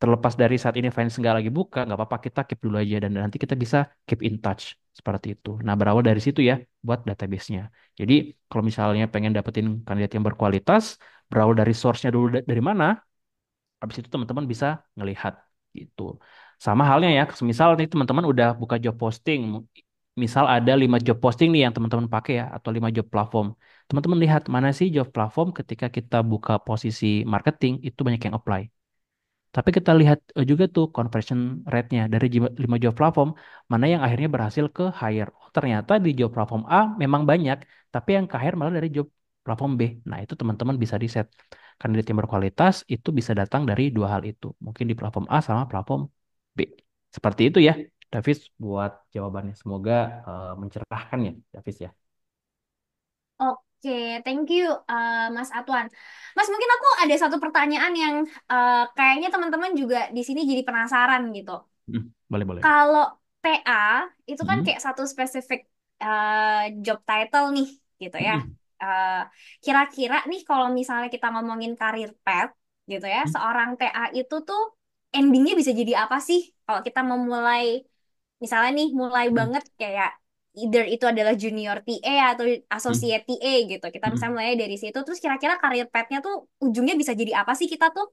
Terlepas dari saat ini finance nggak lagi buka, nggak apa-apa kita keep dulu aja dan nanti kita bisa keep in touch seperti itu. Nah berawal dari situ ya buat database-nya. Jadi kalau misalnya pengen dapetin kandidat yang berkualitas, berawal dari source-nya dulu dari mana, habis itu teman-teman bisa ngelihat gitu. Sama halnya ya, misal nih teman-teman udah buka job posting, misal ada lima job posting nih yang teman-teman pakai ya, atau lima job platform. Teman-teman lihat mana sih job platform ketika kita buka posisi marketing itu banyak yang apply. Tapi kita lihat eh, juga tuh conversion rate-nya dari 5 job platform, mana yang akhirnya berhasil ke hire. Oh, ternyata di job platform A memang banyak, tapi yang ke hire malah dari job platform B. Nah, itu teman-teman bisa riset. Kandidat yang berkualitas itu bisa datang dari dua hal itu. Mungkin di platform A sama platform B. Seperti itu ya, Davis, buat jawabannya. Semoga uh, mencerahkan ya, Davis ya. Oke. Oke, okay, thank you uh, Mas Atuan. Mas, mungkin aku ada satu pertanyaan yang uh, kayaknya teman-teman juga di sini jadi penasaran gitu. Hmm, boleh, boleh. Kalau PA itu kan hmm. kayak satu spesifik uh, job title nih, gitu ya. Hmm. kira kira-kira nih kalau misalnya kita ngomongin karir pet, gitu ya, hmm. seorang TA itu tuh endingnya bisa jadi apa sih? Kalau kita memulai, misalnya nih mulai hmm. banget kayak either itu adalah junior TA atau associate hmm. TA gitu. Kita bisa hmm. mulai dari situ. Terus kira-kira karir petnya tuh ujungnya bisa jadi apa sih kita tuh?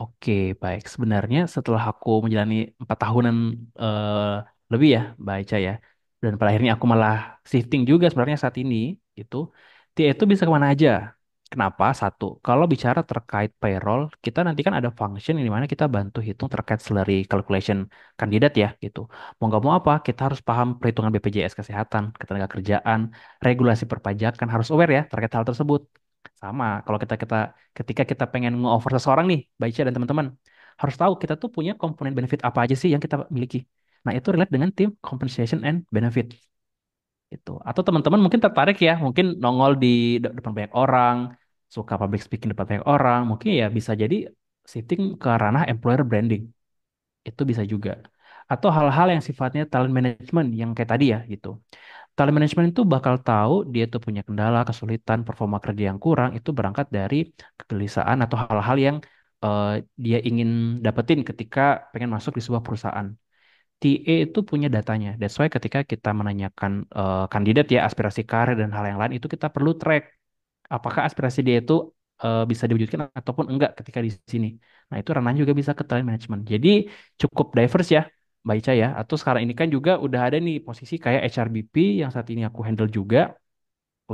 Oke, baik. Sebenarnya setelah aku menjalani empat tahunan uh, lebih ya, baca ya. Dan pada akhirnya aku malah shifting juga sebenarnya saat ini itu TA itu bisa kemana aja. Kenapa? Satu, kalau bicara terkait payroll, kita nanti kan ada function di mana kita bantu hitung terkait salary calculation kandidat ya, gitu. Mau nggak mau apa, kita harus paham perhitungan BPJS Kesehatan, ketenaga kerjaan, regulasi perpajakan, harus aware ya terkait hal tersebut. Sama, kalau kita kita ketika kita pengen nge-offer seseorang nih, baca dan teman-teman, harus tahu kita tuh punya komponen benefit apa aja sih yang kita miliki. Nah, itu relate dengan tim compensation and benefit. Itu. Atau teman-teman mungkin tertarik ya, mungkin nongol di depan banyak orang, suka public speaking depan banyak orang, mungkin ya bisa jadi shifting ke ranah employer branding. Itu bisa juga. Atau hal-hal yang sifatnya talent management yang kayak tadi ya gitu. Talent management itu bakal tahu dia tuh punya kendala, kesulitan, performa kerja yang kurang itu berangkat dari kegelisahan atau hal-hal yang uh, dia ingin dapetin ketika pengen masuk di sebuah perusahaan. TA itu punya datanya. That's why ketika kita menanyakan uh, kandidat ya aspirasi karir dan hal yang lain itu kita perlu track apakah aspirasi dia itu uh, bisa diwujudkan ataupun enggak ketika di sini. Nah, itu ranah juga bisa ke talent management. Jadi cukup diverse ya Mbak Ica ya. Atau sekarang ini kan juga udah ada nih posisi kayak HRBP yang saat ini aku handle juga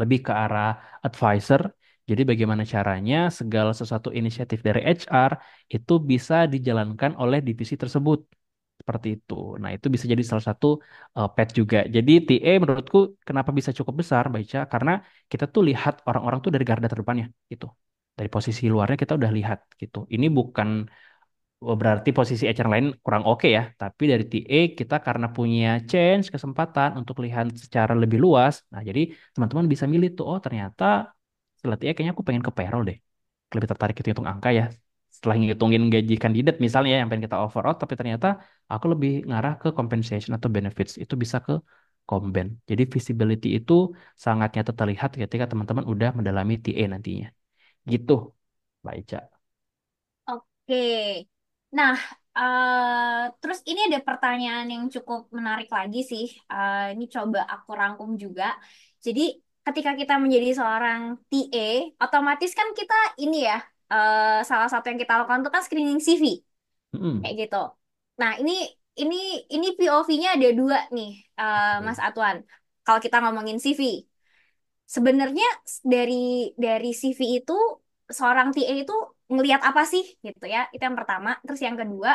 lebih ke arah advisor. Jadi bagaimana caranya segala sesuatu inisiatif dari HR itu bisa dijalankan oleh divisi tersebut seperti itu. Nah, itu bisa jadi salah satu uh, pet juga. Jadi TA menurutku kenapa bisa cukup besar Baca karena kita tuh lihat orang-orang tuh dari garda terdepannya gitu. Dari posisi luarnya kita udah lihat gitu. Ini bukan oh, berarti posisi HR lain kurang oke okay ya, tapi dari TA kita karena punya change kesempatan untuk lihat secara lebih luas. Nah, jadi teman-teman bisa milih tuh oh ternyata setelah TA kayaknya aku pengen ke payroll deh. Lebih tertarik itu untuk angka ya setelah ngitungin gaji kandidat misalnya ya, yang pengen kita offer out tapi ternyata aku lebih ngarah ke compensation atau benefits itu bisa ke komben. Jadi visibility itu sangat nyata terlihat ketika teman-teman udah mendalami TA nantinya. Gitu, Mbak Ica. Oke. Nah, uh, terus ini ada pertanyaan yang cukup menarik lagi sih. Uh, ini coba aku rangkum juga. Jadi ketika kita menjadi seorang TA, otomatis kan kita ini ya uh, salah satu yang kita lakukan itu kan screening CV hmm kayak gitu. Nah ini ini ini POV-nya ada dua nih uh, Mas Atuan. Kalau kita ngomongin CV, sebenarnya dari dari CV itu seorang TA itu ngelihat apa sih gitu ya itu yang pertama terus yang kedua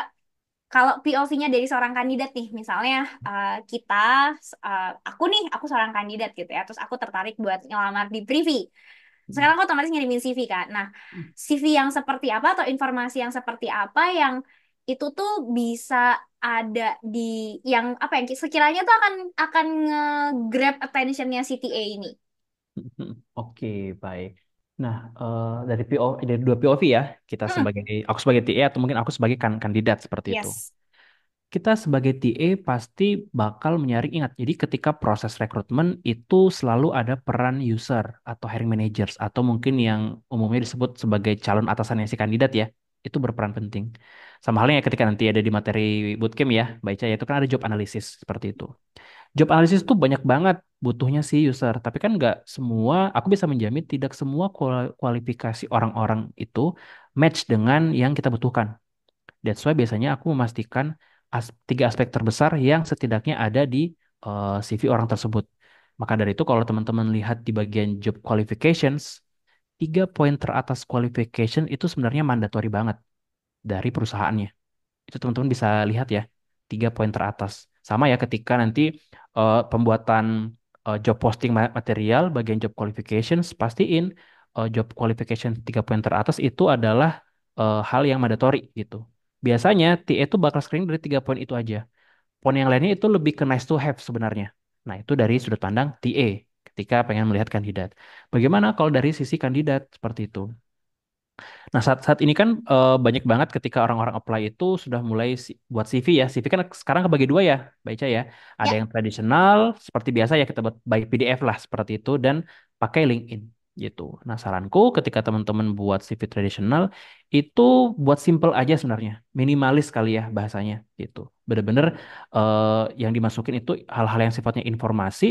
kalau POV-nya dari seorang kandidat nih misalnya uh, kita uh, aku nih aku seorang kandidat gitu ya terus aku tertarik buat ngelamar di privy sekarang kok otomatis ngirimin CV kan nah hmm. CV yang seperti apa atau informasi yang seperti apa yang itu tuh bisa ada di yang apa yang sekiranya tuh akan akan nge-grab attentionnya CTA ini Oke, baik. Nah, uh, dari PO dari dua POV ya, kita hmm. sebagai aku sebagai TA atau mungkin aku sebagai kan kandidat seperti yes. itu kita sebagai TA pasti bakal menyaring ingat. Jadi ketika proses rekrutmen itu selalu ada peran user atau hiring managers atau mungkin yang umumnya disebut sebagai calon atasan yang si kandidat ya. Itu berperan penting. Sama halnya ketika nanti ada di materi bootcamp ya, Baca ya, itu kan ada job analysis seperti itu. Job analysis itu banyak banget butuhnya si user, tapi kan nggak semua, aku bisa menjamin tidak semua kualifikasi orang-orang itu match dengan yang kita butuhkan. That's why biasanya aku memastikan as, tiga aspek terbesar yang setidaknya ada di uh, eh, CV orang tersebut. Maka dari itu kalau teman-teman lihat di bagian job qualifications, tiga poin teratas qualification itu sebenarnya mandatory banget dari perusahaannya. Itu teman-teman bisa lihat ya, tiga poin teratas. Sama ya ketika nanti uh, pembuatan uh, job posting material bagian job qualifications pastiin uh, job qualification tiga poin teratas itu adalah uh, hal yang mandatory gitu. Biasanya TA itu bakal screening dari tiga poin itu aja. Poin yang lainnya itu lebih ke nice to have sebenarnya. Nah, itu dari sudut pandang TA ketika pengen melihat kandidat. Bagaimana kalau dari sisi kandidat seperti itu? Nah, saat saat ini kan e, banyak banget ketika orang-orang apply itu sudah mulai si, buat CV ya. CV kan sekarang kebagi dua ya, Baca ya. Ada ya. yang tradisional seperti biasa ya kita buat by PDF lah seperti itu dan pakai LinkedIn gitu. Nah, saranku ketika teman-teman buat CV tradisional itu buat simple aja sebenarnya, minimalis kali ya bahasanya gitu. Bener-bener uh, yang dimasukin itu hal-hal yang sifatnya informasi,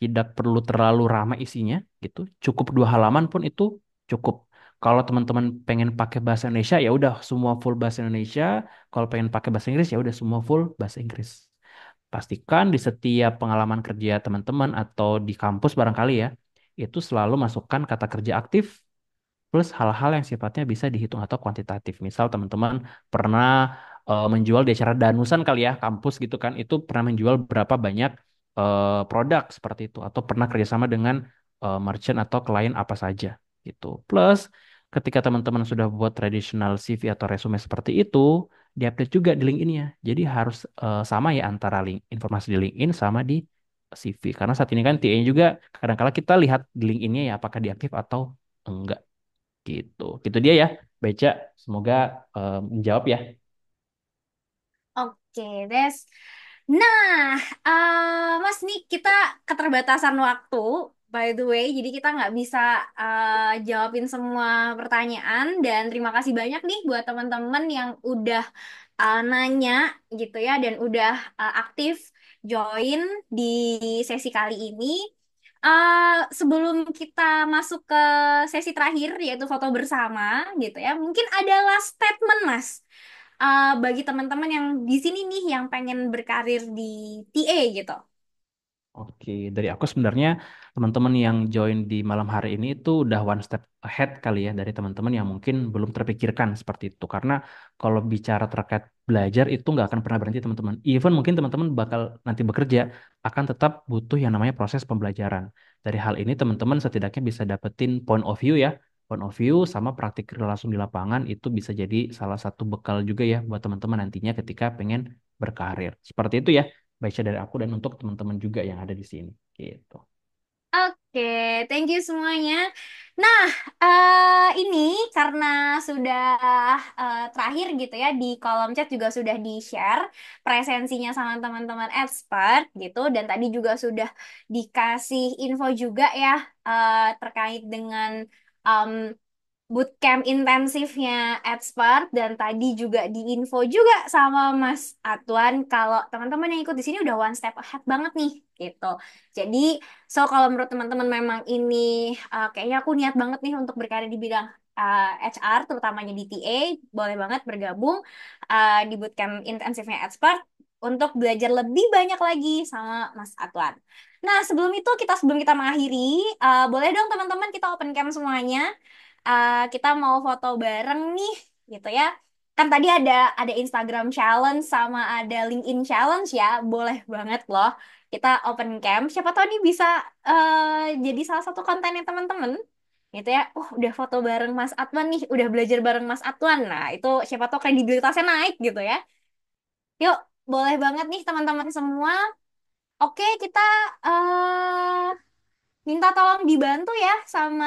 tidak perlu terlalu ramai isinya gitu. Cukup dua halaman pun itu cukup. Kalau teman-teman pengen pakai bahasa Indonesia ya udah semua full bahasa Indonesia, kalau pengen pakai bahasa Inggris ya udah semua full bahasa Inggris. Pastikan di setiap pengalaman kerja teman-teman atau di kampus barangkali ya, itu selalu masukkan kata kerja aktif plus hal-hal yang sifatnya bisa dihitung atau kuantitatif. Misal teman-teman pernah uh, menjual di acara danusan kali ya, kampus gitu kan, itu pernah menjual berapa banyak uh, produk seperti itu, atau pernah kerjasama dengan uh, merchant atau klien apa saja gitu. Plus ketika teman-teman sudah buat traditional CV atau resume seperti itu, diupdate juga di linkedin ya Jadi harus uh, sama ya antara link, informasi di LinkedIn sama di CV karena saat ini kan TA juga kadang-kala kita lihat di LinkedIn-nya ya apakah diaktif atau enggak gitu gitu dia ya Beca semoga um, menjawab ya oke okay, Des nah uh, Mas nih kita keterbatasan waktu by the way jadi kita nggak bisa uh, jawabin semua pertanyaan dan terima kasih banyak nih buat teman-teman yang udah uh, nanya gitu ya dan udah uh, aktif join di sesi kali ini. Uh, sebelum kita masuk ke sesi terakhir yaitu foto bersama gitu ya, mungkin adalah statement Mas. Uh, bagi teman-teman yang di sini nih yang pengen berkarir di TA gitu. Oke, dari aku sebenarnya teman-teman yang join di malam hari ini itu udah one step ahead kali ya dari teman-teman yang mungkin belum terpikirkan seperti itu. Karena kalau bicara terkait belajar itu nggak akan pernah berhenti teman-teman. Even mungkin teman-teman bakal nanti bekerja akan tetap butuh yang namanya proses pembelajaran. Dari hal ini teman-teman setidaknya bisa dapetin point of view ya. Point of view sama praktik langsung di lapangan itu bisa jadi salah satu bekal juga ya buat teman-teman nantinya ketika pengen berkarir. Seperti itu ya. Baca dari aku dan untuk teman-teman juga yang ada di sini. Gitu. Oke, okay, thank you semuanya. Nah, uh, ini karena sudah uh, terakhir gitu ya di kolom chat juga sudah di-share presensinya sama teman-teman expert gitu dan tadi juga sudah dikasih info juga ya uh, terkait dengan um, bootcamp intensifnya expert dan tadi juga diinfo juga sama Mas Atuan kalau teman-teman yang ikut di sini udah one step ahead banget nih gitu. Jadi so kalau menurut teman-teman memang ini uh, kayaknya aku niat banget nih untuk berkarya di bidang uh, eh, HR terutamanya di TA boleh banget bergabung uh, di bootcamp intensifnya expert untuk belajar lebih banyak lagi sama Mas Atuan Nah, sebelum itu kita sebelum kita mengakhiri, uh, boleh dong teman-teman kita open cam semuanya uh, kita mau foto bareng nih gitu ya. Kan tadi ada ada Instagram challenge sama ada LinkedIn challenge ya. Boleh banget loh kita open cam. Siapa tahu nih bisa uh, jadi salah satu kontennya teman-teman gitu ya. Uh, udah foto bareng Mas Atwan nih, udah belajar bareng Mas Atwan. Nah, itu siapa tahu kredibilitasnya naik gitu ya. Yuk, boleh banget nih teman-teman semua. Oke, kita uh, Minta tolong dibantu ya sama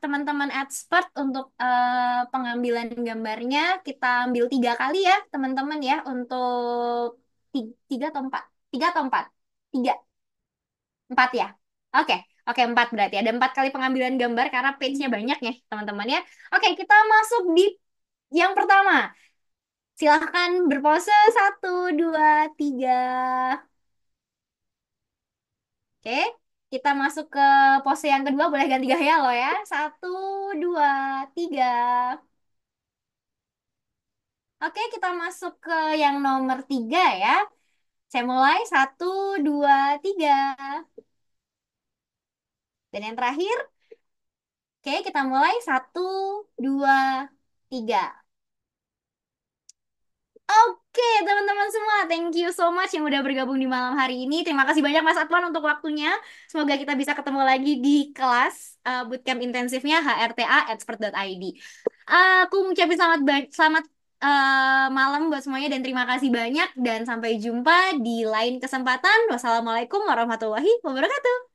teman-teman expert untuk uh, pengambilan gambarnya. Kita ambil tiga kali ya, teman-teman ya, untuk tiga, tiga atau empat. Tiga atau empat? Tiga. Empat ya? Oke. Oke, empat berarti. Ada empat kali pengambilan gambar karena page-nya banyak ya, teman-teman ya. Oke, kita masuk di yang pertama. Silahkan berpose. Satu, dua, tiga. Oke. Kita masuk ke pose yang kedua, boleh ganti gaya lo ya. Satu, dua, tiga. Oke, kita masuk ke yang nomor tiga ya. Saya mulai, satu, dua, tiga. Dan yang terakhir, oke kita mulai, satu, dua, tiga. Oke. Oke, teman-teman semua, thank you so much yang udah bergabung di malam hari ini. Terima kasih banyak Mas Atwan untuk waktunya. Semoga kita bisa ketemu lagi di kelas uh, bootcamp intensifnya HRTA expert.id. Uh, eh, aku mengucapkan selamat selamat uh, malam buat semuanya dan terima kasih banyak dan sampai jumpa di lain kesempatan. Wassalamualaikum warahmatullahi wabarakatuh.